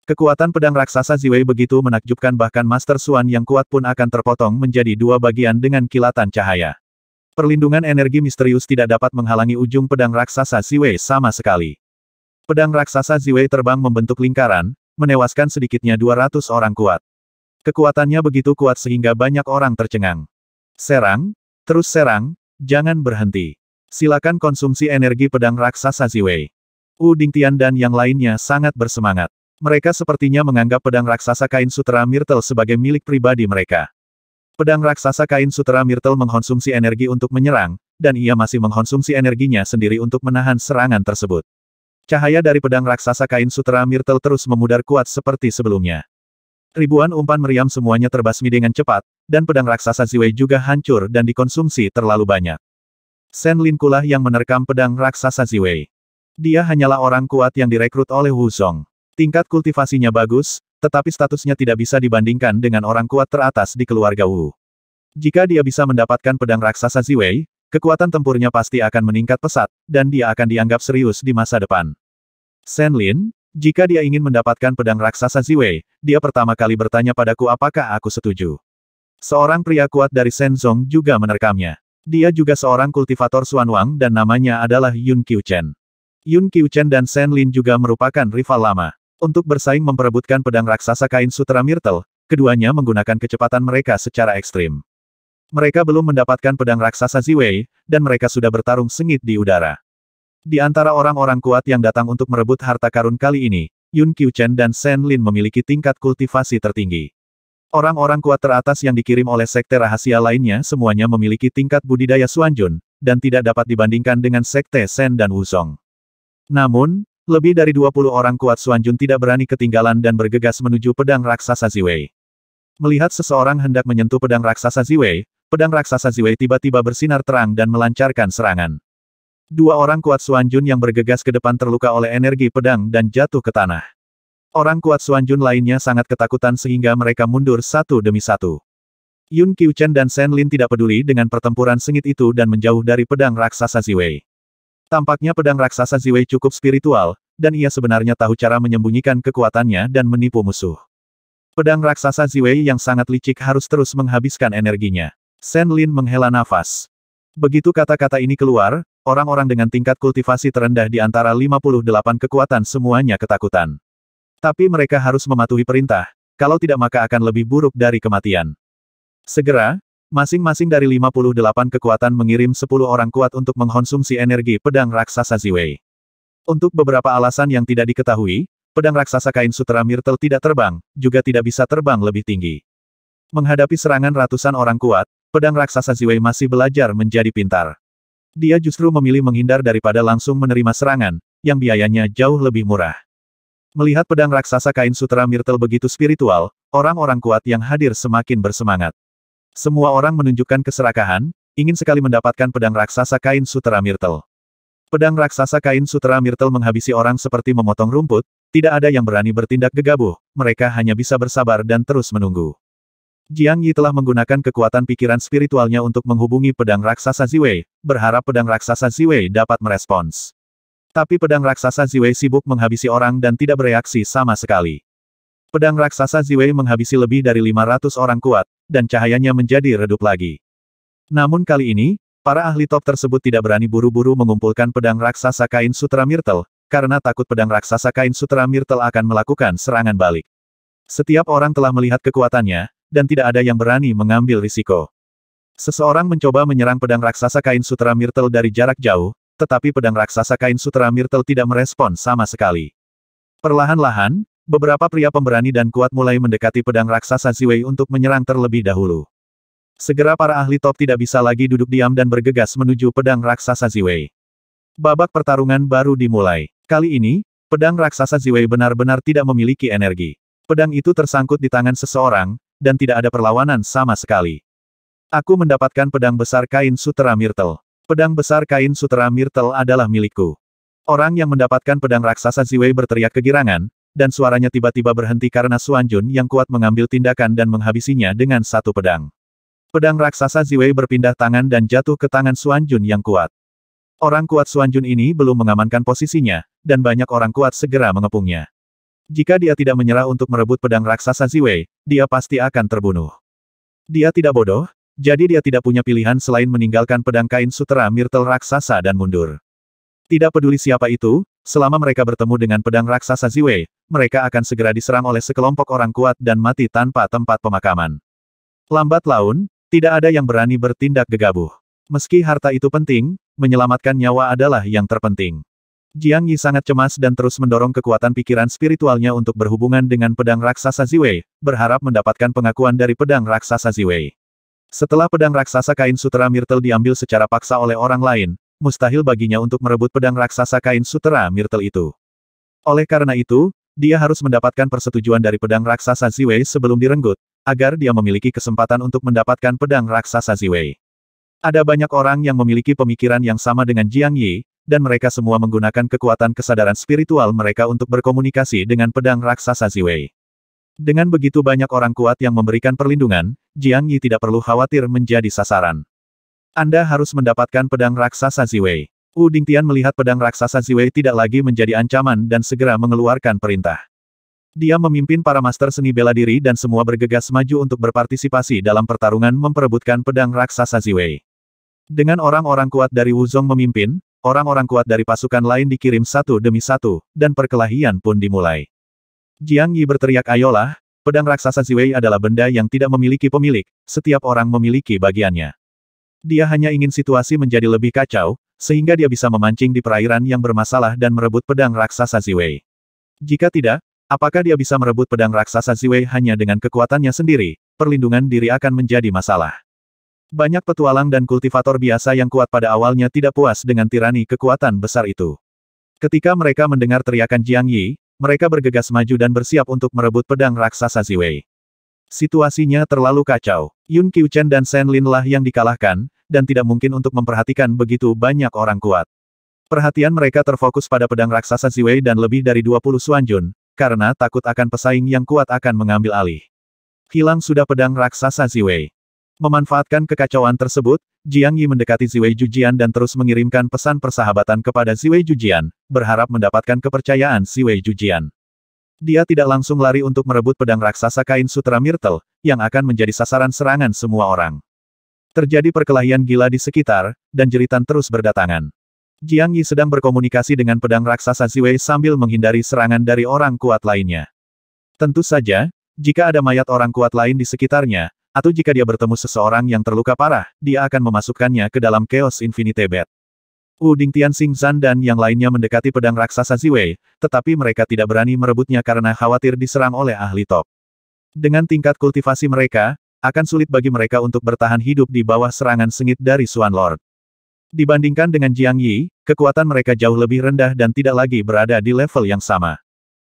Kekuatan pedang raksasa Ziwei begitu menakjubkan bahkan Master Suan yang kuat pun akan terpotong menjadi dua bagian dengan kilatan cahaya. Perlindungan energi misterius tidak dapat menghalangi ujung pedang raksasa Ziwei sama sekali. Pedang raksasa Ziwei terbang membentuk lingkaran, menewaskan sedikitnya 200 orang kuat. Kekuatannya begitu kuat sehingga banyak orang tercengang. Serang, terus serang, jangan berhenti. Silakan konsumsi energi pedang raksasa Ziwei. U Dingtian dan yang lainnya sangat bersemangat. Mereka sepertinya menganggap pedang raksasa kain sutera Myrtle sebagai milik pribadi mereka. Pedang raksasa kain sutera Myrtle mengkonsumsi energi untuk menyerang, dan ia masih mengkonsumsi energinya sendiri untuk menahan serangan tersebut. Cahaya dari pedang raksasa kain sutera Myrtle terus memudar kuat seperti sebelumnya. Ribuan umpan meriam semuanya terbasmi dengan cepat, dan pedang raksasa Ziwei juga hancur dan dikonsumsi terlalu banyak. Sen Lin Kulah yang menerkam pedang raksasa Ziwei. Dia hanyalah orang kuat yang direkrut oleh Wu Song. Tingkat kultivasinya bagus, tetapi statusnya tidak bisa dibandingkan dengan orang kuat teratas di keluarga Wu. Jika dia bisa mendapatkan pedang raksasa Ziwei, kekuatan tempurnya pasti akan meningkat pesat, dan dia akan dianggap serius di masa depan. Shen Lin, jika dia ingin mendapatkan pedang raksasa Ziwei, dia pertama kali bertanya padaku apakah aku setuju. Seorang pria kuat dari Shenzong juga menerkamnya. Dia juga seorang kultivator Wang dan namanya adalah Yun Qiuchen. Yun Qiuchen dan Shen Lin juga merupakan rival lama. Untuk bersaing memperebutkan pedang raksasa kain sutra Myrtle, keduanya menggunakan kecepatan mereka secara ekstrim. Mereka belum mendapatkan pedang raksasa Ziwei, dan mereka sudah bertarung sengit di udara. Di antara orang-orang kuat yang datang untuk merebut harta karun kali ini, Yun Qiuchen dan Shen Lin memiliki tingkat kultivasi tertinggi. Orang-orang kuat teratas yang dikirim oleh sekte rahasia lainnya semuanya memiliki tingkat budidaya Suanjun, dan tidak dapat dibandingkan dengan sekte Shen dan Wuzong. Namun, lebih dari 20 orang kuat Suanjun tidak berani ketinggalan dan bergegas menuju pedang raksasa Ziwei. Melihat seseorang hendak menyentuh pedang raksasa Ziwei, pedang raksasa Ziwei tiba-tiba bersinar terang dan melancarkan serangan. Dua orang kuat Suanjun yang bergegas ke depan terluka oleh energi pedang dan jatuh ke tanah. Orang kuat Suanjun lainnya sangat ketakutan sehingga mereka mundur satu demi satu. Yun Qiuchen dan Shen Lin tidak peduli dengan pertempuran sengit itu dan menjauh dari pedang raksasa Ziwei. Tampaknya pedang raksasa Ziwei cukup spiritual, dan ia sebenarnya tahu cara menyembunyikan kekuatannya dan menipu musuh. Pedang raksasa Ziwei yang sangat licik harus terus menghabiskan energinya. Shen Lin menghela nafas. Begitu kata-kata ini keluar, orang-orang dengan tingkat kultivasi terendah di antara 58 kekuatan semuanya ketakutan. Tapi mereka harus mematuhi perintah, kalau tidak maka akan lebih buruk dari kematian. Segera, masing-masing dari 58 kekuatan mengirim 10 orang kuat untuk mengkonsumsi energi pedang raksasa Ziwei. Untuk beberapa alasan yang tidak diketahui, pedang raksasa kain sutera Myrtle tidak terbang, juga tidak bisa terbang lebih tinggi. Menghadapi serangan ratusan orang kuat, pedang raksasa Ziwei masih belajar menjadi pintar. Dia justru memilih menghindar daripada langsung menerima serangan, yang biayanya jauh lebih murah. Melihat pedang raksasa kain sutera Myrtle begitu spiritual, orang-orang kuat yang hadir semakin bersemangat. Semua orang menunjukkan keserakahan, ingin sekali mendapatkan pedang raksasa kain sutera Myrtle. Pedang raksasa kain sutera mirtel menghabisi orang seperti memotong rumput, tidak ada yang berani bertindak gegabah, mereka hanya bisa bersabar dan terus menunggu. Jiang Yi telah menggunakan kekuatan pikiran spiritualnya untuk menghubungi pedang raksasa Ziwei, berharap pedang raksasa Ziwei dapat merespons. Tapi pedang raksasa Ziwei sibuk menghabisi orang dan tidak bereaksi sama sekali. Pedang raksasa Ziwei menghabisi lebih dari 500 orang kuat, dan cahayanya menjadi redup lagi. Namun kali ini, Para ahli top tersebut tidak berani buru-buru mengumpulkan pedang raksasa kain sutra mirtel karena takut pedang raksasa kain sutra mirtel akan melakukan serangan balik. Setiap orang telah melihat kekuatannya, dan tidak ada yang berani mengambil risiko. Seseorang mencoba menyerang pedang raksasa kain sutra mirtel dari jarak jauh, tetapi pedang raksasa kain sutra mirtel tidak merespon sama sekali. Perlahan-lahan, beberapa pria pemberani dan kuat mulai mendekati pedang raksasa Ziwei untuk menyerang terlebih dahulu. Segera para ahli top tidak bisa lagi duduk diam dan bergegas menuju pedang raksasa Ziwei. Babak pertarungan baru dimulai. Kali ini, pedang raksasa Ziwei benar-benar tidak memiliki energi. Pedang itu tersangkut di tangan seseorang, dan tidak ada perlawanan sama sekali. Aku mendapatkan pedang besar kain sutera Myrtle. Pedang besar kain sutera Myrtle adalah milikku. Orang yang mendapatkan pedang raksasa Ziwei berteriak kegirangan, dan suaranya tiba-tiba berhenti karena Suanjun yang kuat mengambil tindakan dan menghabisinya dengan satu pedang. Pedang raksasa Ziwei berpindah tangan dan jatuh ke tangan Xuan Jun yang kuat. Orang kuat Xuan Jun ini belum mengamankan posisinya, dan banyak orang kuat segera mengepungnya. Jika dia tidak menyerah untuk merebut pedang raksasa Ziwei, dia pasti akan terbunuh. Dia tidak bodoh, jadi dia tidak punya pilihan selain meninggalkan pedang kain sutera Myrtle raksasa dan mundur. Tidak peduli siapa itu, selama mereka bertemu dengan pedang raksasa Ziwei, mereka akan segera diserang oleh sekelompok orang kuat dan mati tanpa tempat pemakaman. Lambat laun, tidak ada yang berani bertindak gegabah. Meski harta itu penting, menyelamatkan nyawa adalah yang terpenting. Jiang Yi sangat cemas dan terus mendorong kekuatan pikiran spiritualnya untuk berhubungan dengan pedang raksasa Ziwei, berharap mendapatkan pengakuan dari pedang raksasa Ziwei. Setelah pedang raksasa kain sutera mirtel diambil secara paksa oleh orang lain, mustahil baginya untuk merebut pedang raksasa kain sutera mirtel itu. Oleh karena itu, dia harus mendapatkan persetujuan dari pedang raksasa Ziwei sebelum direnggut, agar dia memiliki kesempatan untuk mendapatkan pedang raksasa Ziwei. Ada banyak orang yang memiliki pemikiran yang sama dengan Jiang Yi, dan mereka semua menggunakan kekuatan kesadaran spiritual mereka untuk berkomunikasi dengan pedang raksasa Ziwei. Dengan begitu banyak orang kuat yang memberikan perlindungan, Jiang Yi tidak perlu khawatir menjadi sasaran. Anda harus mendapatkan pedang raksasa Ziwei. Wu Dingtian melihat pedang raksasa Ziwei tidak lagi menjadi ancaman dan segera mengeluarkan perintah. Dia memimpin para master seni bela diri dan semua bergegas maju untuk berpartisipasi dalam pertarungan memperebutkan pedang raksasa Ziwei. Dengan orang-orang kuat dari Wuzong memimpin, orang-orang kuat dari pasukan lain dikirim satu demi satu, dan perkelahian pun dimulai. Jiang Yi berteriak ayolah, pedang raksasa Ziwei adalah benda yang tidak memiliki pemilik, setiap orang memiliki bagiannya. Dia hanya ingin situasi menjadi lebih kacau, sehingga dia bisa memancing di perairan yang bermasalah dan merebut pedang raksasa Ziwei. Jika tidak, Apakah dia bisa merebut pedang raksasa Ziwei hanya dengan kekuatannya sendiri, perlindungan diri akan menjadi masalah. Banyak petualang dan kultivator biasa yang kuat pada awalnya tidak puas dengan tirani kekuatan besar itu. Ketika mereka mendengar teriakan Jiang Yi, mereka bergegas maju dan bersiap untuk merebut pedang raksasa Ziwei. Situasinya terlalu kacau. Yun Qiuchen dan Shen Lin lah yang dikalahkan, dan tidak mungkin untuk memperhatikan begitu banyak orang kuat. Perhatian mereka terfokus pada pedang raksasa Ziwei dan lebih dari 20 Suanjun, karena takut akan pesaing yang kuat akan mengambil alih. Hilang sudah pedang raksasa Ziwei. Memanfaatkan kekacauan tersebut, Jiang Yi mendekati Ziwei Jujian dan terus mengirimkan pesan persahabatan kepada Ziwei Jujian, berharap mendapatkan kepercayaan Ziwei Jujian. Dia tidak langsung lari untuk merebut pedang raksasa kain sutra Myrtle, yang akan menjadi sasaran serangan semua orang. Terjadi perkelahian gila di sekitar, dan jeritan terus berdatangan. Jiang Yi sedang berkomunikasi dengan pedang raksasa Ziwei sambil menghindari serangan dari orang kuat lainnya. Tentu saja, jika ada mayat orang kuat lain di sekitarnya, atau jika dia bertemu seseorang yang terluka parah, dia akan memasukkannya ke dalam Chaos Infinity Bed. Wu Ding Tian Xing Zan dan yang lainnya mendekati pedang raksasa Ziwei, tetapi mereka tidak berani merebutnya karena khawatir diserang oleh ahli top. Dengan tingkat kultivasi mereka, akan sulit bagi mereka untuk bertahan hidup di bawah serangan sengit dari Swan Lord. Dibandingkan dengan Jiang Yi, kekuatan mereka jauh lebih rendah dan tidak lagi berada di level yang sama.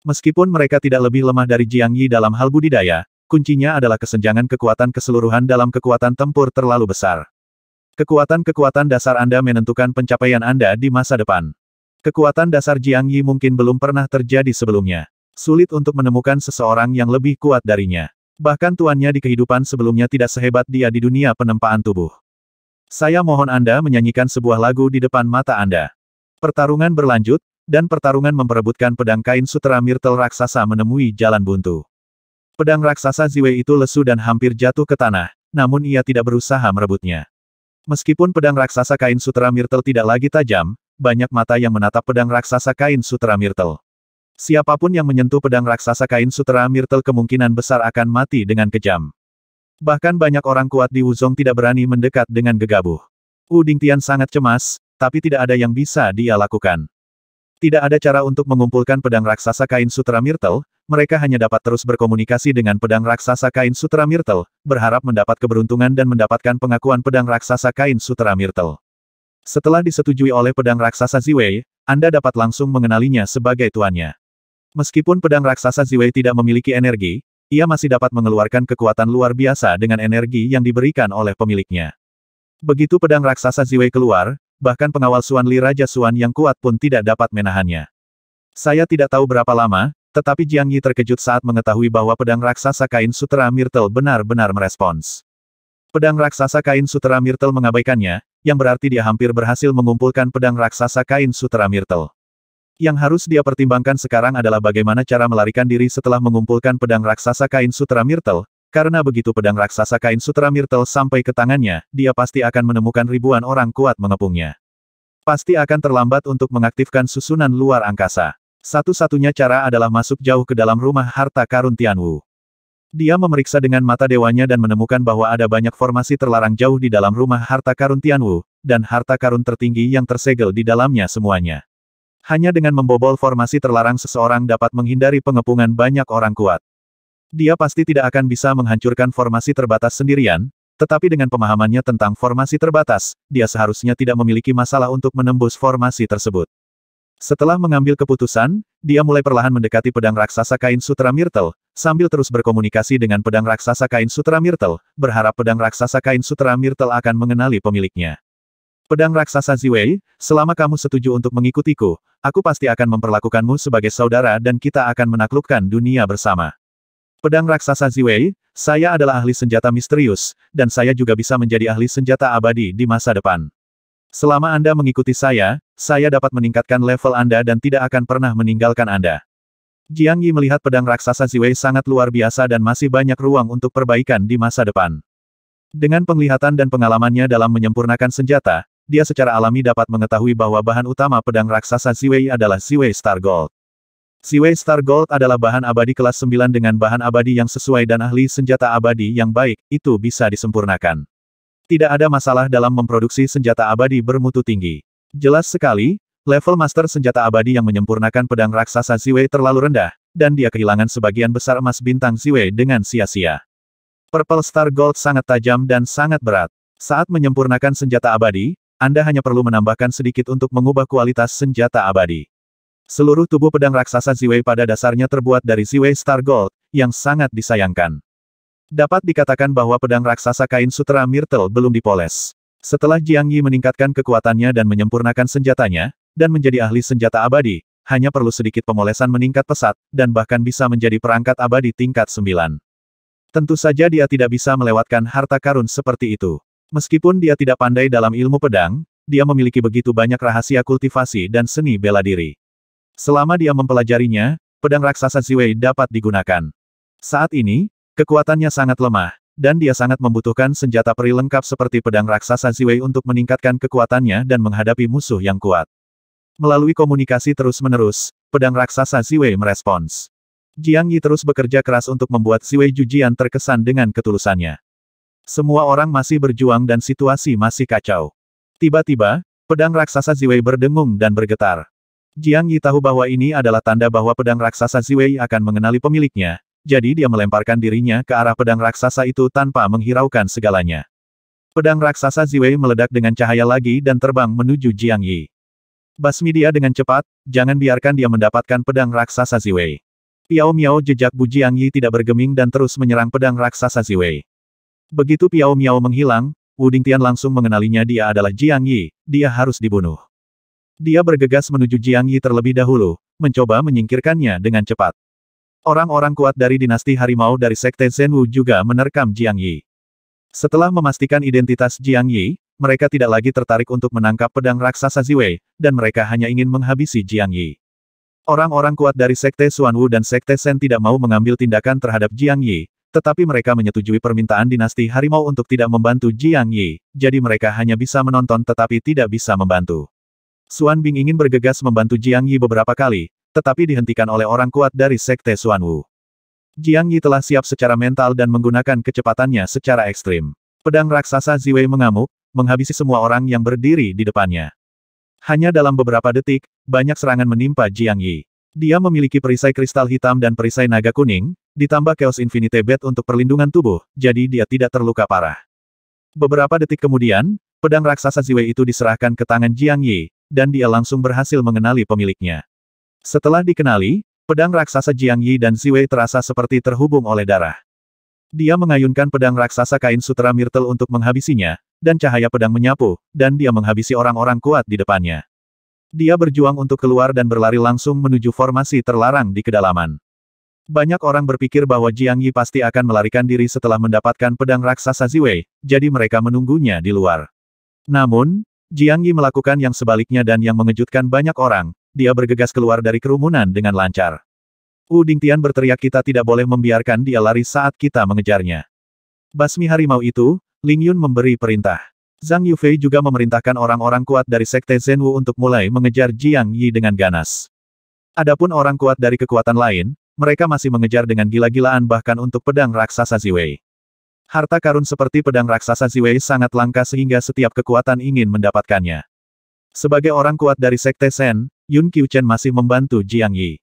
Meskipun mereka tidak lebih lemah dari Jiang Yi dalam hal budidaya, kuncinya adalah kesenjangan kekuatan keseluruhan dalam kekuatan tempur terlalu besar. Kekuatan-kekuatan dasar Anda menentukan pencapaian Anda di masa depan. Kekuatan dasar Jiang Yi mungkin belum pernah terjadi sebelumnya. Sulit untuk menemukan seseorang yang lebih kuat darinya. Bahkan tuannya di kehidupan sebelumnya tidak sehebat dia di dunia penempaan tubuh. Saya mohon Anda menyanyikan sebuah lagu di depan mata Anda. Pertarungan berlanjut, dan pertarungan memperebutkan pedang kain sutera mirtel raksasa menemui jalan buntu. Pedang raksasa Ziwei itu lesu dan hampir jatuh ke tanah, namun ia tidak berusaha merebutnya. Meskipun pedang raksasa kain sutera mirtel tidak lagi tajam, banyak mata yang menatap pedang raksasa kain sutera Myrtle. Siapapun yang menyentuh pedang raksasa kain sutera mirtel kemungkinan besar akan mati dengan kejam. Bahkan banyak orang kuat di Wuzong tidak berani mendekat dengan gegabah. Uding Tian sangat cemas, tapi tidak ada yang bisa dia lakukan. Tidak ada cara untuk mengumpulkan pedang raksasa kain sutra Myrtle, mereka hanya dapat terus berkomunikasi dengan pedang raksasa kain sutra Myrtle, berharap mendapat keberuntungan dan mendapatkan pengakuan pedang raksasa kain sutra Myrtle. Setelah disetujui oleh pedang raksasa Ziwei, Anda dapat langsung mengenalinya sebagai tuannya. Meskipun pedang raksasa Ziwei tidak memiliki energi, ia masih dapat mengeluarkan kekuatan luar biasa dengan energi yang diberikan oleh pemiliknya. Begitu pedang raksasa Ziwei keluar, bahkan pengawal Suan Li Raja Suan yang kuat pun tidak dapat menahannya. Saya tidak tahu berapa lama, tetapi Jiang Yi terkejut saat mengetahui bahwa pedang raksasa kain sutera Myrtle benar-benar merespons. Pedang raksasa kain sutera Myrtle mengabaikannya, yang berarti dia hampir berhasil mengumpulkan pedang raksasa kain sutera Myrtle. Yang harus dia pertimbangkan sekarang adalah bagaimana cara melarikan diri setelah mengumpulkan pedang raksasa kain sutra Myrtle, karena begitu pedang raksasa kain sutra Myrtle sampai ke tangannya, dia pasti akan menemukan ribuan orang kuat mengepungnya. Pasti akan terlambat untuk mengaktifkan susunan luar angkasa. Satu-satunya cara adalah masuk jauh ke dalam rumah harta karun Tianwu. Dia memeriksa dengan mata dewanya dan menemukan bahwa ada banyak formasi terlarang jauh di dalam rumah harta karun Tianwu, dan harta karun tertinggi yang tersegel di dalamnya semuanya. Hanya dengan membobol formasi terlarang seseorang dapat menghindari pengepungan banyak orang kuat. Dia pasti tidak akan bisa menghancurkan formasi terbatas sendirian, tetapi dengan pemahamannya tentang formasi terbatas, dia seharusnya tidak memiliki masalah untuk menembus formasi tersebut. Setelah mengambil keputusan, dia mulai perlahan mendekati pedang raksasa kain sutra mirtel, sambil terus berkomunikasi dengan pedang raksasa kain sutra mirtel, berharap pedang raksasa kain sutra mirtel akan mengenali pemiliknya. Pedang raksasa Ziwei, selama kamu setuju untuk mengikutiku, aku pasti akan memperlakukanmu sebagai saudara dan kita akan menaklukkan dunia bersama. Pedang raksasa Ziwei, saya adalah ahli senjata misterius, dan saya juga bisa menjadi ahli senjata abadi di masa depan. Selama Anda mengikuti saya, saya dapat meningkatkan level Anda dan tidak akan pernah meninggalkan Anda. Jiang Yi melihat pedang raksasa Ziwei sangat luar biasa dan masih banyak ruang untuk perbaikan di masa depan. Dengan penglihatan dan pengalamannya dalam menyempurnakan senjata, dia secara alami dapat mengetahui bahwa bahan utama pedang raksasa Siwei adalah Siwei Star Gold. Siwei Star Gold adalah bahan abadi kelas 9 dengan bahan abadi yang sesuai dan ahli senjata abadi yang baik, itu bisa disempurnakan. Tidak ada masalah dalam memproduksi senjata abadi bermutu tinggi. Jelas sekali, level master senjata abadi yang menyempurnakan pedang raksasa Siwei terlalu rendah, dan dia kehilangan sebagian besar emas bintang Siwei dengan sia-sia. Purple Star Gold sangat tajam dan sangat berat. Saat menyempurnakan senjata abadi, anda hanya perlu menambahkan sedikit untuk mengubah kualitas senjata abadi. Seluruh tubuh pedang raksasa Ziwei pada dasarnya terbuat dari Ziwei Star Gold, yang sangat disayangkan. Dapat dikatakan bahwa pedang raksasa kain sutra Myrtle belum dipoles. Setelah Jiang Yi meningkatkan kekuatannya dan menyempurnakan senjatanya, dan menjadi ahli senjata abadi, hanya perlu sedikit pemolesan meningkat pesat, dan bahkan bisa menjadi perangkat abadi tingkat 9. Tentu saja dia tidak bisa melewatkan harta karun seperti itu. Meskipun dia tidak pandai dalam ilmu pedang, dia memiliki begitu banyak rahasia kultivasi dan seni bela diri. Selama dia mempelajarinya, pedang raksasa Ziwei dapat digunakan. Saat ini, kekuatannya sangat lemah, dan dia sangat membutuhkan senjata peri lengkap seperti pedang raksasa Ziwei untuk meningkatkan kekuatannya dan menghadapi musuh yang kuat. Melalui komunikasi terus-menerus, pedang raksasa Ziwei merespons. Jiang Yi terus bekerja keras untuk membuat Ziwei Jujian terkesan dengan ketulusannya. Semua orang masih berjuang dan situasi masih kacau. Tiba-tiba, pedang raksasa Ziwei berdengung dan bergetar. Jiang Yi tahu bahwa ini adalah tanda bahwa pedang raksasa Ziwei akan mengenali pemiliknya, jadi dia melemparkan dirinya ke arah pedang raksasa itu tanpa menghiraukan segalanya. Pedang raksasa Ziwei meledak dengan cahaya lagi dan terbang menuju Jiang Yi. Basmi dia dengan cepat, jangan biarkan dia mendapatkan pedang raksasa Ziwei. Piao Miao jejak Bu Jiang Yi tidak bergeming dan terus menyerang pedang raksasa Ziwei. Begitu Piao Miao menghilang, Wuding Tian langsung mengenalinya dia adalah Jiang Yi, dia harus dibunuh. Dia bergegas menuju Jiang Yi terlebih dahulu, mencoba menyingkirkannya dengan cepat. Orang-orang kuat dari dinasti harimau dari sekte Wu juga menerkam Jiang Yi. Setelah memastikan identitas Jiang Yi, mereka tidak lagi tertarik untuk menangkap pedang raksasa Ziwei, dan mereka hanya ingin menghabisi Jiang Yi. Orang-orang kuat dari Sekte Suanwu dan Sekte Sen tidak mau mengambil tindakan terhadap Jiang Yi, tetapi mereka menyetujui permintaan dinasti harimau untuk tidak membantu Jiang Yi, jadi mereka hanya bisa menonton tetapi tidak bisa membantu. Suan Bing ingin bergegas membantu Jiang Yi beberapa kali, tetapi dihentikan oleh orang kuat dari sekte Suan Wu. Jiang Yi telah siap secara mental dan menggunakan kecepatannya secara ekstrim. Pedang raksasa Ziwei mengamuk, menghabisi semua orang yang berdiri di depannya. Hanya dalam beberapa detik, banyak serangan menimpa Jiang Yi. Dia memiliki perisai kristal hitam dan perisai naga kuning, ditambah Chaos Infinite Bed untuk perlindungan tubuh, jadi dia tidak terluka parah. Beberapa detik kemudian, pedang raksasa Ziwei itu diserahkan ke tangan Jiang Yi, dan dia langsung berhasil mengenali pemiliknya. Setelah dikenali, pedang raksasa Jiang Yi dan Ziwei terasa seperti terhubung oleh darah. Dia mengayunkan pedang raksasa kain sutra Myrtle untuk menghabisinya, dan cahaya pedang menyapu, dan dia menghabisi orang-orang kuat di depannya. Dia berjuang untuk keluar dan berlari langsung menuju formasi terlarang di kedalaman. Banyak orang berpikir bahwa Jiang Yi pasti akan melarikan diri setelah mendapatkan pedang raksasa Ziwei, jadi mereka menunggunya di luar. Namun, Jiang Yi melakukan yang sebaliknya dan yang mengejutkan banyak orang, dia bergegas keluar dari kerumunan dengan lancar. Ding Tian berteriak kita tidak boleh membiarkan dia lari saat kita mengejarnya. Basmi harimau itu, Ling Yun memberi perintah. Zhang Yufei juga memerintahkan orang-orang kuat dari Sekte Zhenwu untuk mulai mengejar Jiang Yi dengan ganas. Adapun orang kuat dari kekuatan lain, mereka masih mengejar dengan gila-gilaan bahkan untuk pedang raksasa Ziwei. Harta karun seperti pedang raksasa Ziwei sangat langka sehingga setiap kekuatan ingin mendapatkannya. Sebagai orang kuat dari Sekte Sen, Yun Qiuchen masih membantu Jiang Yi.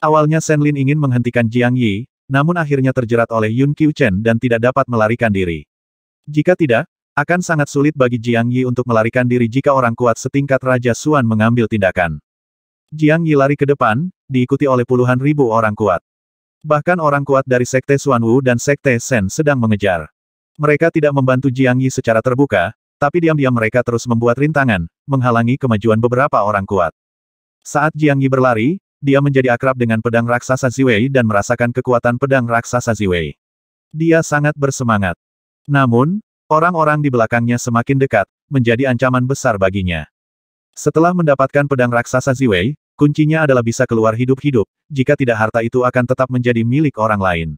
Awalnya Shen Lin ingin menghentikan Jiang Yi, namun akhirnya terjerat oleh Yun Qiuchen dan tidak dapat melarikan diri. Jika tidak, akan sangat sulit bagi Jiang Yi untuk melarikan diri jika orang kuat setingkat Raja Suan mengambil tindakan. Jiang Yi lari ke depan, diikuti oleh puluhan ribu orang kuat. Bahkan orang kuat dari Sekte Wu dan Sekte Shen sedang mengejar. Mereka tidak membantu Jiang Yi secara terbuka, tapi diam-diam mereka terus membuat rintangan, menghalangi kemajuan beberapa orang kuat. Saat Jiang Yi berlari, dia menjadi akrab dengan pedang raksasa Ziwei dan merasakan kekuatan pedang raksasa Ziwei. Dia sangat bersemangat. Namun, orang-orang di belakangnya semakin dekat, menjadi ancaman besar baginya. Setelah mendapatkan pedang raksasa Ziwei, Kuncinya adalah bisa keluar hidup-hidup, jika tidak harta itu akan tetap menjadi milik orang lain.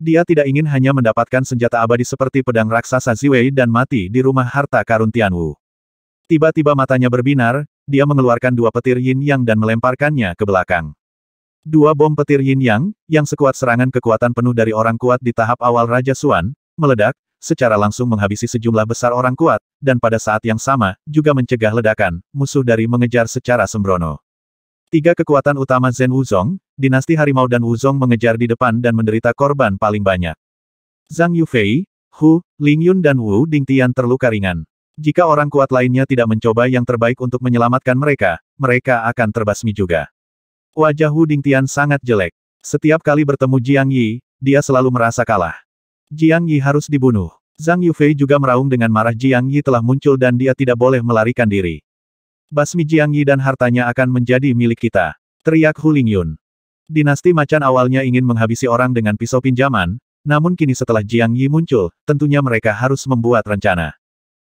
Dia tidak ingin hanya mendapatkan senjata abadi seperti pedang raksasa Ziwei dan mati di rumah harta karun Tianwu. Tiba-tiba matanya berbinar, dia mengeluarkan dua petir yin yang dan melemparkannya ke belakang. Dua bom petir yin yang, yang sekuat serangan kekuatan penuh dari orang kuat di tahap awal Raja Suan, meledak, secara langsung menghabisi sejumlah besar orang kuat, dan pada saat yang sama, juga mencegah ledakan, musuh dari mengejar secara sembrono. Tiga kekuatan utama Zen Wuzong, dinasti harimau dan Wuzong mengejar di depan dan menderita korban paling banyak. Zhang Yufei, Hu, Ling Yun dan Wu Dingtian terluka ringan. Jika orang kuat lainnya tidak mencoba yang terbaik untuk menyelamatkan mereka, mereka akan terbasmi juga. Wajah Hu Dingtian sangat jelek. Setiap kali bertemu Jiang Yi, dia selalu merasa kalah. Jiang Yi harus dibunuh. Zhang Yufei juga meraung dengan marah Jiang Yi telah muncul dan dia tidak boleh melarikan diri. Basmi Jiang Yi dan hartanya akan menjadi milik kita. Teriak Huling Yun. Dinasti macan awalnya ingin menghabisi orang dengan pisau pinjaman, namun kini setelah Jiang Yi muncul, tentunya mereka harus membuat rencana.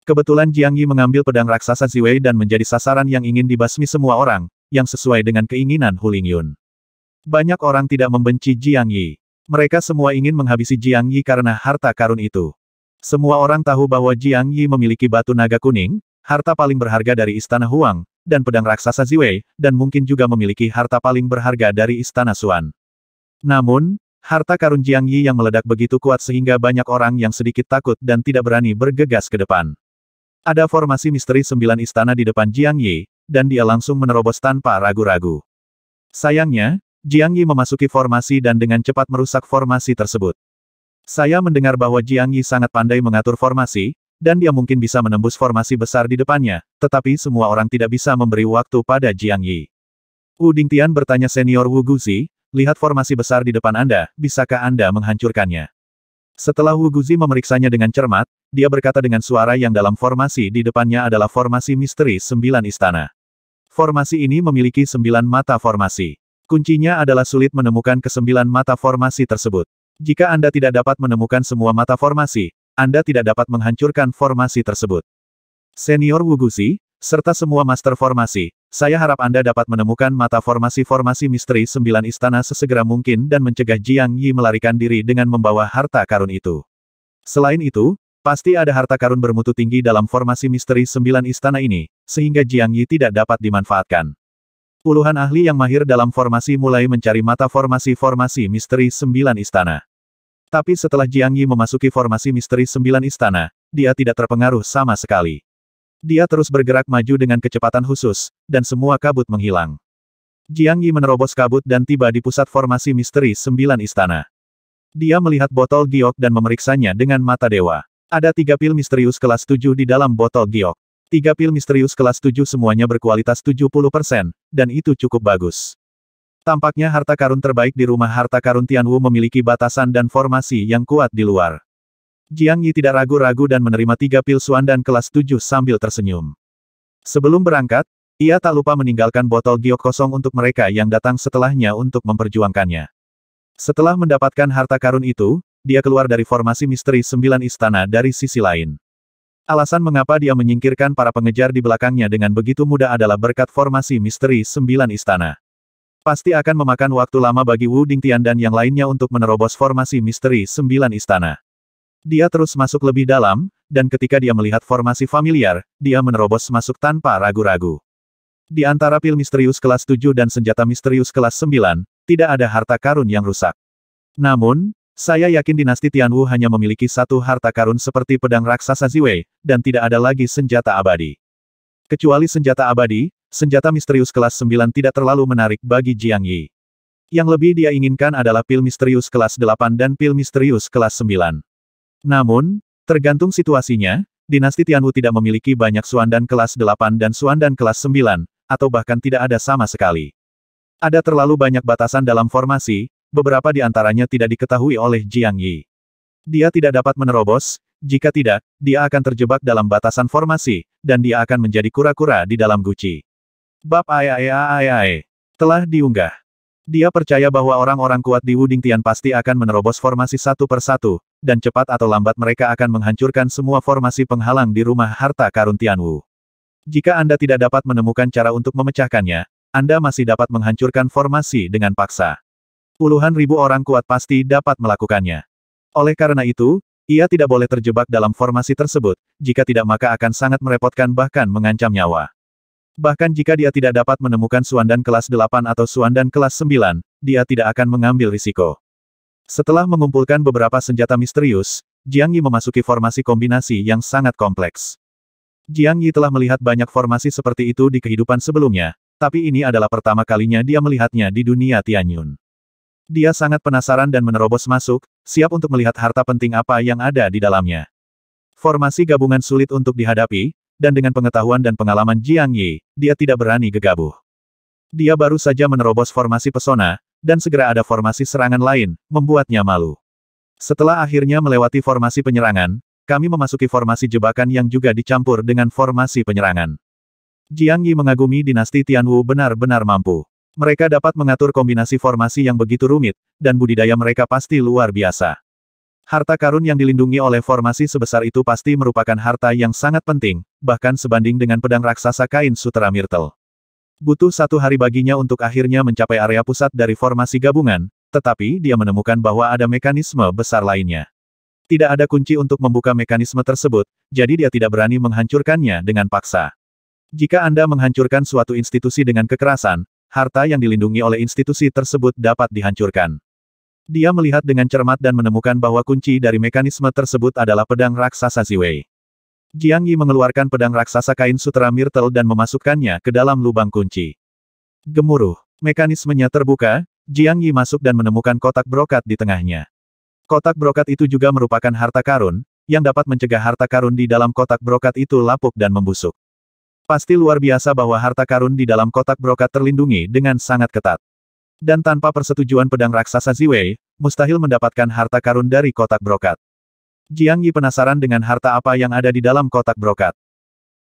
Kebetulan Jiang Yi mengambil pedang raksasa Ziwei dan menjadi sasaran yang ingin dibasmi semua orang, yang sesuai dengan keinginan Huling Yun. Banyak orang tidak membenci Jiang Yi. Mereka semua ingin menghabisi Jiang Yi karena harta karun itu. Semua orang tahu bahwa Jiang Yi memiliki batu naga kuning, harta paling berharga dari Istana Huang, dan pedang raksasa Ziwei, dan mungkin juga memiliki harta paling berharga dari Istana Suan. Namun, harta karun Jiang Yi yang meledak begitu kuat sehingga banyak orang yang sedikit takut dan tidak berani bergegas ke depan. Ada formasi misteri sembilan istana di depan Jiang Yi, dan dia langsung menerobos tanpa ragu-ragu. Sayangnya, Jiang Yi memasuki formasi dan dengan cepat merusak formasi tersebut. Saya mendengar bahwa Jiang Yi sangat pandai mengatur formasi, dan dia mungkin bisa menembus formasi besar di depannya, tetapi semua orang tidak bisa memberi waktu pada Jiang Yi. Wu Dingtian bertanya senior Wu Guzi, lihat formasi besar di depan Anda, bisakah Anda menghancurkannya? Setelah Wu Guzi memeriksanya dengan cermat, dia berkata dengan suara yang dalam formasi di depannya adalah formasi misteri sembilan istana. Formasi ini memiliki sembilan mata formasi. Kuncinya adalah sulit menemukan kesembilan mata formasi tersebut. Jika Anda tidak dapat menemukan semua mata formasi, anda tidak dapat menghancurkan formasi tersebut. Senior Wugusi, serta semua master formasi, saya harap Anda dapat menemukan mata formasi-formasi misteri sembilan istana sesegera mungkin dan mencegah Jiang Yi melarikan diri dengan membawa harta karun itu. Selain itu, pasti ada harta karun bermutu tinggi dalam formasi misteri sembilan istana ini, sehingga Jiang Yi tidak dapat dimanfaatkan. Puluhan ahli yang mahir dalam formasi mulai mencari mata formasi-formasi misteri sembilan istana. Tapi setelah Jiang Yi memasuki formasi misteri sembilan istana, dia tidak terpengaruh sama sekali. Dia terus bergerak maju dengan kecepatan khusus, dan semua kabut menghilang. Jiang Yi menerobos kabut dan tiba di pusat formasi misteri sembilan istana. Dia melihat botol giok dan memeriksanya dengan mata dewa. Ada tiga pil misterius kelas tujuh di dalam botol giok. Tiga pil misterius kelas tujuh semuanya berkualitas 70%, dan itu cukup bagus. Tampaknya harta karun terbaik di rumah harta karun Tianwu memiliki batasan dan formasi yang kuat di luar. Jiang Yi tidak ragu-ragu dan menerima tiga pil suan dan kelas tujuh sambil tersenyum. Sebelum berangkat, ia tak lupa meninggalkan botol giok kosong untuk mereka yang datang setelahnya untuk memperjuangkannya. Setelah mendapatkan harta karun itu, dia keluar dari formasi misteri sembilan istana dari sisi lain. Alasan mengapa dia menyingkirkan para pengejar di belakangnya dengan begitu mudah adalah berkat formasi misteri sembilan istana. Pasti akan memakan waktu lama bagi Wu Ding Tian dan yang lainnya untuk menerobos formasi misteri sembilan istana. Dia terus masuk lebih dalam, dan ketika dia melihat formasi familiar, dia menerobos masuk tanpa ragu-ragu. Di antara pil misterius kelas 7 dan senjata misterius kelas 9, tidak ada harta karun yang rusak. Namun, saya yakin dinasti Tianwu hanya memiliki satu harta karun seperti pedang raksasa Ziwei, dan tidak ada lagi senjata abadi. Kecuali senjata abadi, senjata misterius kelas 9 tidak terlalu menarik bagi Jiang Yi. Yang lebih dia inginkan adalah pil misterius kelas 8 dan pil misterius kelas 9. Namun, tergantung situasinya, dinasti Tianwu tidak memiliki banyak suandan kelas 8 dan suandan kelas 9, atau bahkan tidak ada sama sekali. Ada terlalu banyak batasan dalam formasi, beberapa di antaranya tidak diketahui oleh Jiang Yi. Dia tidak dapat menerobos, jika tidak, dia akan terjebak dalam batasan formasi, dan dia akan menjadi kura-kura di dalam guci. Bab ayah-ayah telah diunggah. Dia percaya bahwa orang-orang kuat di Wuding Tian pasti akan menerobos formasi satu persatu, dan cepat atau lambat mereka akan menghancurkan semua formasi penghalang di rumah harta karun Tian Tianwu. Jika Anda tidak dapat menemukan cara untuk memecahkannya, Anda masih dapat menghancurkan formasi dengan paksa. Puluhan ribu orang kuat pasti dapat melakukannya. Oleh karena itu, ia tidak boleh terjebak dalam formasi tersebut, jika tidak maka akan sangat merepotkan bahkan mengancam nyawa. Bahkan jika dia tidak dapat menemukan Suandan kelas 8 atau Suandan kelas 9, dia tidak akan mengambil risiko. Setelah mengumpulkan beberapa senjata misterius, Jiang Yi memasuki formasi kombinasi yang sangat kompleks. Jiang Yi telah melihat banyak formasi seperti itu di kehidupan sebelumnya, tapi ini adalah pertama kalinya dia melihatnya di dunia Tianyun. Dia sangat penasaran dan menerobos masuk, siap untuk melihat harta penting apa yang ada di dalamnya. Formasi gabungan sulit untuk dihadapi, dan dengan pengetahuan dan pengalaman Jiang Yi, dia tidak berani gegabah. Dia baru saja menerobos formasi pesona, dan segera ada formasi serangan lain, membuatnya malu. Setelah akhirnya melewati formasi penyerangan, kami memasuki formasi jebakan yang juga dicampur dengan formasi penyerangan. Jiang Yi mengagumi dinasti Tianwu benar-benar mampu. Mereka dapat mengatur kombinasi formasi yang begitu rumit, dan budidaya mereka pasti luar biasa. Harta karun yang dilindungi oleh formasi sebesar itu pasti merupakan harta yang sangat penting, bahkan sebanding dengan pedang raksasa kain sutera Myrtle. Butuh satu hari baginya untuk akhirnya mencapai area pusat dari formasi gabungan, tetapi dia menemukan bahwa ada mekanisme besar lainnya. Tidak ada kunci untuk membuka mekanisme tersebut, jadi dia tidak berani menghancurkannya dengan paksa. Jika Anda menghancurkan suatu institusi dengan kekerasan, harta yang dilindungi oleh institusi tersebut dapat dihancurkan. Dia melihat dengan cermat dan menemukan bahwa kunci dari mekanisme tersebut adalah pedang raksasa Ziwei. Jiang Yi mengeluarkan pedang raksasa kain sutra Myrtle dan memasukkannya ke dalam lubang kunci. Gemuruh. Mekanismenya terbuka, Jiang Yi masuk dan menemukan kotak brokat di tengahnya. Kotak brokat itu juga merupakan harta karun, yang dapat mencegah harta karun di dalam kotak brokat itu lapuk dan membusuk. Pasti luar biasa bahwa harta karun di dalam kotak brokat terlindungi dengan sangat ketat dan tanpa persetujuan pedang raksasa Ziwei, mustahil mendapatkan harta karun dari kotak brokat. Jiang Yi penasaran dengan harta apa yang ada di dalam kotak brokat.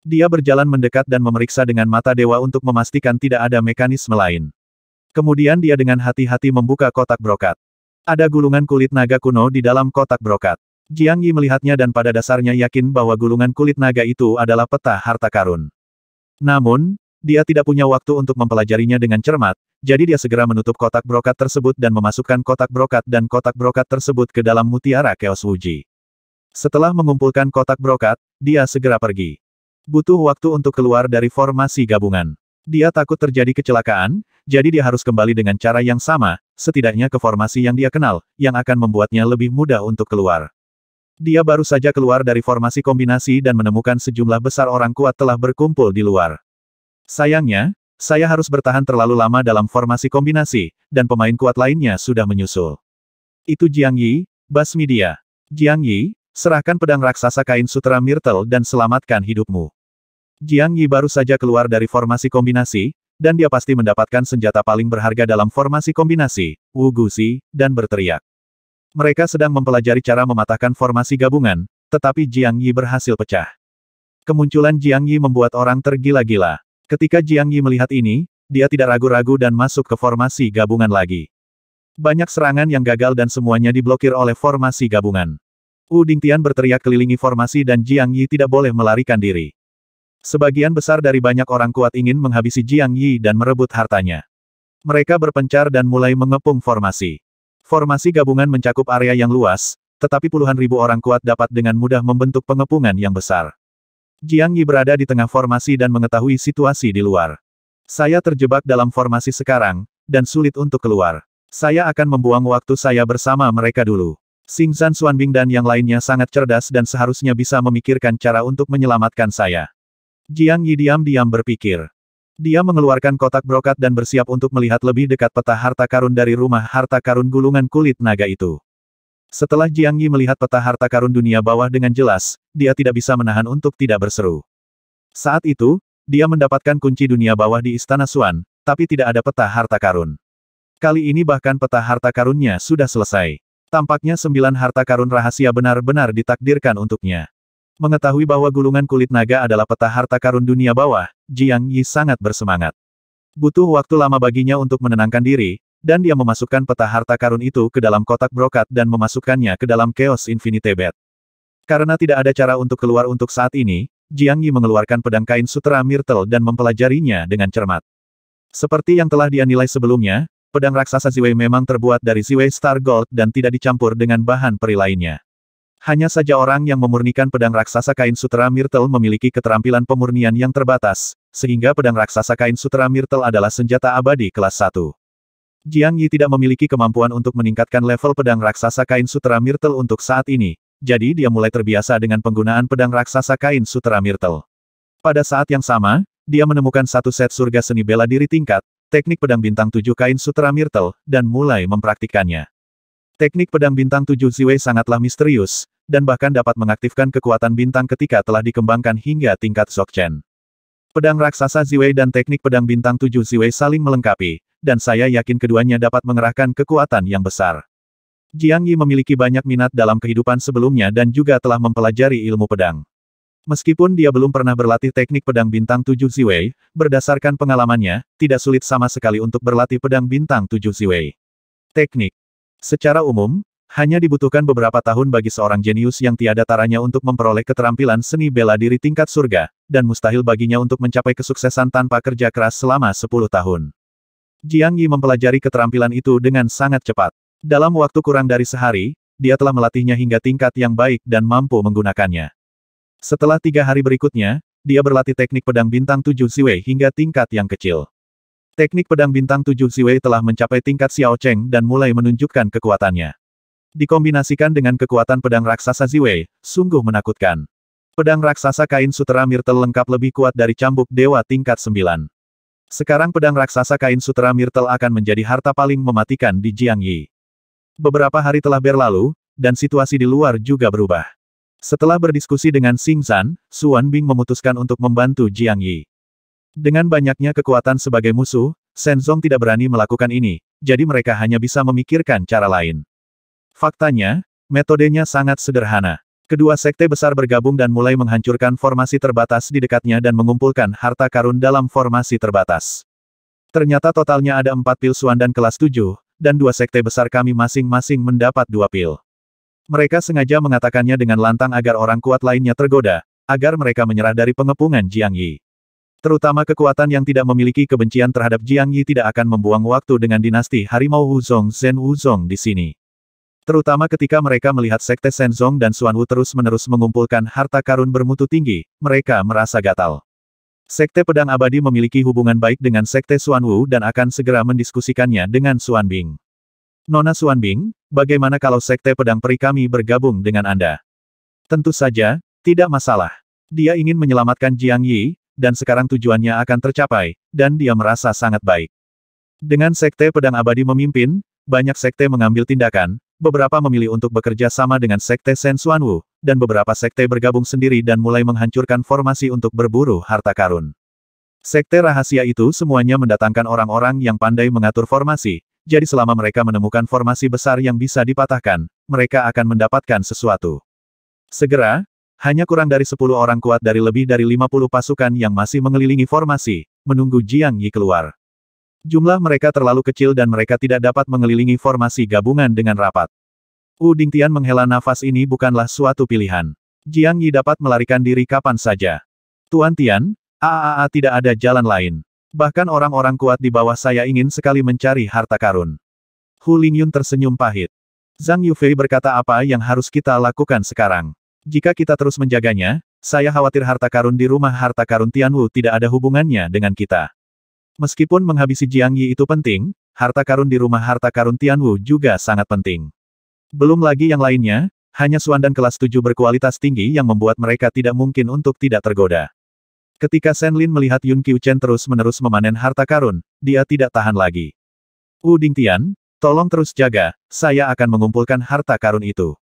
Dia berjalan mendekat dan memeriksa dengan mata dewa untuk memastikan tidak ada mekanisme lain. Kemudian dia dengan hati-hati membuka kotak brokat. Ada gulungan kulit naga kuno di dalam kotak brokat. Jiang Yi melihatnya dan pada dasarnya yakin bahwa gulungan kulit naga itu adalah peta harta karun. Namun, dia tidak punya waktu untuk mempelajarinya dengan cermat, jadi dia segera menutup kotak brokat tersebut dan memasukkan kotak brokat dan kotak brokat tersebut ke dalam mutiara Chaos Wuji. Setelah mengumpulkan kotak brokat, dia segera pergi. Butuh waktu untuk keluar dari formasi gabungan. Dia takut terjadi kecelakaan, jadi dia harus kembali dengan cara yang sama, setidaknya ke formasi yang dia kenal, yang akan membuatnya lebih mudah untuk keluar. Dia baru saja keluar dari formasi kombinasi dan menemukan sejumlah besar orang kuat telah berkumpul di luar. Sayangnya, saya harus bertahan terlalu lama dalam formasi kombinasi, dan pemain kuat lainnya sudah menyusul. Itu Jiang Yi, Bas Media. Jiang Yi, serahkan pedang raksasa kain sutra Myrtle dan selamatkan hidupmu. Jiang Yi baru saja keluar dari formasi kombinasi, dan dia pasti mendapatkan senjata paling berharga dalam formasi kombinasi, Wu Guxi, dan berteriak. Mereka sedang mempelajari cara mematahkan formasi gabungan, tetapi Jiang Yi berhasil pecah. Kemunculan Jiang Yi membuat orang tergila-gila. Ketika Jiang Yi melihat ini, dia tidak ragu-ragu dan masuk ke formasi gabungan lagi. Banyak serangan yang gagal dan semuanya diblokir oleh formasi gabungan. Wu Dingtian berteriak kelilingi formasi dan Jiang Yi tidak boleh melarikan diri. Sebagian besar dari banyak orang kuat ingin menghabisi Jiang Yi dan merebut hartanya. Mereka berpencar dan mulai mengepung formasi. Formasi gabungan mencakup area yang luas, tetapi puluhan ribu orang kuat dapat dengan mudah membentuk pengepungan yang besar. Jiang Yi berada di tengah formasi dan mengetahui situasi di luar. Saya terjebak dalam formasi sekarang, dan sulit untuk keluar. Saya akan membuang waktu saya bersama mereka dulu. Sing San Xuanbing dan yang lainnya sangat cerdas dan seharusnya bisa memikirkan cara untuk menyelamatkan saya. Jiang Yi diam-diam berpikir. Dia mengeluarkan kotak brokat dan bersiap untuk melihat lebih dekat peta harta karun dari rumah harta karun gulungan kulit naga itu. Setelah Jiang Yi melihat peta harta karun dunia bawah dengan jelas, dia tidak bisa menahan untuk tidak berseru. Saat itu, dia mendapatkan kunci dunia bawah di Istana Suan, tapi tidak ada peta harta karun. Kali ini bahkan peta harta karunnya sudah selesai. Tampaknya sembilan harta karun rahasia benar-benar ditakdirkan untuknya. Mengetahui bahwa gulungan kulit naga adalah peta harta karun dunia bawah, Jiang Yi sangat bersemangat. Butuh waktu lama baginya untuk menenangkan diri, dan dia memasukkan peta harta karun itu ke dalam kotak brokat dan memasukkannya ke dalam Chaos Infinity Bed. Karena tidak ada cara untuk keluar untuk saat ini, Jiang Yi mengeluarkan pedang kain sutra Myrtle dan mempelajarinya dengan cermat. Seperti yang telah dia nilai sebelumnya, pedang raksasa Ziwei memang terbuat dari Ziwei Star Gold dan tidak dicampur dengan bahan peri lainnya. Hanya saja orang yang memurnikan pedang raksasa kain sutra Myrtle memiliki keterampilan pemurnian yang terbatas, sehingga pedang raksasa kain sutra Myrtle adalah senjata abadi kelas 1. Jiang Yi tidak memiliki kemampuan untuk meningkatkan level pedang raksasa kain sutra Myrtle untuk saat ini, jadi dia mulai terbiasa dengan penggunaan pedang raksasa kain sutra Myrtle. Pada saat yang sama, dia menemukan satu set surga seni bela diri tingkat, teknik pedang bintang tujuh kain sutra Myrtle, dan mulai mempraktikkannya. Teknik pedang bintang tujuh Ziwei sangatlah misterius, dan bahkan dapat mengaktifkan kekuatan bintang ketika telah dikembangkan hingga tingkat Zokchen. Pedang raksasa Ziwei dan teknik pedang bintang tujuh Ziwei saling melengkapi, dan saya yakin keduanya dapat mengerahkan kekuatan yang besar. Jiang Yi memiliki banyak minat dalam kehidupan sebelumnya dan juga telah mempelajari ilmu pedang. Meskipun dia belum pernah berlatih teknik pedang bintang tujuh Ziwei, berdasarkan pengalamannya, tidak sulit sama sekali untuk berlatih pedang bintang tujuh Ziwei. Teknik Secara umum, hanya dibutuhkan beberapa tahun bagi seorang jenius yang tiada taranya untuk memperoleh keterampilan seni bela diri tingkat surga, dan mustahil baginya untuk mencapai kesuksesan tanpa kerja keras selama 10 tahun. Jiang Yi mempelajari keterampilan itu dengan sangat cepat. Dalam waktu kurang dari sehari, dia telah melatihnya hingga tingkat yang baik dan mampu menggunakannya. Setelah tiga hari berikutnya, dia berlatih teknik pedang bintang tujuh Siwei hingga tingkat yang kecil. Teknik pedang bintang tujuh Siwei telah mencapai tingkat Xiao Cheng dan mulai menunjukkan kekuatannya. Dikombinasikan dengan kekuatan pedang raksasa Ziwei, sungguh menakutkan. Pedang raksasa kain sutera mirtel lengkap lebih kuat dari cambuk dewa tingkat 9. Sekarang pedang raksasa kain sutera mirtel akan menjadi harta paling mematikan di Jiang Yi. Beberapa hari telah berlalu, dan situasi di luar juga berubah. Setelah berdiskusi dengan Xing San, Xuan Bing memutuskan untuk membantu Jiang Yi. Dengan banyaknya kekuatan sebagai musuh, Zhong tidak berani melakukan ini, jadi mereka hanya bisa memikirkan cara lain. Faktanya, metodenya sangat sederhana. Kedua sekte besar bergabung dan mulai menghancurkan formasi terbatas di dekatnya dan mengumpulkan harta karun dalam formasi terbatas. Ternyata totalnya ada empat pil Suan dan kelas tujuh, dan dua sekte besar kami masing-masing mendapat dua pil. Mereka sengaja mengatakannya dengan lantang agar orang kuat lainnya tergoda, agar mereka menyerah dari pengepungan Jiang Yi. Terutama kekuatan yang tidak memiliki kebencian terhadap Jiang Yi tidak akan membuang waktu dengan dinasti Harimau Wuzong Zen Wuzong di sini. Terutama ketika mereka melihat Sekte Senzong dan Suanwu terus-menerus mengumpulkan harta karun bermutu tinggi, mereka merasa gatal. Sekte Pedang Abadi memiliki hubungan baik dengan Sekte Suanwu dan akan segera mendiskusikannya dengan Suanbing. Nona Suanbing, bagaimana kalau Sekte Pedang Peri kami bergabung dengan Anda? Tentu saja, tidak masalah. Dia ingin menyelamatkan Jiang Yi, dan sekarang tujuannya akan tercapai, dan dia merasa sangat baik. Dengan Sekte Pedang Abadi memimpin, banyak sekte mengambil tindakan, beberapa memilih untuk bekerja sama dengan Sekte Sen Xuanwu, dan beberapa sekte bergabung sendiri dan mulai menghancurkan formasi untuk berburu harta karun. Sekte rahasia itu semuanya mendatangkan orang-orang yang pandai mengatur formasi, jadi selama mereka menemukan formasi besar yang bisa dipatahkan, mereka akan mendapatkan sesuatu. Segera, hanya kurang dari 10 orang kuat dari lebih dari 50 pasukan yang masih mengelilingi formasi, menunggu Jiang Yi keluar. Jumlah mereka terlalu kecil dan mereka tidak dapat mengelilingi formasi gabungan dengan rapat. Wu Dingtian menghela nafas ini bukanlah suatu pilihan. Jiang Yi dapat melarikan diri kapan saja. Tuan Tian, AAA tidak ada jalan lain. Bahkan orang-orang kuat di bawah saya ingin sekali mencari harta karun. Hu Lingyun tersenyum pahit. Zhang Yufei berkata apa yang harus kita lakukan sekarang. Jika kita terus menjaganya, saya khawatir harta karun di rumah harta karun Tian Wu tidak ada hubungannya dengan kita. Meskipun menghabisi Jiang Yi itu penting, harta karun di rumah harta karun Tian Wu juga sangat penting. Belum lagi yang lainnya, hanya Suandan kelas 7 berkualitas tinggi yang membuat mereka tidak mungkin untuk tidak tergoda. Ketika Shen Lin melihat Yun Qiuchen terus-menerus memanen harta karun, dia tidak tahan lagi. Wu Ding Tian, tolong terus jaga, saya akan mengumpulkan harta karun itu.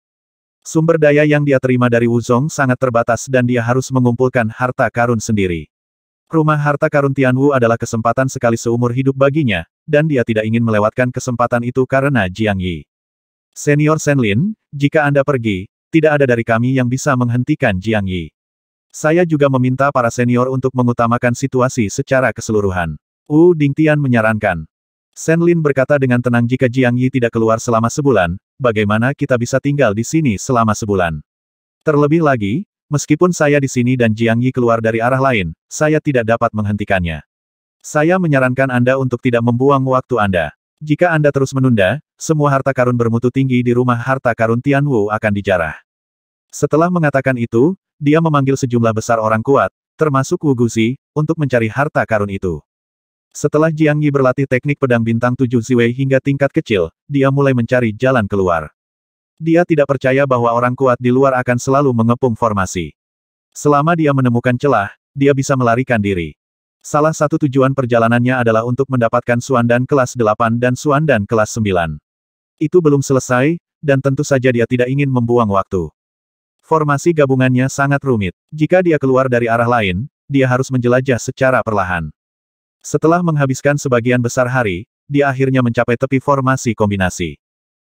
Sumber daya yang dia terima dari Wu Zong sangat terbatas dan dia harus mengumpulkan harta karun sendiri. Rumah harta karun Tianwu adalah kesempatan sekali seumur hidup baginya, dan dia tidak ingin melewatkan kesempatan itu karena Jiang Yi. Senior Senlin, jika Anda pergi, tidak ada dari kami yang bisa menghentikan Jiang Yi. Saya juga meminta para senior untuk mengutamakan situasi secara keseluruhan. U Tian menyarankan. Senlin berkata dengan tenang jika Jiang Yi tidak keluar selama sebulan, bagaimana kita bisa tinggal di sini selama sebulan. Terlebih lagi, Meskipun saya di sini dan Jiang Yi keluar dari arah lain, saya tidak dapat menghentikannya. Saya menyarankan Anda untuk tidak membuang waktu Anda. Jika Anda terus menunda, semua harta karun bermutu tinggi di rumah harta karun Tian Tianwu akan dijarah. Setelah mengatakan itu, dia memanggil sejumlah besar orang kuat, termasuk Wu Guzi, untuk mencari harta karun itu. Setelah Jiang Yi berlatih teknik pedang bintang tujuh Ziwei hingga tingkat kecil, dia mulai mencari jalan keluar. Dia tidak percaya bahwa orang kuat di luar akan selalu mengepung formasi. Selama dia menemukan celah, dia bisa melarikan diri. Salah satu tujuan perjalanannya adalah untuk mendapatkan suan dan kelas 8 dan suan dan kelas 9. Itu belum selesai, dan tentu saja dia tidak ingin membuang waktu. Formasi gabungannya sangat rumit. Jika dia keluar dari arah lain, dia harus menjelajah secara perlahan. Setelah menghabiskan sebagian besar hari, dia akhirnya mencapai tepi formasi kombinasi.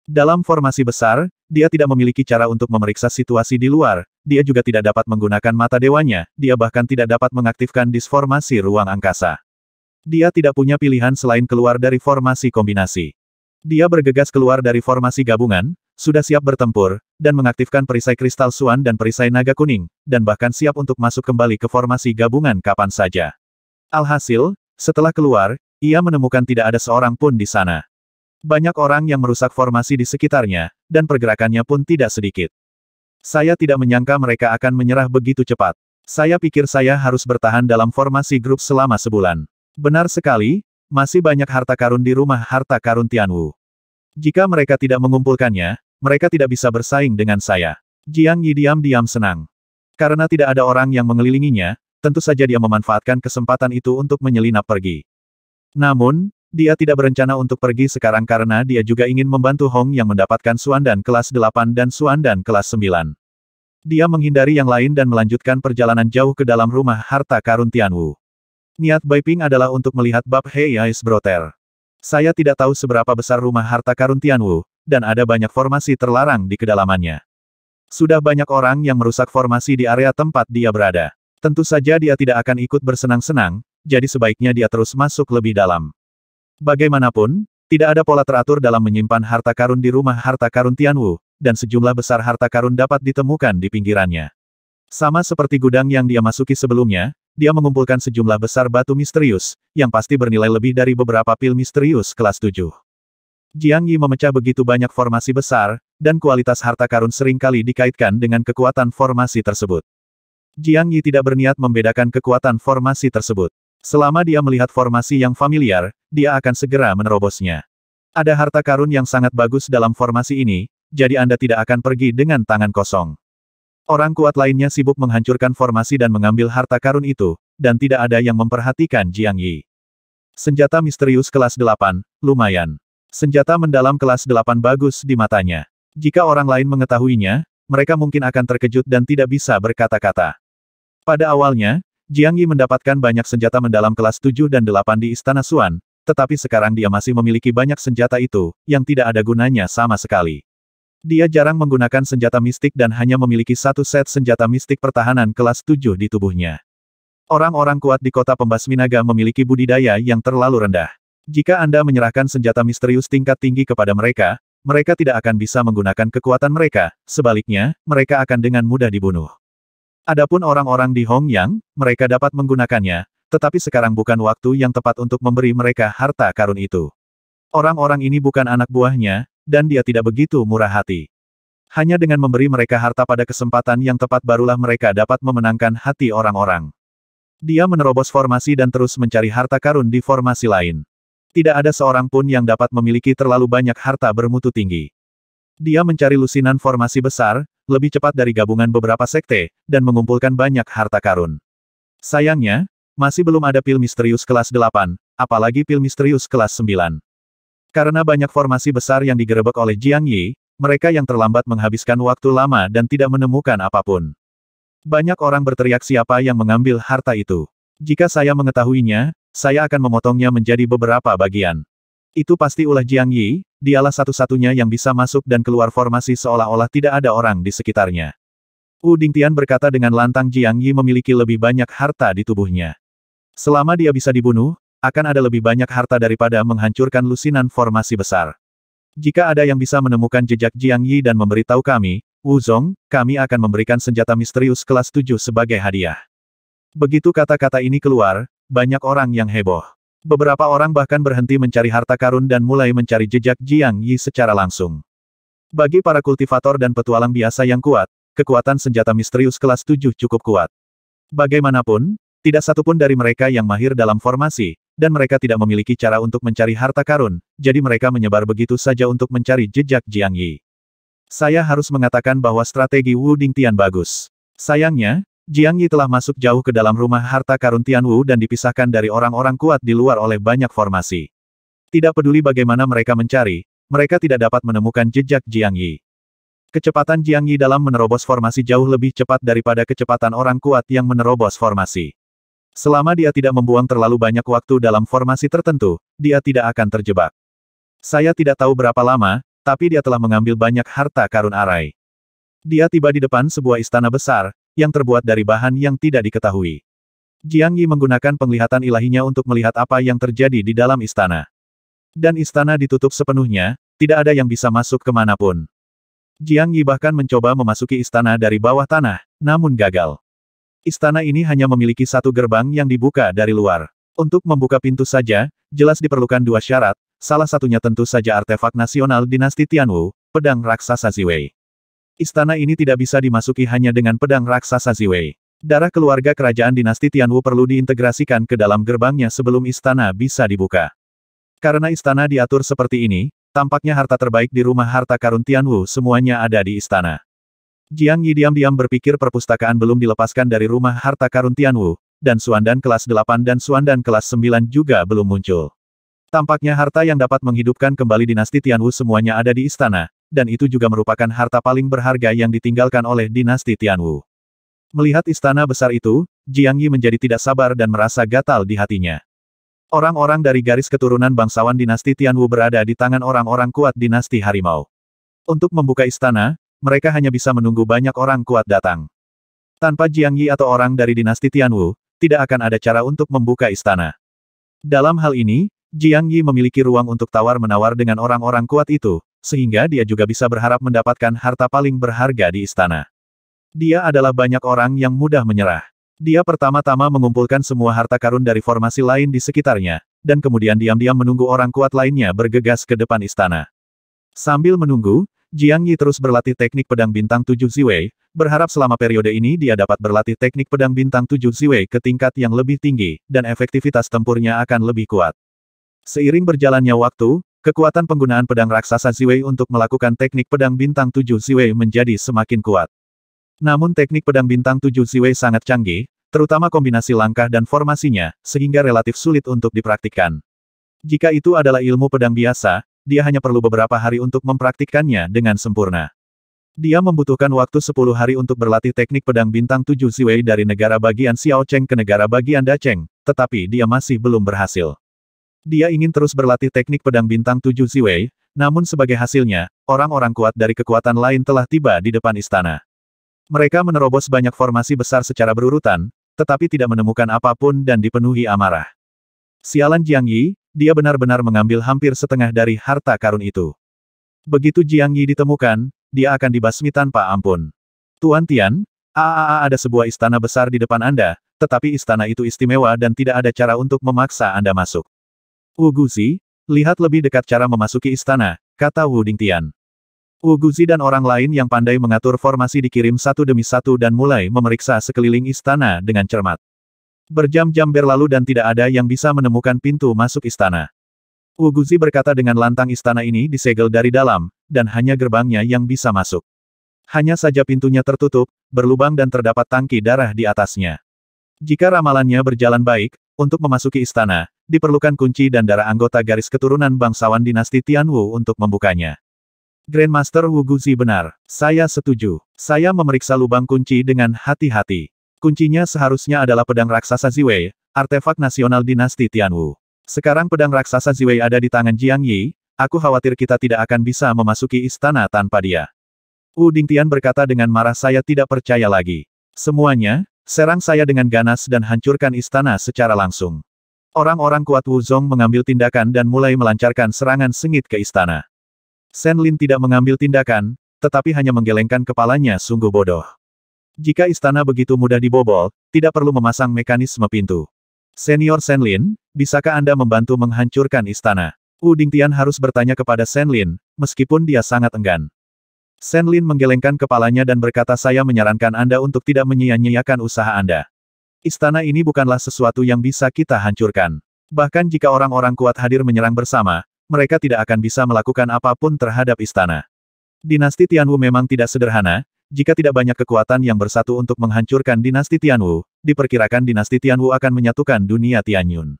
Dalam formasi besar, dia tidak memiliki cara untuk memeriksa situasi di luar, dia juga tidak dapat menggunakan mata dewanya, dia bahkan tidak dapat mengaktifkan disformasi ruang angkasa. Dia tidak punya pilihan selain keluar dari formasi kombinasi. Dia bergegas keluar dari formasi gabungan, sudah siap bertempur, dan mengaktifkan perisai kristal suan dan perisai naga kuning, dan bahkan siap untuk masuk kembali ke formasi gabungan kapan saja. Alhasil, setelah keluar, ia menemukan tidak ada seorang pun di sana. Banyak orang yang merusak formasi di sekitarnya, dan pergerakannya pun tidak sedikit. Saya tidak menyangka mereka akan menyerah begitu cepat. Saya pikir saya harus bertahan dalam formasi grup selama sebulan. Benar sekali, masih banyak harta karun di rumah harta karun Tianwu. Jika mereka tidak mengumpulkannya, mereka tidak bisa bersaing dengan saya. Jiang Yi diam-diam senang. Karena tidak ada orang yang mengelilinginya, tentu saja dia memanfaatkan kesempatan itu untuk menyelinap pergi. Namun, dia tidak berencana untuk pergi sekarang karena dia juga ingin membantu Hong yang mendapatkan Suan dan kelas 8 dan Suan dan kelas 9. Dia menghindari yang lain dan melanjutkan perjalanan jauh ke dalam rumah harta karun Tianwu. Niat Baiping adalah untuk melihat bab Hei Ais Broter. Saya tidak tahu seberapa besar rumah harta karun Tianwu, dan ada banyak formasi terlarang di kedalamannya. Sudah banyak orang yang merusak formasi di area tempat dia berada. Tentu saja dia tidak akan ikut bersenang-senang, jadi sebaiknya dia terus masuk lebih dalam. Bagaimanapun, tidak ada pola teratur dalam menyimpan harta karun di rumah harta karun Tianwu, dan sejumlah besar harta karun dapat ditemukan di pinggirannya. Sama seperti gudang yang dia masuki sebelumnya, dia mengumpulkan sejumlah besar batu misterius, yang pasti bernilai lebih dari beberapa pil misterius kelas 7. Jiang Yi memecah begitu banyak formasi besar, dan kualitas harta karun seringkali dikaitkan dengan kekuatan formasi tersebut. Jiang Yi tidak berniat membedakan kekuatan formasi tersebut. Selama dia melihat formasi yang familiar, dia akan segera menerobosnya. Ada harta karun yang sangat bagus dalam formasi ini, jadi Anda tidak akan pergi dengan tangan kosong. Orang kuat lainnya sibuk menghancurkan formasi dan mengambil harta karun itu, dan tidak ada yang memperhatikan Jiang Yi. Senjata misterius kelas 8, lumayan. Senjata mendalam kelas 8 bagus di matanya. Jika orang lain mengetahuinya, mereka mungkin akan terkejut dan tidak bisa berkata-kata. Pada awalnya, Jiang Yi mendapatkan banyak senjata mendalam kelas 7 dan 8 di Istana Suan, tetapi sekarang dia masih memiliki banyak senjata itu, yang tidak ada gunanya sama sekali. Dia jarang menggunakan senjata mistik dan hanya memiliki satu set senjata mistik pertahanan kelas 7 di tubuhnya. Orang-orang kuat di kota pembasmi naga memiliki budidaya yang terlalu rendah. Jika Anda menyerahkan senjata misterius tingkat tinggi kepada mereka, mereka tidak akan bisa menggunakan kekuatan mereka, sebaliknya, mereka akan dengan mudah dibunuh. Adapun orang-orang di Hongyang, mereka dapat menggunakannya, tetapi sekarang bukan waktu yang tepat untuk memberi mereka harta karun itu. Orang-orang ini bukan anak buahnya, dan dia tidak begitu murah hati. Hanya dengan memberi mereka harta pada kesempatan yang tepat barulah mereka dapat memenangkan hati orang-orang. Dia menerobos formasi dan terus mencari harta karun di formasi lain. Tidak ada seorang pun yang dapat memiliki terlalu banyak harta bermutu tinggi. Dia mencari lusinan formasi besar, lebih cepat dari gabungan beberapa sekte, dan mengumpulkan banyak harta karun. Sayangnya, masih belum ada pil misterius kelas 8, apalagi pil misterius kelas 9. Karena banyak formasi besar yang digerebek oleh Jiang Yi, mereka yang terlambat menghabiskan waktu lama dan tidak menemukan apapun. Banyak orang berteriak siapa yang mengambil harta itu. Jika saya mengetahuinya, saya akan memotongnya menjadi beberapa bagian. Itu pasti ulah Jiang Yi, dialah satu-satunya yang bisa masuk dan keluar formasi seolah-olah tidak ada orang di sekitarnya. Wu Dingtian berkata dengan lantang Jiang Yi memiliki lebih banyak harta di tubuhnya. Selama dia bisa dibunuh, akan ada lebih banyak harta daripada menghancurkan lusinan formasi besar. Jika ada yang bisa menemukan jejak Jiang Yi dan memberitahu kami, Wu Zong, kami akan memberikan senjata misterius kelas 7 sebagai hadiah. Begitu kata-kata ini keluar, banyak orang yang heboh. Beberapa orang bahkan berhenti mencari harta karun dan mulai mencari jejak Jiang Yi secara langsung. Bagi para kultivator dan petualang biasa yang kuat, kekuatan senjata misterius kelas 7 cukup kuat. Bagaimanapun, tidak satupun dari mereka yang mahir dalam formasi, dan mereka tidak memiliki cara untuk mencari harta karun, jadi mereka menyebar begitu saja untuk mencari jejak Jiang Yi. Saya harus mengatakan bahwa strategi Wu Ding Tian bagus. Sayangnya, Jiang Yi telah masuk jauh ke dalam rumah harta karun Tianwu dan dipisahkan dari orang-orang kuat di luar oleh banyak formasi. Tidak peduli bagaimana mereka mencari, mereka tidak dapat menemukan jejak Jiang Yi. Kecepatan Jiang Yi dalam menerobos formasi jauh lebih cepat daripada kecepatan orang kuat yang menerobos formasi. Selama dia tidak membuang terlalu banyak waktu dalam formasi tertentu, dia tidak akan terjebak. Saya tidak tahu berapa lama, tapi dia telah mengambil banyak harta karun arai. Dia tiba di depan sebuah istana besar, yang terbuat dari bahan yang tidak diketahui. Jiang Yi menggunakan penglihatan ilahinya untuk melihat apa yang terjadi di dalam istana. Dan istana ditutup sepenuhnya, tidak ada yang bisa masuk kemanapun. Jiang Yi bahkan mencoba memasuki istana dari bawah tanah, namun gagal. Istana ini hanya memiliki satu gerbang yang dibuka dari luar. Untuk membuka pintu saja, jelas diperlukan dua syarat, salah satunya tentu saja artefak nasional dinasti Tianwu, pedang raksasa Ziwei. Istana ini tidak bisa dimasuki hanya dengan pedang raksasa Ziwei. Darah keluarga kerajaan dinasti Tianwu perlu diintegrasikan ke dalam gerbangnya sebelum istana bisa dibuka. Karena istana diatur seperti ini, tampaknya harta terbaik di rumah harta karun Tianwu semuanya ada di istana. Jiang Yi diam-diam berpikir perpustakaan belum dilepaskan dari rumah harta karun Tianwu, dan Suandan kelas 8 dan Suandan kelas 9 juga belum muncul. Tampaknya harta yang dapat menghidupkan kembali dinasti Tianwu semuanya ada di istana, dan itu juga merupakan harta paling berharga yang ditinggalkan oleh dinasti Tianwu. Melihat istana besar itu, Jiang Yi menjadi tidak sabar dan merasa gatal di hatinya. Orang-orang dari garis keturunan bangsawan dinasti Tianwu berada di tangan orang-orang kuat dinasti Harimau. Untuk membuka istana, mereka hanya bisa menunggu banyak orang kuat datang. Tanpa Jiang Yi atau orang dari dinasti Tianwu, tidak akan ada cara untuk membuka istana. Dalam hal ini, Jiang Yi memiliki ruang untuk tawar-menawar dengan orang-orang kuat itu, sehingga dia juga bisa berharap mendapatkan harta paling berharga di istana. Dia adalah banyak orang yang mudah menyerah. Dia pertama-tama mengumpulkan semua harta karun dari formasi lain di sekitarnya, dan kemudian diam-diam menunggu orang kuat lainnya bergegas ke depan istana. Sambil menunggu, Jiang Yi terus berlatih teknik pedang bintang tujuh Ziwei, berharap selama periode ini dia dapat berlatih teknik pedang bintang tujuh Ziwei ke tingkat yang lebih tinggi, dan efektivitas tempurnya akan lebih kuat. Seiring berjalannya waktu, Kekuatan penggunaan pedang raksasa Ziwei untuk melakukan teknik pedang bintang tujuh Ziwei menjadi semakin kuat. Namun teknik pedang bintang tujuh Ziwei sangat canggih, terutama kombinasi langkah dan formasinya, sehingga relatif sulit untuk dipraktikkan. Jika itu adalah ilmu pedang biasa, dia hanya perlu beberapa hari untuk mempraktikkannya dengan sempurna. Dia membutuhkan waktu 10 hari untuk berlatih teknik pedang bintang tujuh Ziwei dari negara bagian Xiao Cheng ke negara bagian Da Cheng, tetapi dia masih belum berhasil. Dia ingin terus berlatih teknik pedang bintang tujuh Ziwei, namun sebagai hasilnya, orang-orang kuat dari kekuatan lain telah tiba di depan istana. Mereka menerobos banyak formasi besar secara berurutan, tetapi tidak menemukan apapun dan dipenuhi amarah. Sialan Jiang Yi, dia benar-benar mengambil hampir setengah dari harta karun itu. Begitu Jiang Yi ditemukan, dia akan dibasmi tanpa ampun. Tuan Tian, AAA ah, ah, ah, ada sebuah istana besar di depan Anda, tetapi istana itu istimewa dan tidak ada cara untuk memaksa Anda masuk. Uguzi, lihat lebih dekat cara memasuki istana, kata Wu Ding Dingtian. Uguzi dan orang lain yang pandai mengatur formasi dikirim satu demi satu dan mulai memeriksa sekeliling istana dengan cermat. Berjam-jam berlalu dan tidak ada yang bisa menemukan pintu masuk istana. Uguzi berkata dengan lantang istana ini disegel dari dalam, dan hanya gerbangnya yang bisa masuk. Hanya saja pintunya tertutup, berlubang dan terdapat tangki darah di atasnya. Jika ramalannya berjalan baik, untuk memasuki istana, diperlukan kunci dan darah anggota garis keturunan bangsawan dinasti Tianwu untuk membukanya. Grandmaster Wu Guzi benar, saya setuju. Saya memeriksa lubang kunci dengan hati-hati. Kuncinya seharusnya adalah pedang raksasa Ziwei, artefak nasional dinasti Tianwu. Sekarang pedang raksasa Ziwei ada di tangan Jiang Yi, aku khawatir kita tidak akan bisa memasuki istana tanpa dia. Wu Tian berkata dengan marah saya tidak percaya lagi. Semuanya, serang saya dengan ganas dan hancurkan istana secara langsung. Orang-orang kuat Wuzong mengambil tindakan dan mulai melancarkan serangan sengit ke istana. Shen Lin tidak mengambil tindakan, tetapi hanya menggelengkan kepalanya sungguh bodoh. Jika istana begitu mudah dibobol, tidak perlu memasang mekanisme pintu. Senior Shen Lin, bisakah Anda membantu menghancurkan istana? Ding Tian harus bertanya kepada Shen Lin, meskipun dia sangat enggan. Shen Lin menggelengkan kepalanya dan berkata saya menyarankan Anda untuk tidak menyia-nyiakan usaha Anda. Istana ini bukanlah sesuatu yang bisa kita hancurkan. Bahkan jika orang-orang kuat hadir menyerang bersama, mereka tidak akan bisa melakukan apapun terhadap istana. Dinasti Tianwu memang tidak sederhana, jika tidak banyak kekuatan yang bersatu untuk menghancurkan dinasti Tianwu, diperkirakan dinasti Tianwu akan menyatukan dunia Tianyun.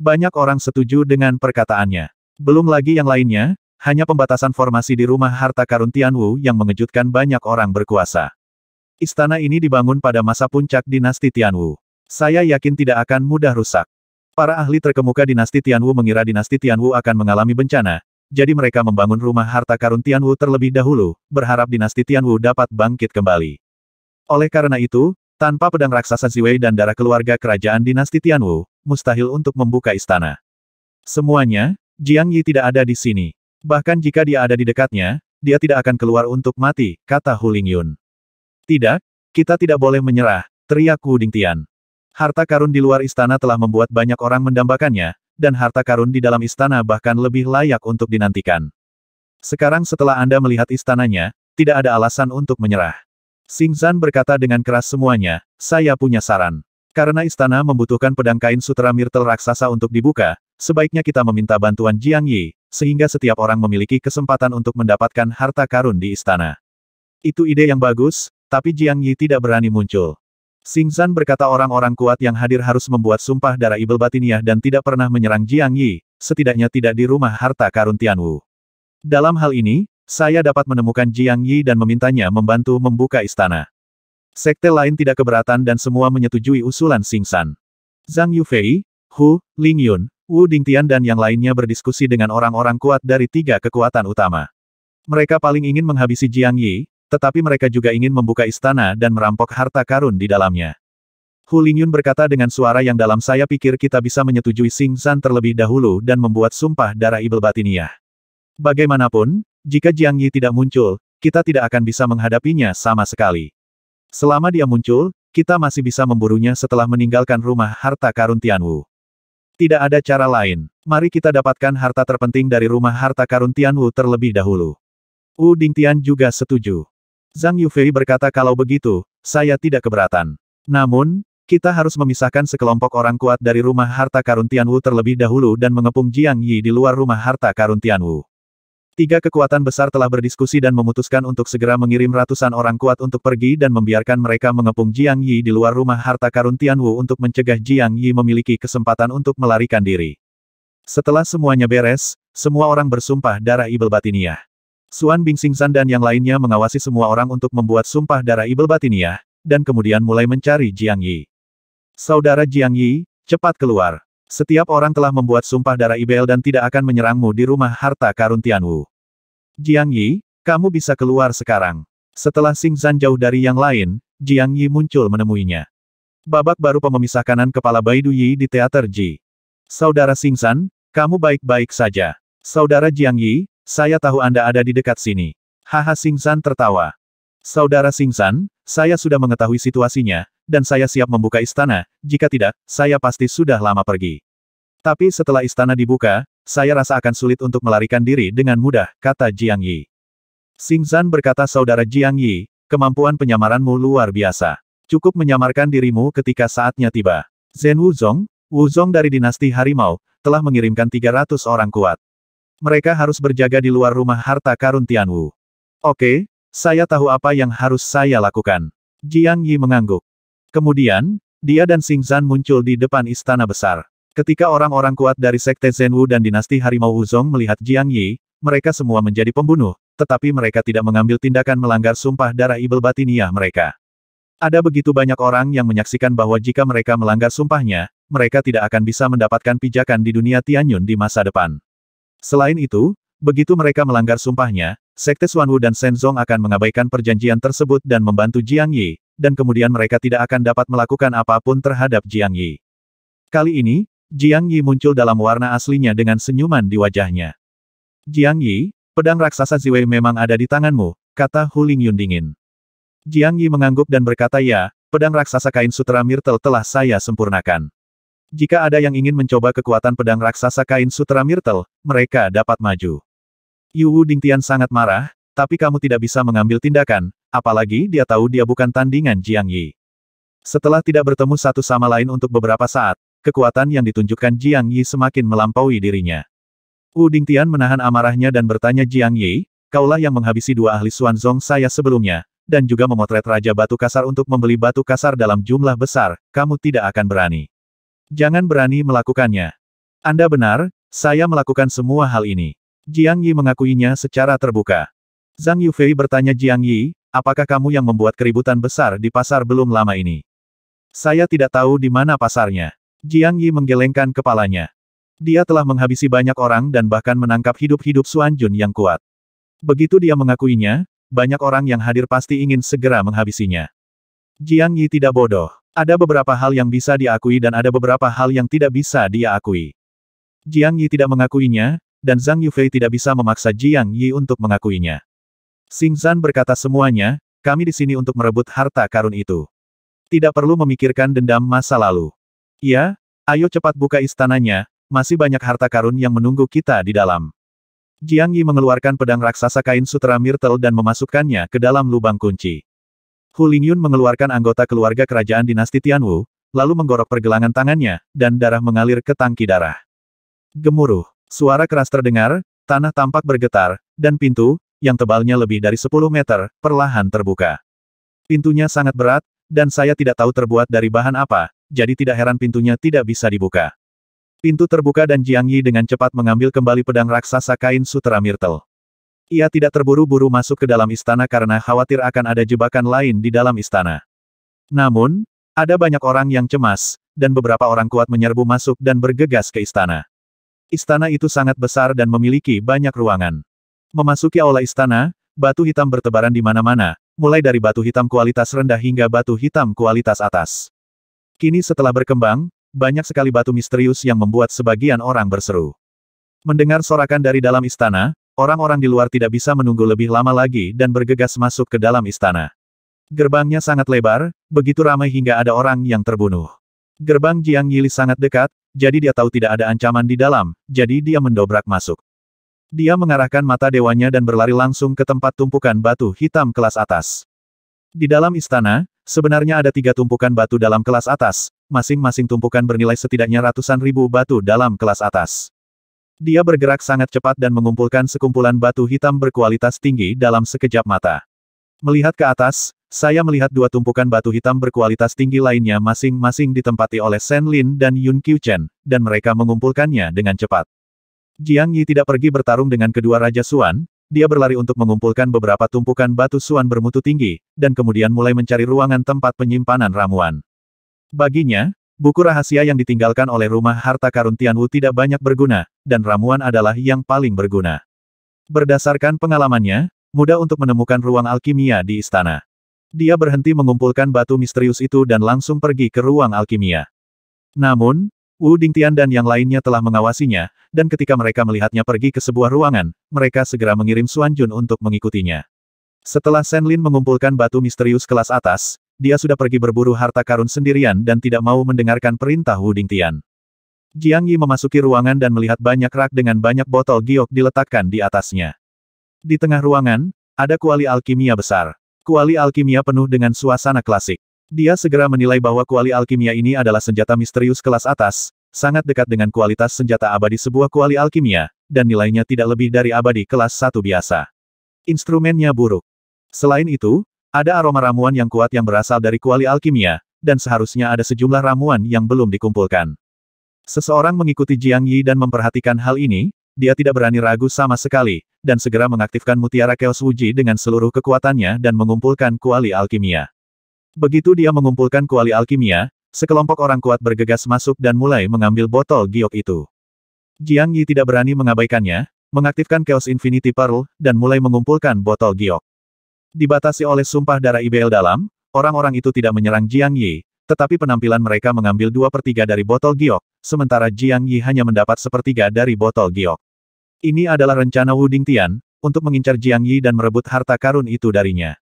Banyak orang setuju dengan perkataannya. Belum lagi yang lainnya, hanya pembatasan formasi di rumah harta karun Tianwu yang mengejutkan banyak orang berkuasa. Istana ini dibangun pada masa puncak dinasti Tianwu. Saya yakin tidak akan mudah rusak. Para ahli terkemuka dinasti Tianwu mengira dinasti Tianwu akan mengalami bencana, jadi mereka membangun rumah harta karun Tianwu terlebih dahulu, berharap dinasti Tianwu dapat bangkit kembali. Oleh karena itu, tanpa pedang raksasa Ziwei dan darah keluarga kerajaan dinasti Tianwu, mustahil untuk membuka istana. Semuanya, Jiang Yi tidak ada di sini. Bahkan jika dia ada di dekatnya, dia tidak akan keluar untuk mati, kata Hu Lingyun. Tidak, kita tidak boleh menyerah, teriak Wu Dingtian. Harta karun di luar istana telah membuat banyak orang mendambakannya, dan harta karun di dalam istana bahkan lebih layak untuk dinantikan. Sekarang setelah Anda melihat istananya, tidak ada alasan untuk menyerah. Xing Zan berkata dengan keras semuanya, saya punya saran. Karena istana membutuhkan pedang kain sutra mirtel raksasa untuk dibuka, sebaiknya kita meminta bantuan Jiang Yi, sehingga setiap orang memiliki kesempatan untuk mendapatkan harta karun di istana. Itu ide yang bagus, tapi Jiang Yi tidak berani muncul. Xing Zan berkata orang-orang kuat yang hadir harus membuat sumpah darah Ibel Batiniah dan tidak pernah menyerang Jiang Yi, setidaknya tidak di rumah harta karun Tianwu. Dalam hal ini, saya dapat menemukan Jiang Yi dan memintanya membantu membuka istana. Sekte lain tidak keberatan dan semua menyetujui usulan Xing San. Zhang Yufei, Hu, Ling Yun, Wu Dingtian dan yang lainnya berdiskusi dengan orang-orang kuat dari tiga kekuatan utama. Mereka paling ingin menghabisi Jiang Yi, tetapi mereka juga ingin membuka istana dan merampok harta karun di dalamnya. Hu Lingyun berkata dengan suara yang dalam saya pikir kita bisa menyetujui Sing San terlebih dahulu dan membuat sumpah darah Ibel Batiniah. Bagaimanapun, jika Jiang Yi tidak muncul, kita tidak akan bisa menghadapinya sama sekali. Selama dia muncul, kita masih bisa memburunya setelah meninggalkan rumah harta karun Tianwu. Tidak ada cara lain. Mari kita dapatkan harta terpenting dari rumah harta karun Tianwu terlebih dahulu. Wu Ding Tian juga setuju. Zhang Yufei berkata kalau begitu, saya tidak keberatan. Namun, kita harus memisahkan sekelompok orang kuat dari rumah harta karun Tianwu terlebih dahulu dan mengepung Jiang Yi di luar rumah harta karun Tianwu. Tiga kekuatan besar telah berdiskusi dan memutuskan untuk segera mengirim ratusan orang kuat untuk pergi dan membiarkan mereka mengepung Jiang Yi di luar rumah harta karun Tianwu untuk mencegah Jiang Yi memiliki kesempatan untuk melarikan diri. Setelah semuanya beres, semua orang bersumpah darah Ibel Batiniah. Suan Xingzan dan yang lainnya mengawasi semua orang untuk membuat sumpah darah Ibel Batinia, dan kemudian mulai mencari Jiang Yi. Saudara Jiang Yi, cepat keluar. Setiap orang telah membuat sumpah darah Ibel dan tidak akan menyerangmu di rumah harta karun Tianwu. Jiang Yi, kamu bisa keluar sekarang. Setelah Xingzan jauh dari yang lain, Jiang Yi muncul menemuinya. Babak baru pememisah kanan kepala Baidu Yi di teater Ji. Saudara Xingzan, kamu baik-baik saja. Saudara Jiang Yi, saya tahu Anda ada di dekat sini. Haha San tertawa. Saudara San, saya sudah mengetahui situasinya, dan saya siap membuka istana, jika tidak, saya pasti sudah lama pergi. Tapi setelah istana dibuka, saya rasa akan sulit untuk melarikan diri dengan mudah, kata Jiang Yi. San berkata saudara Jiang Yi, kemampuan penyamaranmu luar biasa. Cukup menyamarkan dirimu ketika saatnya tiba. Zhen Wuzong, Wuzong dari dinasti Harimau, telah mengirimkan 300 orang kuat. Mereka harus berjaga di luar rumah harta karun Tianwu. Oke, saya tahu apa yang harus saya lakukan. Jiang Yi mengangguk. Kemudian, dia dan Xing Zan muncul di depan istana besar. Ketika orang-orang kuat dari Sekte Zenwu dan dinasti Harimau Wuzong melihat Jiang Yi, mereka semua menjadi pembunuh, tetapi mereka tidak mengambil tindakan melanggar sumpah darah ibel batiniah mereka. Ada begitu banyak orang yang menyaksikan bahwa jika mereka melanggar sumpahnya, mereka tidak akan bisa mendapatkan pijakan di dunia Tianyun di masa depan. Selain itu, begitu mereka melanggar sumpahnya, Sekte Xuanwu dan Shenzong akan mengabaikan perjanjian tersebut dan membantu Jiang Yi, dan kemudian mereka tidak akan dapat melakukan apapun terhadap Jiang Yi. Kali ini, Jiang Yi muncul dalam warna aslinya dengan senyuman di wajahnya. Jiang Yi, pedang raksasa Ziwei memang ada di tanganmu, kata Hu Lingyun dingin. Jiang Yi mengangguk dan berkata ya, pedang raksasa kain sutra Myrtle telah saya sempurnakan. Jika ada yang ingin mencoba kekuatan pedang raksasa kain sutra Myrtle, mereka dapat maju. Yu Wu Dingtian sangat marah, tapi kamu tidak bisa mengambil tindakan, apalagi dia tahu dia bukan tandingan Jiang Yi. Setelah tidak bertemu satu sama lain untuk beberapa saat, kekuatan yang ditunjukkan Jiang Yi semakin melampaui dirinya. Wu Dingtian menahan amarahnya dan bertanya Jiang Yi, kaulah yang menghabisi dua ahli Zong saya sebelumnya, dan juga memotret Raja Batu Kasar untuk membeli batu kasar dalam jumlah besar, kamu tidak akan berani. Jangan berani melakukannya. Anda benar, saya melakukan semua hal ini. Jiang Yi mengakuinya secara terbuka. Zhang Yufei bertanya Jiang Yi, apakah kamu yang membuat keributan besar di pasar belum lama ini? Saya tidak tahu di mana pasarnya. Jiang Yi menggelengkan kepalanya. Dia telah menghabisi banyak orang dan bahkan menangkap hidup-hidup Suan Jun yang kuat. Begitu dia mengakuinya, banyak orang yang hadir pasti ingin segera menghabisinya. Jiang Yi tidak bodoh. Ada beberapa hal yang bisa diakui dan ada beberapa hal yang tidak bisa dia akui. Jiang Yi tidak mengakuinya, dan Zhang Yufei tidak bisa memaksa Jiang Yi untuk mengakuinya. Xing Zan berkata semuanya, kami di sini untuk merebut harta karun itu. Tidak perlu memikirkan dendam masa lalu. Ya, ayo cepat buka istananya, masih banyak harta karun yang menunggu kita di dalam. Jiang Yi mengeluarkan pedang raksasa kain sutra mirtel dan memasukkannya ke dalam lubang kunci. Hu Lingyun mengeluarkan anggota keluarga kerajaan dinasti Tianwu, lalu menggorok pergelangan tangannya, dan darah mengalir ke tangki darah. Gemuruh. Suara keras terdengar, tanah tampak bergetar, dan pintu, yang tebalnya lebih dari 10 meter, perlahan terbuka. Pintunya sangat berat, dan saya tidak tahu terbuat dari bahan apa, jadi tidak heran pintunya tidak bisa dibuka. Pintu terbuka dan Jiang Yi dengan cepat mengambil kembali pedang raksasa kain sutera Myrtle. Ia tidak terburu-buru masuk ke dalam istana karena khawatir akan ada jebakan lain di dalam istana. Namun, ada banyak orang yang cemas, dan beberapa orang kuat menyerbu masuk dan bergegas ke istana. Istana itu sangat besar dan memiliki banyak ruangan. Memasuki aula istana, batu hitam bertebaran di mana-mana, mulai dari batu hitam kualitas rendah hingga batu hitam kualitas atas. Kini setelah berkembang, banyak sekali batu misterius yang membuat sebagian orang berseru. Mendengar sorakan dari dalam istana, Orang-orang di luar tidak bisa menunggu lebih lama lagi dan bergegas masuk ke dalam istana. Gerbangnya sangat lebar, begitu ramai hingga ada orang yang terbunuh. Gerbang Jiang Yili sangat dekat, jadi dia tahu tidak ada ancaman di dalam, jadi dia mendobrak masuk. Dia mengarahkan mata dewanya dan berlari langsung ke tempat tumpukan batu hitam kelas atas. Di dalam istana, sebenarnya ada tiga tumpukan batu dalam kelas atas, masing-masing tumpukan bernilai setidaknya ratusan ribu batu dalam kelas atas. Dia bergerak sangat cepat dan mengumpulkan sekumpulan batu hitam berkualitas tinggi dalam sekejap mata. Melihat ke atas, saya melihat dua tumpukan batu hitam berkualitas tinggi lainnya masing-masing ditempati oleh Shen Lin dan Yun Qiuchen, dan mereka mengumpulkannya dengan cepat. Jiang Yi tidak pergi bertarung dengan kedua Raja Suan, dia berlari untuk mengumpulkan beberapa tumpukan batu Suan bermutu tinggi, dan kemudian mulai mencari ruangan tempat penyimpanan ramuan. Baginya, Buku rahasia yang ditinggalkan oleh rumah harta karun Tianwu tidak banyak berguna, dan ramuan adalah yang paling berguna. Berdasarkan pengalamannya, mudah untuk menemukan ruang alkimia di istana. Dia berhenti mengumpulkan batu misterius itu dan langsung pergi ke ruang alkimia. Namun, Wu Ding Tian dan yang lainnya telah mengawasinya, dan ketika mereka melihatnya pergi ke sebuah ruangan, mereka segera mengirim Suan Jun untuk mengikutinya. Setelah Shen Lin mengumpulkan batu misterius kelas atas, dia sudah pergi berburu harta karun sendirian dan tidak mau mendengarkan perintah Wu Tian. Jiang Yi memasuki ruangan dan melihat banyak rak dengan banyak botol giok diletakkan di atasnya. Di tengah ruangan, ada kuali alkimia besar. Kuali alkimia penuh dengan suasana klasik. Dia segera menilai bahwa kuali alkimia ini adalah senjata misterius kelas atas, sangat dekat dengan kualitas senjata abadi sebuah kuali alkimia, dan nilainya tidak lebih dari abadi kelas satu biasa. Instrumennya buruk. Selain itu, ada aroma ramuan yang kuat yang berasal dari kuali alkimia, dan seharusnya ada sejumlah ramuan yang belum dikumpulkan. Seseorang mengikuti Jiang Yi dan memperhatikan hal ini, dia tidak berani ragu sama sekali, dan segera mengaktifkan mutiara Chaos Wuji dengan seluruh kekuatannya dan mengumpulkan kuali alkimia. Begitu dia mengumpulkan kuali alkimia, sekelompok orang kuat bergegas masuk dan mulai mengambil botol giok itu. Jiang Yi tidak berani mengabaikannya, mengaktifkan Chaos Infinity Pearl, dan mulai mengumpulkan botol giok. Dibatasi oleh sumpah darah IBL dalam, orang-orang itu tidak menyerang Jiang Yi, tetapi penampilan mereka mengambil dua pertiga dari botol giok, sementara Jiang Yi hanya mendapat sepertiga dari botol giok. Ini adalah rencana Wu Ding Tian untuk mengincar Jiang Yi dan merebut harta karun itu darinya.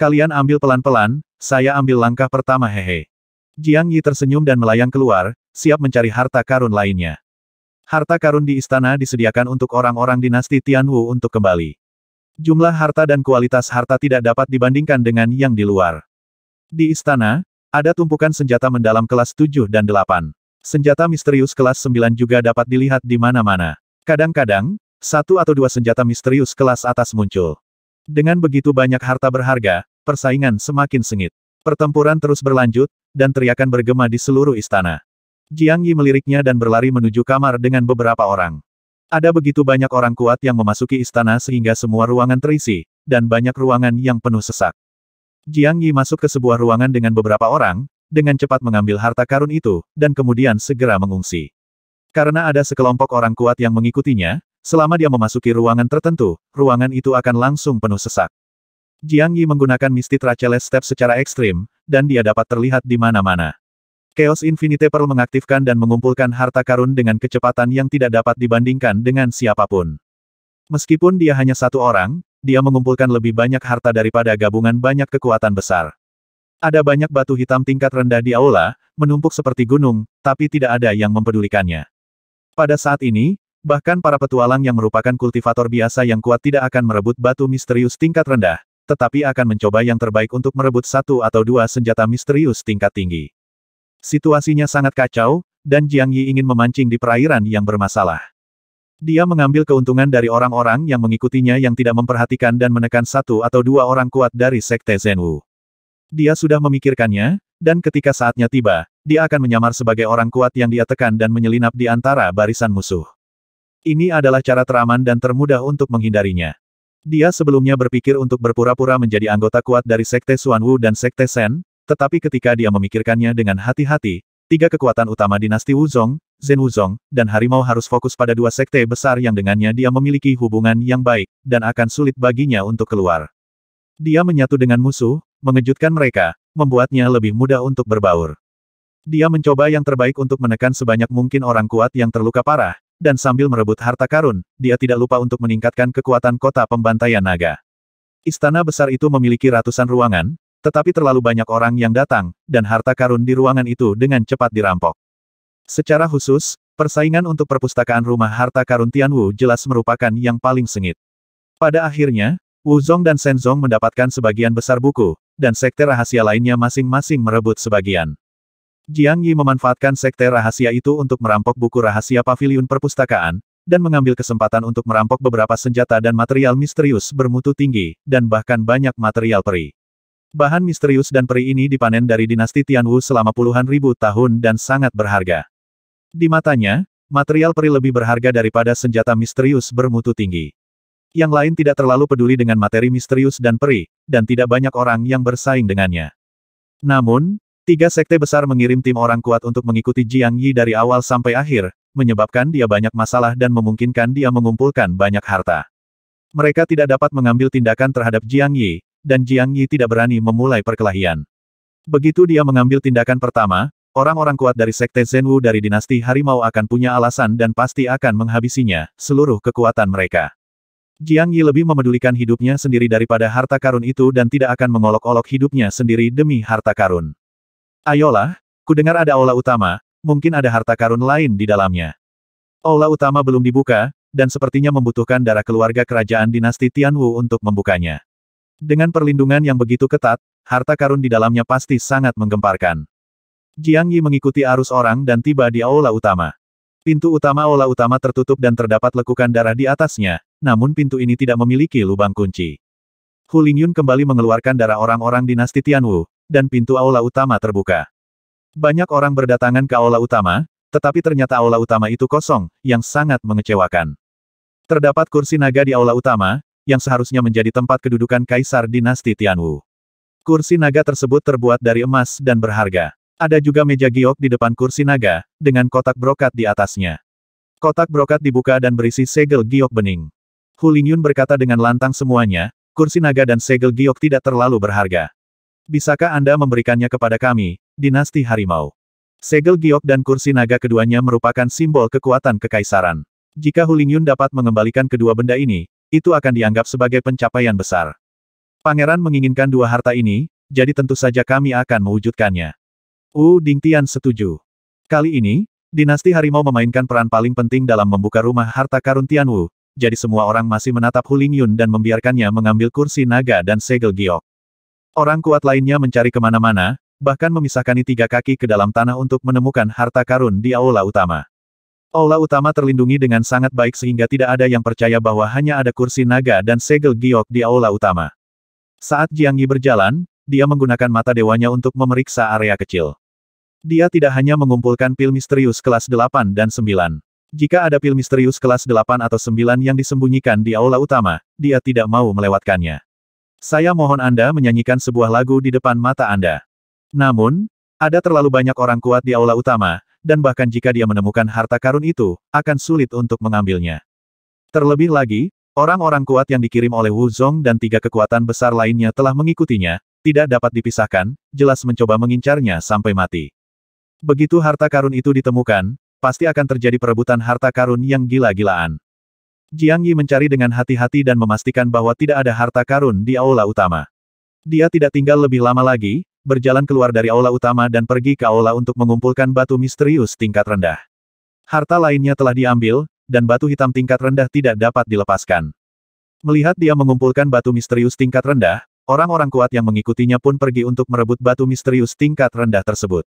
Kalian ambil pelan-pelan, saya ambil langkah pertama hehe. Jiang Yi tersenyum dan melayang keluar, siap mencari harta karun lainnya. Harta karun di istana disediakan untuk orang-orang dinasti Tianwu untuk kembali. Jumlah harta dan kualitas harta tidak dapat dibandingkan dengan yang di luar. Di istana, ada tumpukan senjata mendalam kelas 7 dan 8. Senjata misterius kelas 9 juga dapat dilihat di mana-mana. Kadang-kadang, satu atau dua senjata misterius kelas atas muncul. Dengan begitu banyak harta berharga, persaingan semakin sengit. Pertempuran terus berlanjut, dan teriakan bergema di seluruh istana. Jiang Yi meliriknya dan berlari menuju kamar dengan beberapa orang. Ada begitu banyak orang kuat yang memasuki istana sehingga semua ruangan terisi, dan banyak ruangan yang penuh sesak. Jiang Yi masuk ke sebuah ruangan dengan beberapa orang, dengan cepat mengambil harta karun itu, dan kemudian segera mengungsi. Karena ada sekelompok orang kuat yang mengikutinya, selama dia memasuki ruangan tertentu, ruangan itu akan langsung penuh sesak. Jiang Yi menggunakan Misty Traceles Step secara ekstrim, dan dia dapat terlihat di mana-mana. Chaos Infinite Pearl mengaktifkan dan mengumpulkan harta karun dengan kecepatan yang tidak dapat dibandingkan dengan siapapun. Meskipun dia hanya satu orang, dia mengumpulkan lebih banyak harta daripada gabungan banyak kekuatan besar. Ada banyak batu hitam tingkat rendah di aula, menumpuk seperti gunung, tapi tidak ada yang mempedulikannya. Pada saat ini, bahkan para petualang yang merupakan kultivator biasa yang kuat tidak akan merebut batu misterius tingkat rendah, tetapi akan mencoba yang terbaik untuk merebut satu atau dua senjata misterius tingkat tinggi. Situasinya sangat kacau, dan Jiang Yi ingin memancing di perairan yang bermasalah. Dia mengambil keuntungan dari orang-orang yang mengikutinya yang tidak memperhatikan dan menekan satu atau dua orang kuat dari Sekte Zenwu. Dia sudah memikirkannya, dan ketika saatnya tiba, dia akan menyamar sebagai orang kuat yang dia tekan dan menyelinap di antara barisan musuh. Ini adalah cara teraman dan termudah untuk menghindarinya. Dia sebelumnya berpikir untuk berpura-pura menjadi anggota kuat dari Sekte Suanwu dan Sekte Sen, tetapi ketika dia memikirkannya dengan hati-hati, tiga kekuatan utama dinasti Wuzong, Zen Wuzong, dan Harimau harus fokus pada dua sekte besar yang dengannya dia memiliki hubungan yang baik, dan akan sulit baginya untuk keluar. Dia menyatu dengan musuh, mengejutkan mereka, membuatnya lebih mudah untuk berbaur. Dia mencoba yang terbaik untuk menekan sebanyak mungkin orang kuat yang terluka parah, dan sambil merebut harta karun, dia tidak lupa untuk meningkatkan kekuatan kota pembantaian naga. Istana besar itu memiliki ratusan ruangan, tetapi terlalu banyak orang yang datang, dan harta karun di ruangan itu dengan cepat dirampok. Secara khusus, persaingan untuk perpustakaan rumah harta karun Tianwu jelas merupakan yang paling sengit. Pada akhirnya, Wu Zong dan Shen Zong mendapatkan sebagian besar buku, dan sekte rahasia lainnya masing-masing merebut sebagian. Jiang Yi memanfaatkan sekte rahasia itu untuk merampok buku rahasia paviliun perpustakaan, dan mengambil kesempatan untuk merampok beberapa senjata dan material misterius bermutu tinggi, dan bahkan banyak material peri. Bahan misterius dan peri ini dipanen dari dinasti Tianwu selama puluhan ribu tahun dan sangat berharga. Di matanya, material peri lebih berharga daripada senjata misterius bermutu tinggi. Yang lain tidak terlalu peduli dengan materi misterius dan peri, dan tidak banyak orang yang bersaing dengannya. Namun, tiga sekte besar mengirim tim orang kuat untuk mengikuti Jiang Yi dari awal sampai akhir, menyebabkan dia banyak masalah dan memungkinkan dia mengumpulkan banyak harta. Mereka tidak dapat mengambil tindakan terhadap Jiang Yi, dan Jiang Yi tidak berani memulai perkelahian. Begitu dia mengambil tindakan pertama, orang-orang kuat dari Sekte Zenwu dari dinasti Harimau akan punya alasan dan pasti akan menghabisinya, seluruh kekuatan mereka. Jiang Yi lebih memedulikan hidupnya sendiri daripada harta karun itu dan tidak akan mengolok-olok hidupnya sendiri demi harta karun. Ayolah, ku dengar ada aula utama, mungkin ada harta karun lain di dalamnya. Aula utama belum dibuka, dan sepertinya membutuhkan darah keluarga kerajaan dinasti Tianwu untuk membukanya. Dengan perlindungan yang begitu ketat, harta karun di dalamnya pasti sangat menggemparkan. Jiang Yi mengikuti arus orang dan tiba di aula utama. Pintu utama aula utama tertutup dan terdapat lekukan darah di atasnya, namun pintu ini tidak memiliki lubang kunci. Hu Lingyun kembali mengeluarkan darah orang-orang dinasti Tianwu, dan pintu aula utama terbuka. Banyak orang berdatangan ke aula utama, tetapi ternyata aula utama itu kosong, yang sangat mengecewakan. Terdapat kursi naga di aula utama, yang seharusnya menjadi tempat kedudukan kaisar dinasti Tianwu. Kursi naga tersebut terbuat dari emas dan berharga. Ada juga meja giok di depan kursi naga, dengan kotak brokat di atasnya. Kotak brokat dibuka dan berisi segel giok bening. Hu Lingyun berkata dengan lantang semuanya, kursi naga dan segel giok tidak terlalu berharga. Bisakah Anda memberikannya kepada kami, dinasti harimau? Segel giok dan kursi naga keduanya merupakan simbol kekuatan kekaisaran. Jika Hu Lingyun dapat mengembalikan kedua benda ini, itu akan dianggap sebagai pencapaian besar. Pangeran menginginkan dua harta ini, jadi tentu saja kami akan mewujudkannya. Ding Tian setuju. Kali ini, dinasti harimau memainkan peran paling penting dalam membuka rumah harta karun Tian Wu. jadi semua orang masih menatap Huling Yun dan membiarkannya mengambil kursi naga dan segel giok. Orang kuat lainnya mencari kemana-mana, bahkan memisahkan tiga kaki ke dalam tanah untuk menemukan harta karun di aula utama. Aula utama terlindungi dengan sangat baik sehingga tidak ada yang percaya bahwa hanya ada kursi naga dan segel giok di aula utama. Saat Jiang Yi berjalan, dia menggunakan mata dewanya untuk memeriksa area kecil. Dia tidak hanya mengumpulkan pil misterius kelas 8 dan 9. Jika ada pil misterius kelas 8 atau 9 yang disembunyikan di aula utama, dia tidak mau melewatkannya. Saya mohon Anda menyanyikan sebuah lagu di depan mata Anda. Namun, ada terlalu banyak orang kuat di aula utama, dan bahkan jika dia menemukan harta karun itu, akan sulit untuk mengambilnya. Terlebih lagi, orang-orang kuat yang dikirim oleh Wu Zong dan tiga kekuatan besar lainnya telah mengikutinya, tidak dapat dipisahkan, jelas mencoba mengincarnya sampai mati. Begitu harta karun itu ditemukan, pasti akan terjadi perebutan harta karun yang gila-gilaan. Jiang Yi mencari dengan hati-hati dan memastikan bahwa tidak ada harta karun di aula utama. Dia tidak tinggal lebih lama lagi, berjalan keluar dari aula utama dan pergi ke aula untuk mengumpulkan batu misterius tingkat rendah. Harta lainnya telah diambil, dan batu hitam tingkat rendah tidak dapat dilepaskan. Melihat dia mengumpulkan batu misterius tingkat rendah, orang-orang kuat yang mengikutinya pun pergi untuk merebut batu misterius tingkat rendah tersebut.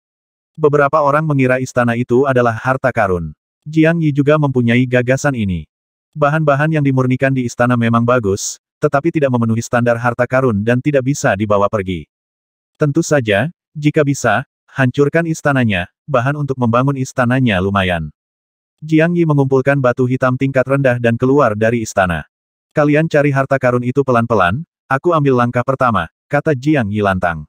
Beberapa orang mengira istana itu adalah harta karun. Jiang Yi juga mempunyai gagasan ini. Bahan-bahan yang dimurnikan di istana memang bagus, tetapi tidak memenuhi standar harta karun dan tidak bisa dibawa pergi. Tentu saja, jika bisa, hancurkan istananya, bahan untuk membangun istananya lumayan. Jiang Yi mengumpulkan batu hitam tingkat rendah dan keluar dari istana. Kalian cari harta karun itu pelan-pelan, aku ambil langkah pertama, kata Jiang Yi lantang.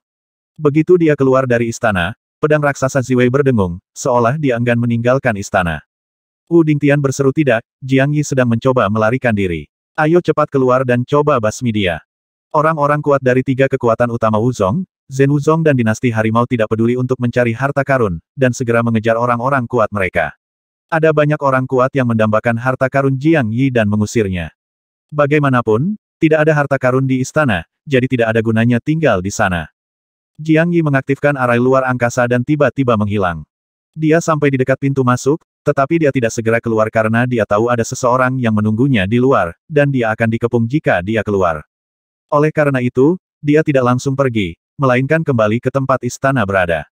Begitu dia keluar dari istana, pedang raksasa Ziwei berdengung, seolah dia enggan meninggalkan istana. Wu Dingtian berseru tidak, Jiang Yi sedang mencoba melarikan diri. Ayo cepat keluar dan coba basmi dia. Orang-orang kuat dari tiga kekuatan utama Wuzong, Zhen Wuzong dan dinasti harimau tidak peduli untuk mencari harta karun, dan segera mengejar orang-orang kuat mereka. Ada banyak orang kuat yang mendambakan harta karun Jiang Yi dan mengusirnya. Bagaimanapun, tidak ada harta karun di istana, jadi tidak ada gunanya tinggal di sana. Jiang Yi mengaktifkan arai luar angkasa dan tiba-tiba menghilang. Dia sampai di dekat pintu masuk, tetapi dia tidak segera keluar karena dia tahu ada seseorang yang menunggunya di luar, dan dia akan dikepung jika dia keluar. Oleh karena itu, dia tidak langsung pergi, melainkan kembali ke tempat istana berada.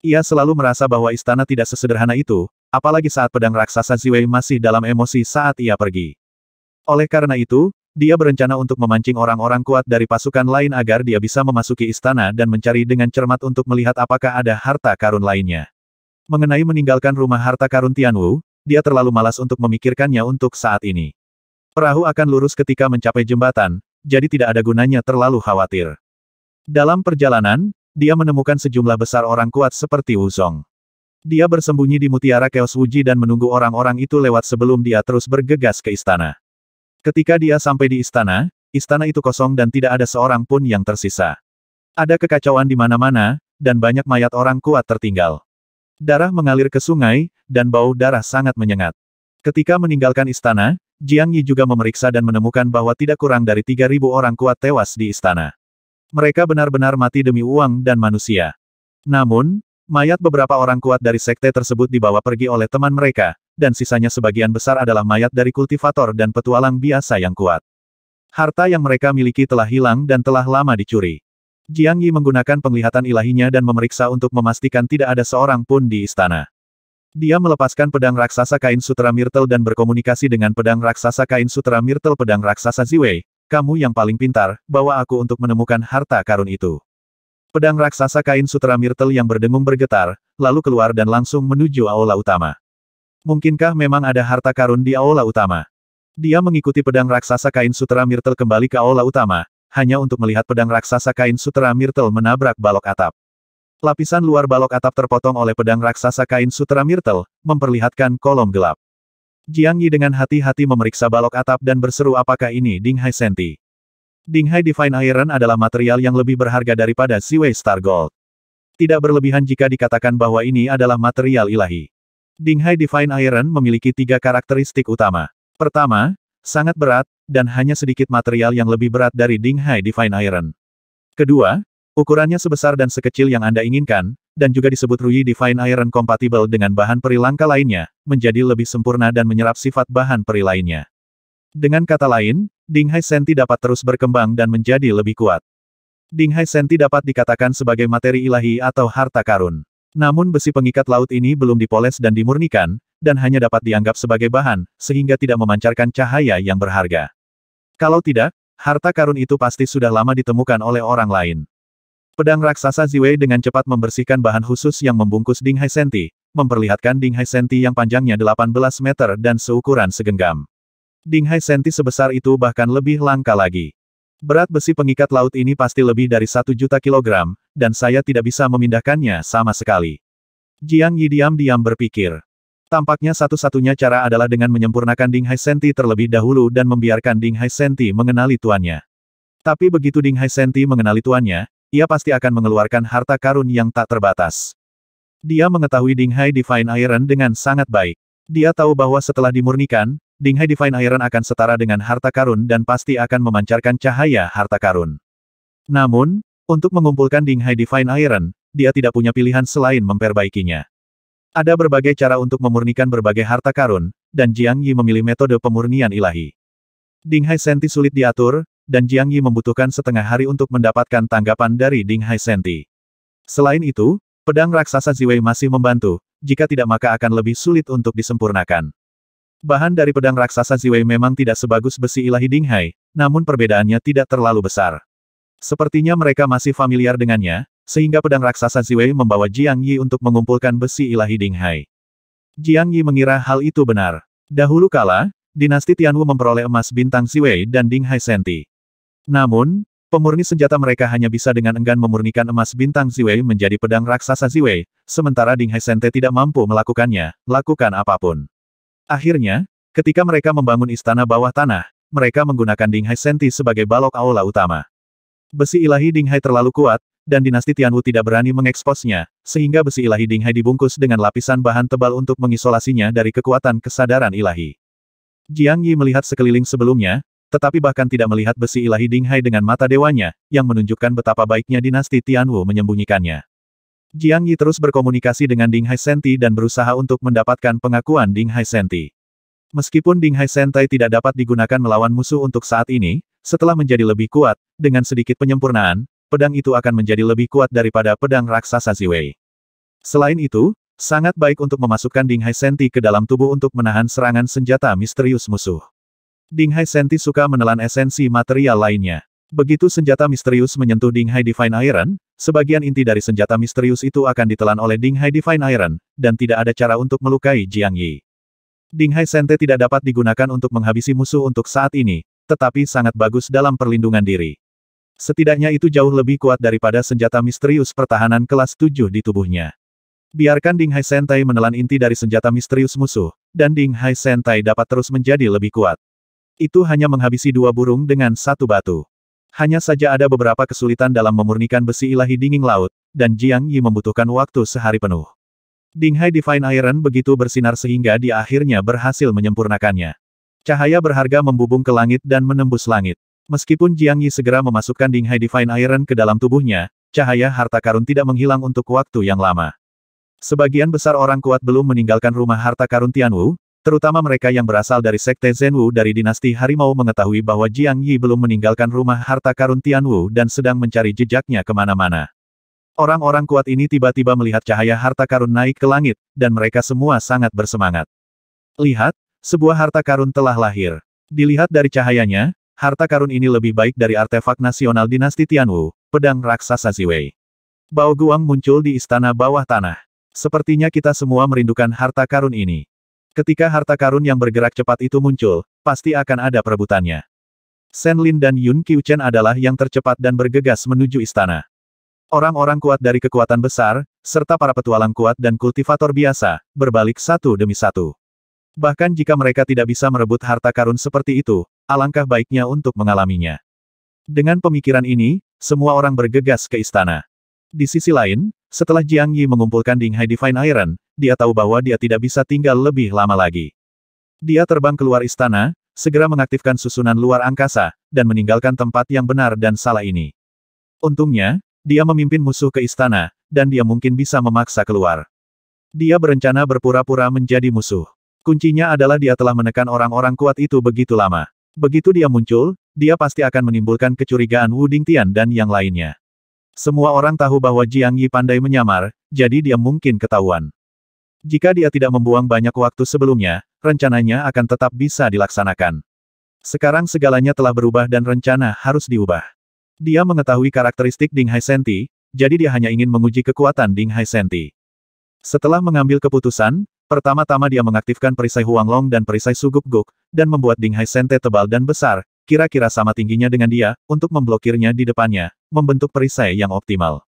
Ia selalu merasa bahwa istana tidak sesederhana itu, apalagi saat pedang raksasa Ziwei masih dalam emosi saat ia pergi. Oleh karena itu, dia berencana untuk memancing orang-orang kuat dari pasukan lain agar dia bisa memasuki istana dan mencari dengan cermat untuk melihat apakah ada harta karun lainnya. Mengenai meninggalkan rumah harta karun Tianwu, dia terlalu malas untuk memikirkannya untuk saat ini. Perahu akan lurus ketika mencapai jembatan, jadi tidak ada gunanya terlalu khawatir. Dalam perjalanan, dia menemukan sejumlah besar orang kuat seperti Wuzong. Dia bersembunyi di mutiara Chaos Wuji dan menunggu orang-orang itu lewat sebelum dia terus bergegas ke istana. Ketika dia sampai di istana, istana itu kosong dan tidak ada seorang pun yang tersisa. Ada kekacauan di mana-mana, dan banyak mayat orang kuat tertinggal. Darah mengalir ke sungai, dan bau darah sangat menyengat. Ketika meninggalkan istana, Jiang Yi juga memeriksa dan menemukan bahwa tidak kurang dari 3.000 orang kuat tewas di istana. Mereka benar-benar mati demi uang dan manusia. Namun, mayat beberapa orang kuat dari sekte tersebut dibawa pergi oleh teman mereka, dan sisanya sebagian besar adalah mayat dari kultivator dan petualang biasa yang kuat. Harta yang mereka miliki telah hilang dan telah lama dicuri. Jiang Yi menggunakan penglihatan ilahinya dan memeriksa untuk memastikan tidak ada seorang pun di istana. Dia melepaskan pedang raksasa kain sutra Myrtle dan berkomunikasi dengan pedang raksasa kain sutra Myrtle pedang raksasa Ziwei, kamu yang paling pintar, bawa aku untuk menemukan harta karun itu. Pedang raksasa kain sutra mirtel yang berdengung bergetar, lalu keluar dan langsung menuju aula utama. Mungkinkah memang ada harta karun di aula utama? Dia mengikuti pedang raksasa kain sutra mirtel kembali ke aula utama, hanya untuk melihat pedang raksasa kain sutra mirtel menabrak balok atap. Lapisan luar balok atap terpotong oleh pedang raksasa kain sutra mirtel, memperlihatkan kolom gelap. Jiang Yi dengan hati-hati memeriksa balok atap dan berseru apakah ini Ding Hai Senti. Ding Hai Divine Iron adalah material yang lebih berharga daripada Siwei Star Gold. Tidak berlebihan jika dikatakan bahwa ini adalah material ilahi. Ding Hai Divine Iron memiliki tiga karakteristik utama. Pertama, sangat berat, dan hanya sedikit material yang lebih berat dari Ding Hai Divine Iron. Kedua, ukurannya sebesar dan sekecil yang Anda inginkan, dan juga disebut Rui Divine Iron kompatibel dengan bahan peri langka lainnya, menjadi lebih sempurna dan menyerap sifat bahan peri lainnya. Dengan kata lain, Dinghai Senti dapat terus berkembang dan menjadi lebih kuat. Dinghai Senti dapat dikatakan sebagai materi ilahi atau harta karun. Namun besi pengikat laut ini belum dipoles dan dimurnikan, dan hanya dapat dianggap sebagai bahan, sehingga tidak memancarkan cahaya yang berharga. Kalau tidak, harta karun itu pasti sudah lama ditemukan oleh orang lain. Pedang raksasa Ziwei dengan cepat membersihkan bahan khusus yang membungkus Ding Hai Senti, memperlihatkan Ding Hai Senti yang panjangnya 18 meter dan seukuran segenggam. Ding Hai Senti sebesar itu bahkan lebih langka lagi. Berat besi pengikat laut ini pasti lebih dari satu juta kilogram, dan saya tidak bisa memindahkannya sama sekali. Jiang Yi diam-diam berpikir. Tampaknya satu-satunya cara adalah dengan menyempurnakan Ding Hai Senti terlebih dahulu dan membiarkan Ding Hai Senti mengenali tuannya. Tapi begitu Ding Hai Senti mengenali tuannya, ia pasti akan mengeluarkan harta karun yang tak terbatas. Dia mengetahui Dinghai Divine Iron dengan sangat baik. Dia tahu bahwa setelah dimurnikan, Dinghai Divine Iron akan setara dengan harta karun dan pasti akan memancarkan cahaya harta karun. Namun, untuk mengumpulkan Dinghai Divine Iron, dia tidak punya pilihan selain memperbaikinya. Ada berbagai cara untuk memurnikan berbagai harta karun, dan Jiang Yi memilih metode pemurnian ilahi. Dinghai Senti sulit diatur, dan Jiang Yi membutuhkan setengah hari untuk mendapatkan tanggapan dari Ding Hai Senti. Selain itu, pedang raksasa Ziwei masih membantu, jika tidak maka akan lebih sulit untuk disempurnakan. Bahan dari pedang raksasa Ziwei memang tidak sebagus besi ilahi Ding Hai, namun perbedaannya tidak terlalu besar. Sepertinya mereka masih familiar dengannya, sehingga pedang raksasa Ziwei membawa Jiang Yi untuk mengumpulkan besi ilahi Ding Hai. Jiang Yi mengira hal itu benar. Dahulu kala, dinasti Tianwu memperoleh emas bintang Ziwei dan Ding Hai Senti. Namun, pemurni senjata mereka hanya bisa dengan enggan memurnikan emas bintang Ziwei menjadi pedang raksasa Ziwei, sementara Ding Hesente tidak mampu melakukannya, lakukan apapun. Akhirnya, ketika mereka membangun istana bawah tanah, mereka menggunakan Ding Senti sebagai balok aula utama. Besi ilahi Ding Hai terlalu kuat, dan dinasti Tianwu tidak berani mengeksposnya, sehingga besi ilahi Ding Hai dibungkus dengan lapisan bahan tebal untuk mengisolasinya dari kekuatan kesadaran ilahi. Jiang Yi melihat sekeliling sebelumnya, tetapi bahkan tidak melihat besi ilahi Dinghai dengan mata dewanya, yang menunjukkan betapa baiknya dinasti Tianwu menyembunyikannya. Jiang Yi terus berkomunikasi dengan Dinghai Senti dan berusaha untuk mendapatkan pengakuan Dinghai Senti. Meskipun Dinghai Sentai tidak dapat digunakan melawan musuh untuk saat ini, setelah menjadi lebih kuat, dengan sedikit penyempurnaan, pedang itu akan menjadi lebih kuat daripada pedang raksasa Ziwei. Selain itu, sangat baik untuk memasukkan Dinghai Senti ke dalam tubuh untuk menahan serangan senjata misterius musuh. Ding Hai Senti suka menelan esensi material lainnya. Begitu senjata misterius menyentuh Ding Hai Divine Iron, sebagian inti dari senjata misterius itu akan ditelan oleh Ding Hai Divine Iron, dan tidak ada cara untuk melukai Jiang Yi. Ding Hai Sente tidak dapat digunakan untuk menghabisi musuh untuk saat ini, tetapi sangat bagus dalam perlindungan diri. Setidaknya itu jauh lebih kuat daripada senjata misterius pertahanan kelas 7 di tubuhnya. Biarkan Ding Hai Sentai menelan inti dari senjata misterius musuh, dan Ding Hai Sentai dapat terus menjadi lebih kuat. Itu hanya menghabisi dua burung dengan satu batu. Hanya saja ada beberapa kesulitan dalam memurnikan besi ilahi dingin laut, dan Jiang Yi membutuhkan waktu sehari penuh. Dinghai Divine Iron begitu bersinar sehingga dia akhirnya berhasil menyempurnakannya. Cahaya berharga membubung ke langit dan menembus langit. Meskipun Jiang Yi segera memasukkan Dinghai Divine Iron ke dalam tubuhnya, cahaya harta karun tidak menghilang untuk waktu yang lama. Sebagian besar orang kuat belum meninggalkan rumah harta karun Tianwu, Terutama mereka yang berasal dari Sekte Zenwu dari dinasti Harimau mengetahui bahwa Jiang Yi belum meninggalkan rumah harta karun Tianwu dan sedang mencari jejaknya kemana-mana. Orang-orang kuat ini tiba-tiba melihat cahaya harta karun naik ke langit, dan mereka semua sangat bersemangat. Lihat, sebuah harta karun telah lahir. Dilihat dari cahayanya, harta karun ini lebih baik dari artefak nasional dinasti Tianwu, pedang raksasa Ziwei. Bao Guang muncul di istana bawah tanah. Sepertinya kita semua merindukan harta karun ini. Ketika harta karun yang bergerak cepat itu muncul, pasti akan ada perebutannya. Shen Lin dan Yun Qiuchen adalah yang tercepat dan bergegas menuju istana. Orang-orang kuat dari kekuatan besar, serta para petualang kuat dan kultivator biasa, berbalik satu demi satu. Bahkan jika mereka tidak bisa merebut harta karun seperti itu, alangkah baiknya untuk mengalaminya. Dengan pemikiran ini, semua orang bergegas ke istana. Di sisi lain, setelah Jiang Yi mengumpulkan Ding Hai Divine Iron, dia tahu bahwa dia tidak bisa tinggal lebih lama lagi. Dia terbang keluar istana, segera mengaktifkan susunan luar angkasa, dan meninggalkan tempat yang benar dan salah ini. Untungnya, dia memimpin musuh ke istana, dan dia mungkin bisa memaksa keluar. Dia berencana berpura-pura menjadi musuh. Kuncinya adalah dia telah menekan orang-orang kuat itu begitu lama. Begitu dia muncul, dia pasti akan menimbulkan kecurigaan Wu Ding Tian dan yang lainnya. Semua orang tahu bahwa Jiang Yi pandai menyamar, jadi dia mungkin ketahuan. Jika dia tidak membuang banyak waktu sebelumnya, rencananya akan tetap bisa dilaksanakan. Sekarang segalanya telah berubah dan rencana harus diubah. Dia mengetahui karakteristik Ding Hai Senti, jadi dia hanya ingin menguji kekuatan Ding Hai Senti. Setelah mengambil keputusan, pertama-tama dia mengaktifkan perisai Huang Long dan perisai Sugup-guk, dan membuat Ding Hai Sente tebal dan besar, kira-kira sama tingginya dengan dia, untuk memblokirnya di depannya, membentuk perisai yang optimal.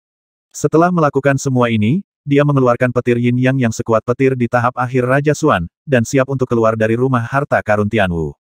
Setelah melakukan semua ini, dia mengeluarkan petir yin yang yang sekuat petir di tahap akhir Raja Suan, dan siap untuk keluar dari rumah harta karun Tianwu.